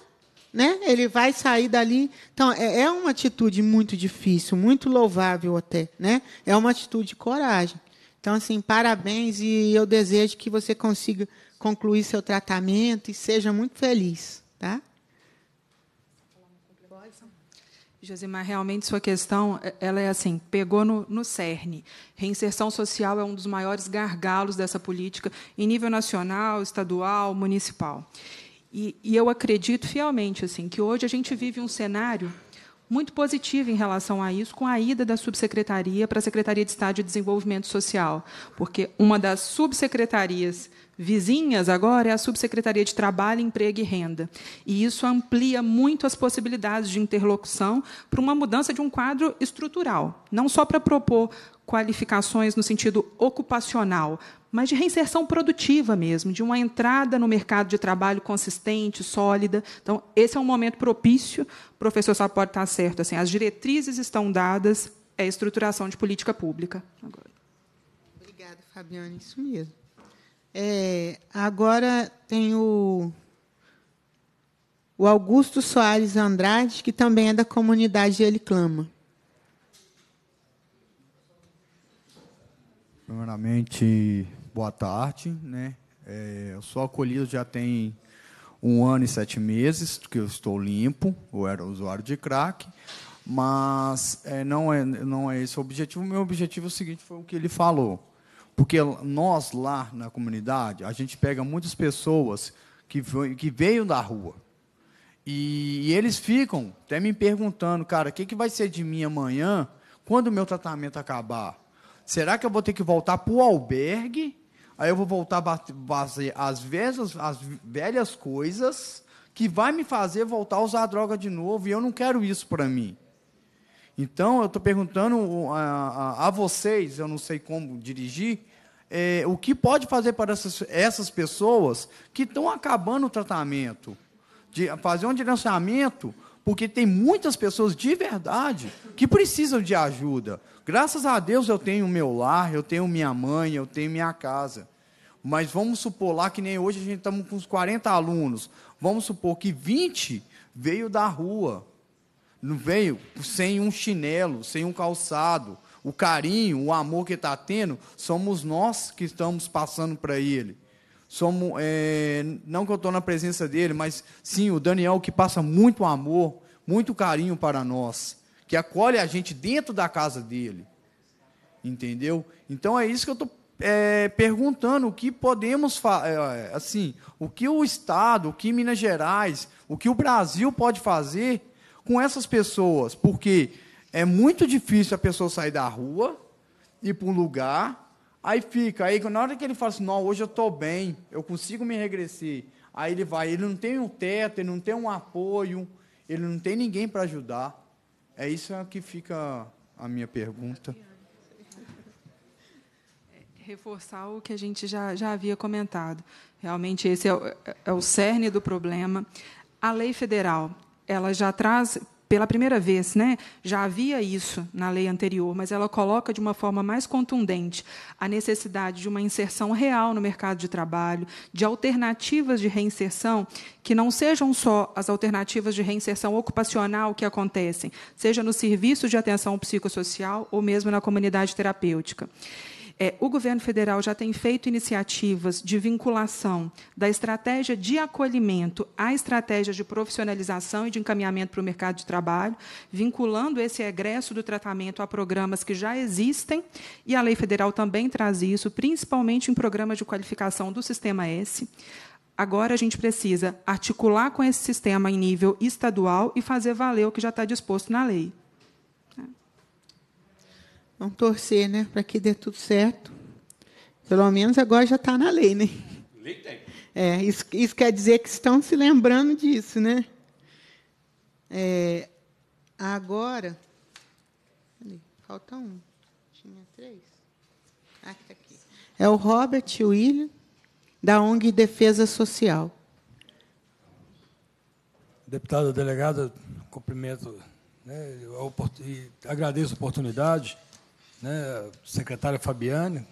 né? ele vai sair dali. Então, é, é uma atitude muito difícil, muito louvável até. Né? É uma atitude de coragem. Então, assim, parabéns e eu desejo que você consiga concluir seu tratamento e seja muito feliz. Tá? Josimar, realmente sua questão é, ela é assim, pegou no, no cerne. Reinserção social é um dos maiores gargalos dessa política em nível nacional, estadual, municipal. E, e eu acredito fielmente assim que hoje a gente vive um cenário muito positivo em relação a isso, com a ida da subsecretaria para a Secretaria de Estado de Desenvolvimento Social, porque uma das subsecretarias vizinhas agora é a Subsecretaria de Trabalho, Emprego e Renda. E isso amplia muito as possibilidades de interlocução para uma mudança de um quadro estrutural, não só para propor qualificações no sentido ocupacional, mas de reinserção produtiva mesmo, de uma entrada no mercado de trabalho consistente, sólida. Então, esse é um momento propício. O professor pode está certo. Assim, as diretrizes estão dadas, é estruturação de política pública. Agora. Obrigada, Fabiane. Isso mesmo. É, agora tem o, o Augusto Soares Andrade, que também é da comunidade Ele Clama. Primeiramente, boa tarde. Né? É, eu sou acolhido já tem um ano e sete meses que eu estou limpo, eu era usuário de crack, mas é, não, é, não é esse o objetivo. O meu objetivo é o seguinte foi o que ele falou. Porque nós lá na comunidade, a gente pega muitas pessoas que, que veio da rua. E, e, eles ficam até me perguntando, cara, o que, que vai ser de mim amanhã, quando o meu tratamento acabar? Será que eu vou ter que voltar para o albergue? Aí eu vou voltar a fazer as velhas, as velhas coisas que vai me fazer voltar a usar a droga de novo, e eu não quero isso para mim. Então, eu estou perguntando a, a, a, vocês, eu não sei como dirigir, é, o que pode fazer para essas, essas pessoas que estão acabando o tratamento? De fazer um direcionamento, porque tem muitas pessoas de verdade que precisam de ajuda. Graças a Deus eu tenho meu lar, eu tenho minha mãe, eu tenho minha casa. Mas vamos supor lá que nem hoje a gente estamos com uns 40 alunos. Vamos supor que 20 veio da rua não veio sem um chinelo, sem um calçado. O carinho, o amor que está tendo, somos nós que estamos passando para ele. Somos, é, não que eu estou na presença dele, mas sim o Daniel que passa muito amor, muito carinho para nós, que acolhe a gente dentro da casa dele. Entendeu? Então é isso que eu estou é, perguntando o que podemos é, é, assim, o que o Estado, o que Minas Gerais, o que o Brasil pode fazer com essas pessoas, porque é muito difícil a pessoa sair da rua, ir para um lugar, aí fica. Aí na hora que ele fala assim, não, hoje eu estou bem, eu consigo me regressar. Aí ele vai, ele não tem um teto, ele não tem um apoio, ele não tem ninguém para ajudar. É isso que fica a minha pergunta. É, reforçar o que a gente já, já havia comentado. Realmente, esse é o, é, é o cerne do problema. A lei federal ela já traz pela primeira vez, né? Já havia isso na lei anterior, mas ela coloca de uma forma mais contundente a necessidade de uma inserção real no mercado de trabalho, de alternativas de reinserção que não sejam só as alternativas de reinserção ocupacional que acontecem, seja no serviço de atenção psicossocial ou mesmo na comunidade terapêutica. É, o governo federal já tem feito iniciativas de vinculação da estratégia de acolhimento à estratégia de profissionalização e de encaminhamento para o mercado de trabalho, vinculando esse egresso do tratamento a programas que já existem, e a lei federal também traz isso, principalmente em programas de qualificação do Sistema S. Agora a gente precisa articular com esse sistema em nível estadual e fazer valer o que já está disposto na lei. Vamos torcer, né? Para que dê tudo certo. Pelo menos agora já está na lei, né? Lei tem. É, isso, isso, quer dizer que estão se lembrando disso, né? É, agora. Falta um. Tinha três. Ah, tá aqui. É o Robert William, da ONG Defesa Social. Deputada delegada, cumprimento né, e agradeço a oportunidade né, secretário Fabiane,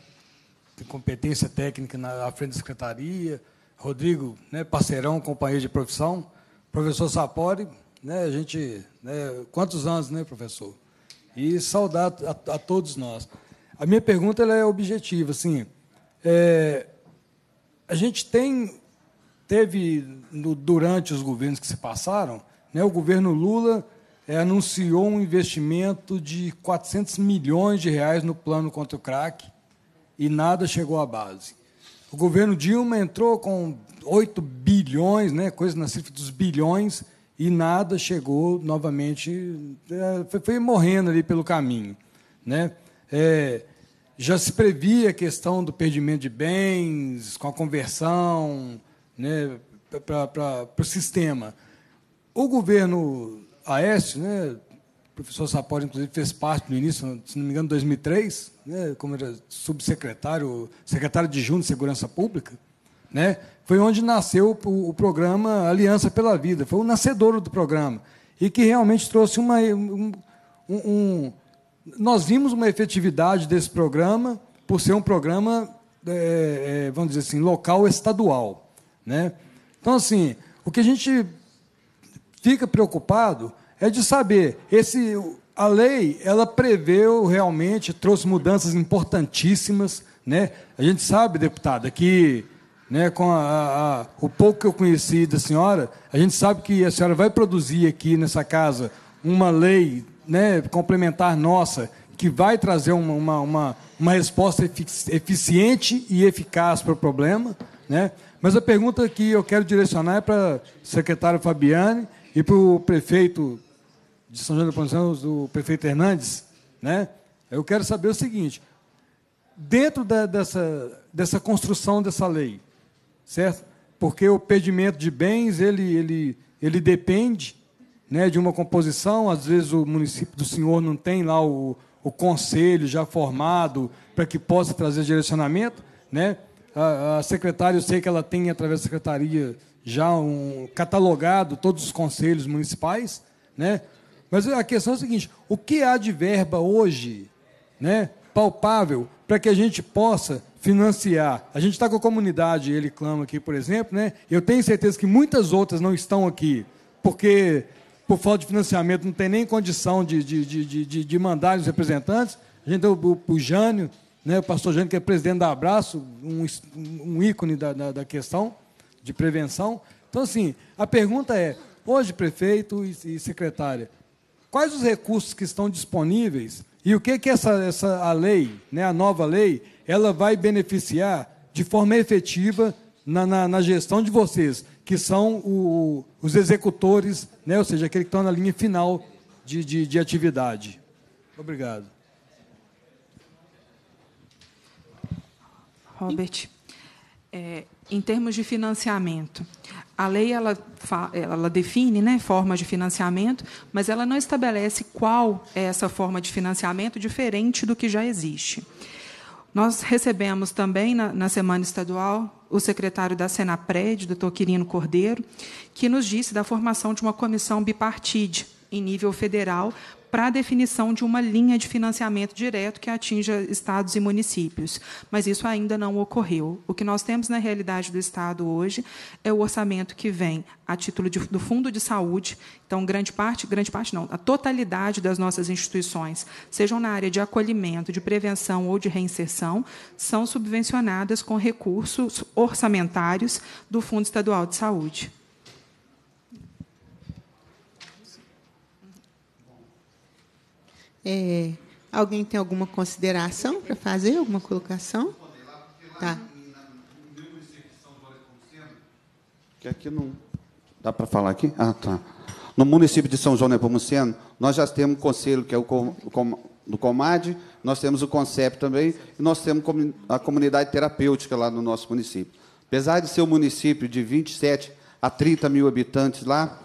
tem competência técnica na, frente da secretaria, Rodrigo, né, parceirão, companheiro de profissão, professor Sapori, né, a gente, né, quantos anos, né, professor? E saudar a, a todos nós. A minha pergunta é objetiva, assim, é, a gente tem teve no, durante os governos que se passaram, né, o governo Lula é, anunciou um investimento de 400 milhões de reais no plano contra o crack e nada chegou à base. O governo Dilma entrou com 8 bilhões, né, coisa na cifra dos bilhões, e nada chegou novamente, é, foi, foi morrendo ali pelo caminho. Né? É, já se previa a questão do perdimento de bens, com a conversão né, para o sistema. O governo Aécio, né? O professor Sapori, inclusive, fez parte no início, se não me engano, 2003, né? como era subsecretário, secretário de Junto de Segurança Pública, né? Foi onde nasceu o, programa Aliança pela Vida, foi o nascedouro do programa e que realmente trouxe uma um, um nós vimos uma efetividade desse programa por ser um programa é, é vamos dizer assim local estadual, né? Então assim, o que a gente fica preocupado é de saber esse a lei ela preveu realmente trouxe mudanças importantíssimas, né? A gente sabe, deputada, que né, com a, a, o pouco que eu conheci da senhora, a gente sabe que a senhora vai produzir aqui nessa casa uma lei né, complementar nossa que vai trazer uma, uma, uma, uma resposta eficiente e eficaz para o problema. Né? Mas a pergunta que eu quero direcionar é para a secretária Fabiane e para o prefeito de São João do Pontos, o prefeito Hernandes, né? eu quero saber o seguinte: dentro da, dessa, dessa construção dessa lei, certo? Porque o pedimento de bens ele, ele, ele depende né, de uma composição, às vezes o município do senhor não tem lá o, o conselho já formado para que possa trazer direcionamento. Né? A, a secretária, eu sei que ela tem, através da secretaria já um, catalogado todos os conselhos municipais, né? Mas a questão é a seguinte: o que há de verba hoje, né, palpável, para que a gente possa financiar? A gente está com a comunidade, ele clama aqui, por exemplo, né? Eu tenho certeza que muitas outras não estão aqui, porque por falta de financiamento não tem nem condição de, de, de, de, de mandar os representantes. A gente deu o, o Jânio, né, o pastor Jânio, que é presidente da Abraço, um, um ícone da, da, da questão de prevenção. Então, assim, a pergunta é: hoje, prefeito e, secretária, quais os recursos que estão disponíveis e o que, que essa, essa a lei, né, a nova lei, ela vai beneficiar de forma efetiva na, na, na gestão de vocês, que são o, os executores, né, ou seja, aquele que estão na linha final de, de, de atividade? Obrigado. Robert, é, em termos de financiamento, a lei ela, ela define né, formas de financiamento, mas ela não estabelece qual é essa forma de financiamento diferente do que já existe. Nós recebemos também, na, na Semana Estadual, o secretário da Senapred, doutor Quirino Cordeiro, que nos disse da formação de uma comissão bipartite em nível federal para a definição de uma linha de financiamento direto que atinja estados e municípios. Mas isso ainda não ocorreu. O que nós temos na realidade do Estado hoje é o orçamento que vem a título de, do Fundo de Saúde. Então, grande parte, grande parte não, a totalidade das nossas instituições, sejam na área de acolhimento, de prevenção ou de reinserção, são subvencionadas com recursos orçamentários do Fundo Estadual de Saúde. É, alguém tem alguma consideração para fazer, alguma colocação? Tá. Que aqui não dá para falar aqui? Ah, tá. No município de São João Nepomuceno, nós já temos um conselho que é o com, do Comad, nós temos o Concep também e nós temos a comunidade terapêutica lá no nosso município. Apesar de ser um município de 27 a 30 mil habitantes lá,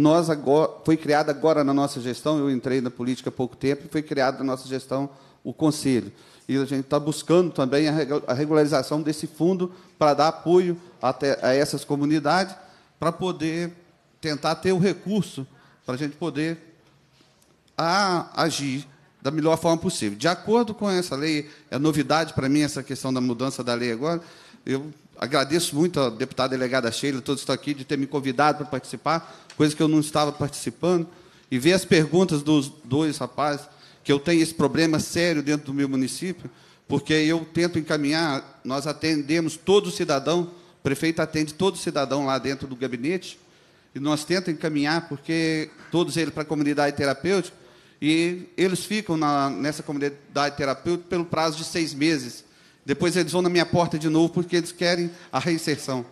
nós agora, foi criada agora na nossa gestão, eu entrei na política há pouco tempo, e foi criado na nossa gestão o conselho. E a gente está buscando também a regularização desse fundo para dar apoio até a essas comunidades, para poder tentar ter o recurso para a gente poder agir da melhor forma possível. De acordo com essa lei, é novidade para mim essa questão da mudança da lei agora. Eu agradeço muito a deputada delegada Sheila, todos estão aqui, de ter me convidado para participar, coisas que eu não estava participando, e ver as perguntas dos dois rapazes, que eu tenho esse problema sério dentro do meu município, porque eu tento encaminhar, nós atendemos todo cidadão, o prefeito atende todo cidadão lá dentro do gabinete, e nós tentamos encaminhar, porque todos eles para a comunidade terapêutica, e eles ficam na, nessa comunidade terapêutica pelo prazo de seis meses. Depois eles vão na minha porta de novo, porque eles querem a reinserção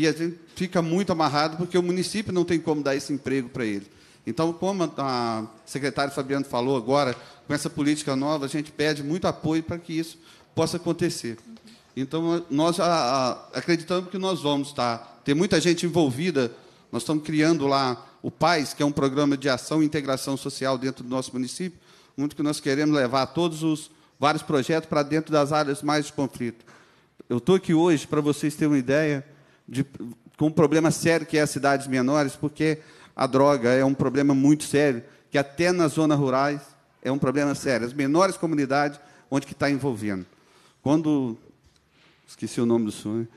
e a gente fica muito amarrado porque o município não tem como dar esse emprego para ele. Então, como a secretária Fabiano falou agora, com essa política nova, a gente pede muito apoio para que isso possa acontecer. Então, nós acreditamos que nós vamos estar. Tá? Tem muita gente envolvida. Nós estamos criando lá o PAIS, que é um programa de ação e integração social dentro do nosso município, muito que nós queremos levar todos os vários projetos para dentro das áreas mais de conflito. Eu estou aqui hoje, para vocês terem uma ideia, de, com um problema sério que é as cidades menores, porque a droga é um problema muito sério, que até nas zonas rurais é um problema sério. As menores comunidades, onde que está envolvendo. Quando, esqueci o nome do senhor,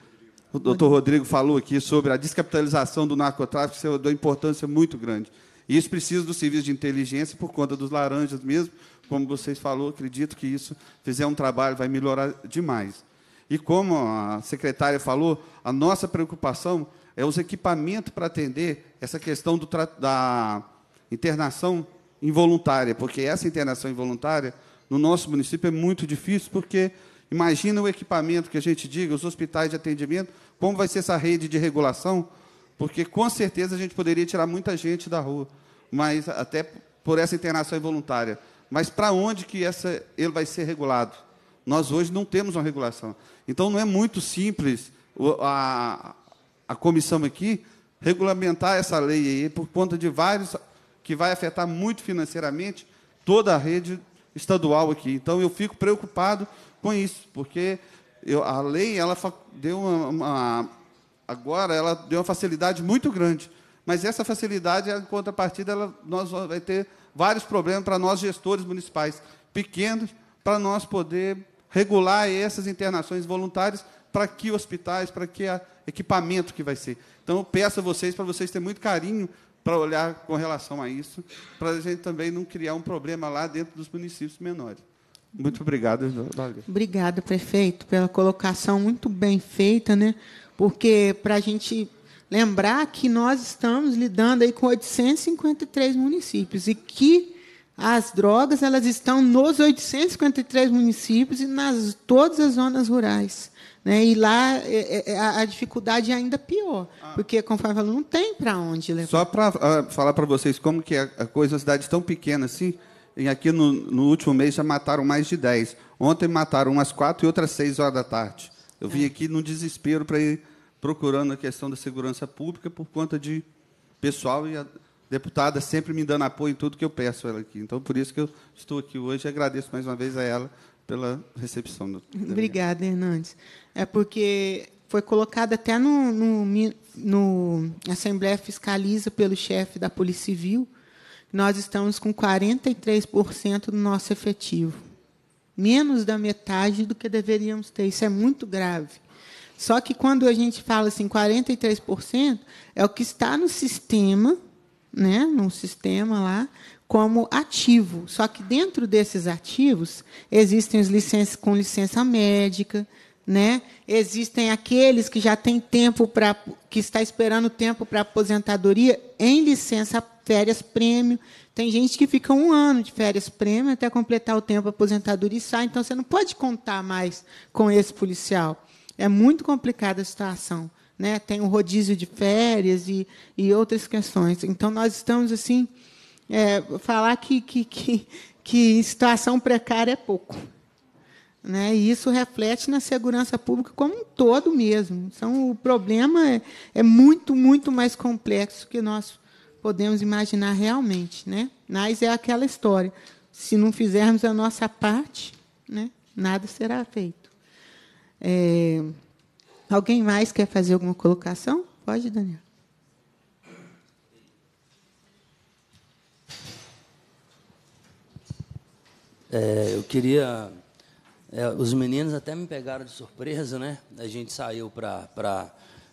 o doutor Rodrigo falou aqui sobre a descapitalização do narcotráfico, isso é importância muito grande. E isso precisa do serviço de inteligência por conta dos laranjas mesmo, como vocês falou, acredito que isso, fizer um trabalho, vai melhorar demais. E como a secretária falou, a nossa preocupação é os equipamentos para atender essa questão do, da internação involuntária, porque essa internação involuntária no nosso município é muito difícil, porque imagina o equipamento que a gente diga, os hospitais de atendimento, como vai ser essa rede de regulação, porque com certeza a gente poderia tirar muita gente da rua, mas até por essa internação involuntária. Mas para onde que essa, ele vai ser regulado? Nós hoje não temos uma regulação. Então não é muito simples a, a comissão aqui regulamentar essa lei aí por conta de vários que vai afetar muito financeiramente toda a rede estadual aqui. Então eu fico preocupado com isso, porque eu, a lei ela deu uma, uma, agora ela deu uma facilidade muito grande, mas essa facilidade em contrapartida ela, nós vai ter vários problemas para nós gestores municipais pequenos para nós poder regular essas internações voluntárias para que hospitais, para que equipamento que vai ser. Então, eu peço a vocês, para vocês terem muito carinho para olhar com relação a isso, para a gente também não criar um problema lá dentro dos municípios menores. Muito obrigado, Valeu. Obrigada, prefeito, pela colocação muito bem feita, né? porque para a gente lembrar que nós estamos lidando aí com 853 municípios e que as drogas elas estão nos 853 municípios e nas todas as zonas rurais. Né? E lá é, é, é a dificuldade é ainda pior, ah. porque, conforme falou, não tem para onde levar. Só para uh, ah, falar para vocês como que é a coisa, uma cidade tão pequena assim, e aqui no, no, último mês já mataram mais de 10. Ontem mataram umas 4 e outras 6 horas da tarde. Eu vim é. aqui no desespero para ir procurando a questão da segurança pública por conta de pessoal e, deputada sempre me dando apoio em tudo que eu peço ela aqui. Então, por isso que eu estou aqui hoje e agradeço mais uma vez a ela pela recepção. Do, Obrigada, Hernandes. É porque foi colocado até no, no, no Assembleia Fiscaliza pelo chefe da Polícia Civil, nós estamos com 43% do nosso efetivo. Menos da metade do que deveríamos ter. Isso é muito grave. Só que quando a gente fala assim, 43% é o que está no sistema né, num sistema lá, como ativo. Só que dentro desses ativos existem os licenciados com licença médica, né? Existem aqueles que já têm tempo para que está esperando tempo para aposentadoria em licença férias prêmio. Tem gente que fica um ano de férias prêmio até completar o tempo aposentadoria e sai. Então você não pode contar mais com esse policial. É muito complicada a situação né? Tem o um rodízio de férias e, e outras questões. Então nós estamos assim é, falar que, que, que, que situação precária é pouco. Né? E isso reflete na segurança pública como um todo mesmo. Então, o problema é, é muito, muito mais complexo que nós podemos imaginar realmente. Né? Mas é aquela história. Se não fizermos a nossa parte, né, nada será feito. É... Alguém mais quer fazer alguma colocação? Pode, Daniel. É, eu queria. É, os meninos até me pegaram de surpresa, né? A gente saiu para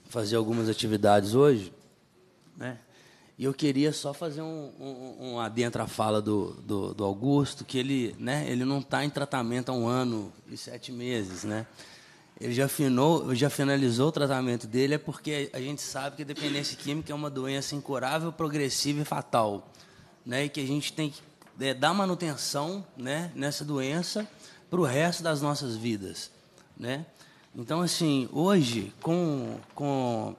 fazer algumas atividades hoje, né? E eu queria só fazer um, um, um adentro à fala do, do, do Augusto, que ele, né, ele não está em tratamento há um ano e sete meses, né? ele já, finou, já finalizou o tratamento dele, é porque a gente sabe que a dependência química é uma doença incurável, progressiva e fatal. Né? E que a gente tem que é, dar manutenção né, nessa doença para o resto das nossas vidas. Né? Então, assim, hoje, com, com,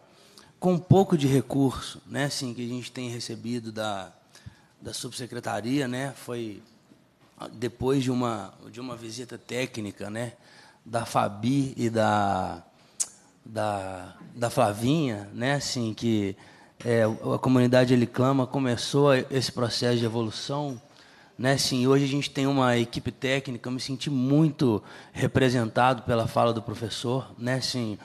com um pouco de recurso né, assim, que a gente tem recebido da, da subsecretaria, né, foi depois de uma, de uma visita técnica, né, da Fabi e da, da, da Flavinha, né? Assim, que é, a comunidade Ele Clama começou esse processo de evolução. Né, Sim, hoje a gente tem uma equipe técnica, eu me senti muito representado pela fala do professor. Né, Sim,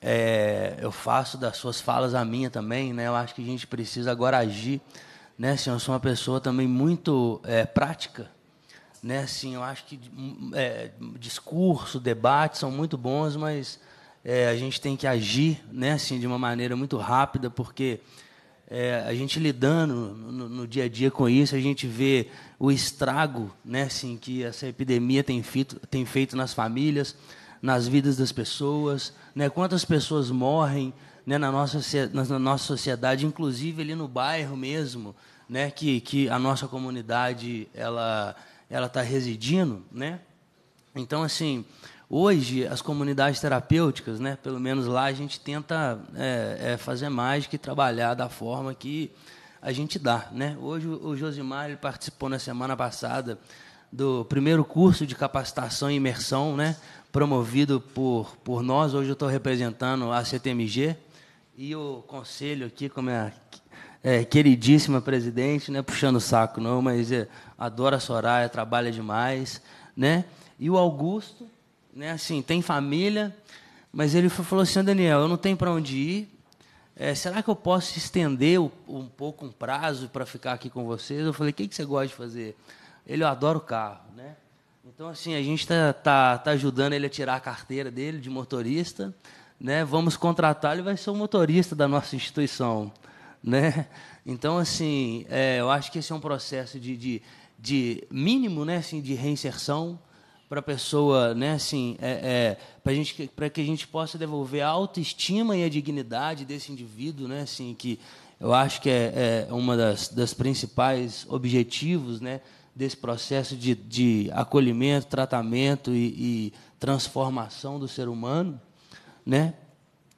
é, eu faço das suas falas a minha também. Né, eu acho que a gente precisa agora agir. Né, Sim, eu sou uma pessoa também muito é, prática né, assim, eu acho que hum, é, discurso, debate são muito bons, mas é, a gente tem que agir, né, assim, de uma maneira muito rápida, porque é, a gente lidando no, no, dia a dia com isso, a gente vê o estrago, né, assim, que essa epidemia tem feito, tem feito nas famílias, nas vidas das pessoas, né, quantas pessoas morrem, né, na nossa na nossa sociedade, inclusive ali no bairro mesmo, né, que que a nossa comunidade ela ela está residindo, né? Então, assim, hoje as comunidades terapêuticas, né? Pelo menos lá a gente tenta é, é, fazer mais que trabalhar da forma que a gente dá, né? Hoje o Josimar ele participou na semana passada do primeiro curso de capacitação e imersão, né? Promovido por, por nós. Hoje eu estou representando a CTMG e o conselho aqui, como é é, queridíssima presidente, né? puxando o saco não, mas é, adora a Soraya, trabalha demais. Né? E o Augusto, né? assim, tem família, mas ele falou assim, Daniel, eu não tenho para onde ir, é, será que eu posso estender um, um pouco um prazo para ficar aqui com vocês? Eu falei, o que, que você gosta de fazer? Ele, eu adoro carro, né? Então, assim, a gente está tá, tá ajudando ele a tirar a carteira dele de motorista, né? Vamos contratar, ele vai ser o motorista da nossa instituição. Né? Então, assim, é, eu acho que esse é um processo de, de, de mínimo né, assim, de reinserção para a pessoa, né, assim, é, é, para que a gente possa devolver a autoestima e a dignidade desse indivíduo, né, assim, que eu acho que é, é uma das, das principais objetivos, né, desse processo de, de acolhimento, tratamento e, e, transformação do ser humano, né?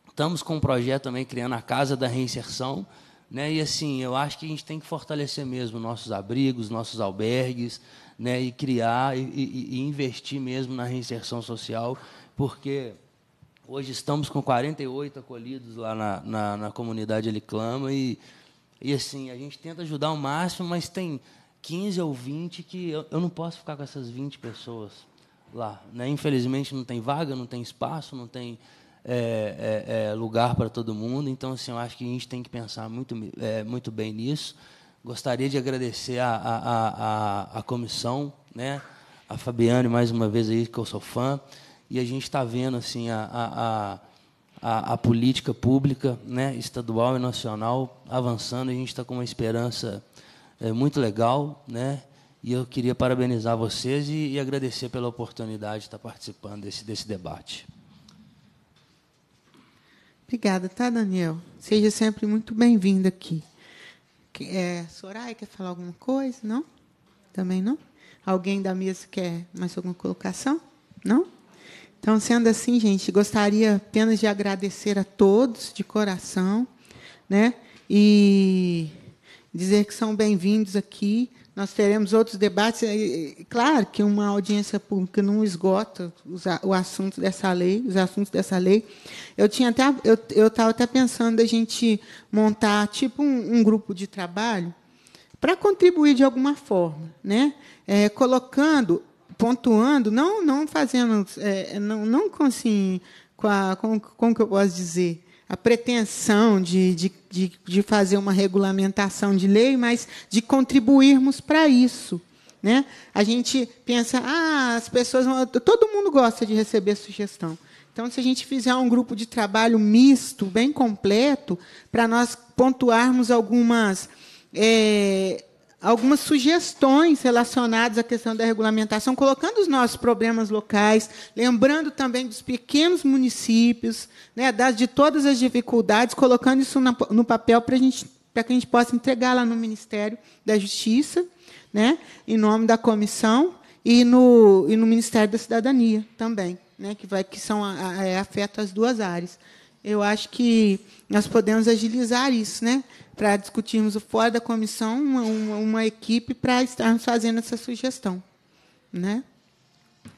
Estamos com um projeto também criando a Casa da Reinserção, né? E assim, eu acho que a gente tem que fortalecer mesmo nossos abrigos, nossos albergues, né? e criar e, e, e investir mesmo na reinserção social, porque hoje estamos com 48 acolhidos lá na, na, na comunidade Ele Clama e, e assim, a gente tenta ajudar o máximo, mas tem 15 ou 20 que eu, eu não posso ficar com essas 20 pessoas lá. Né? Infelizmente não tem vaga, não tem espaço, não tem é, é, é, lugar para todo mundo. Então, assim, eu acho que a gente tem que pensar muito, é, muito bem nisso. Gostaria de agradecer a, a, a, a comissão, né? a Fabiane, mais uma vez, aí, que eu sou fã. E a gente está vendo assim, a, a, a, política pública né? estadual e nacional avançando. A gente está com uma esperança é, muito legal. Né? E eu queria parabenizar vocês e, e, agradecer pela oportunidade de estar tá participando desse, desse debate. Obrigada, tá, Daniel? Seja sempre muito bem-vindo aqui. É, Soraya, quer falar alguma coisa? Não? Também não? Alguém da mesa quer mais alguma colocação? Não? Então, sendo assim, gente, gostaria apenas de agradecer a todos de coração, né? E dizer que são bem-vindos aqui nós teremos outros debates. Claro que uma audiência pública não esgota o assunto dessa lei, os assuntos dessa lei. Eu tinha até eu eu estava até pensando a gente montar tipo um, um grupo de trabalho para contribuir de alguma forma, né? É, colocando, pontuando, não não fazendo, é, não não com assim, com, a, com, como que eu posso dizer, a pretensão de, de, de, de fazer uma regulamentação de lei, mas de contribuirmos para isso. Né? A gente pensa, ah, as pessoas. Todo mundo gosta de receber sugestão. Então, se a gente fizer um grupo de trabalho misto, bem completo, para nós pontuarmos algumas. É, algumas sugestões relacionadas à questão da regulamentação, colocando os nossos problemas locais, lembrando também dos pequenos municípios, né, das, de todas as dificuldades, colocando isso na, no papel para, a gente, para que a gente possa entregar lá no Ministério da Justiça, né, em nome da comissão, e no, e no Ministério da Cidadania também, né, que, vai, que são a, é afeta as duas áreas eu acho que nós podemos agilizar isso, né? para discutirmos fora da comissão, uma, uma, uma equipe para estarmos fazendo essa sugestão. Né?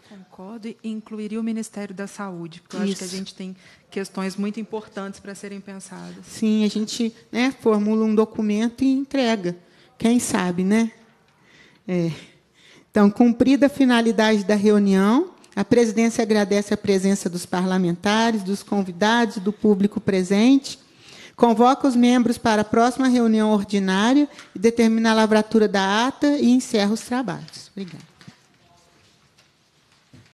Concordo, e incluiria o Ministério da Saúde, porque eu Isso. acho que a gente tem questões muito importantes para serem pensadas. Sim, a gente né, formula um documento e entrega. Quem sabe, né? É. Então, cumprida a finalidade da reunião, a presidência agradece a presença dos parlamentares, dos convidados, do público presente. Convoca os membros para a próxima reunião ordinária e determina a lavratura da ata e encerra os trabalhos. Obrigada.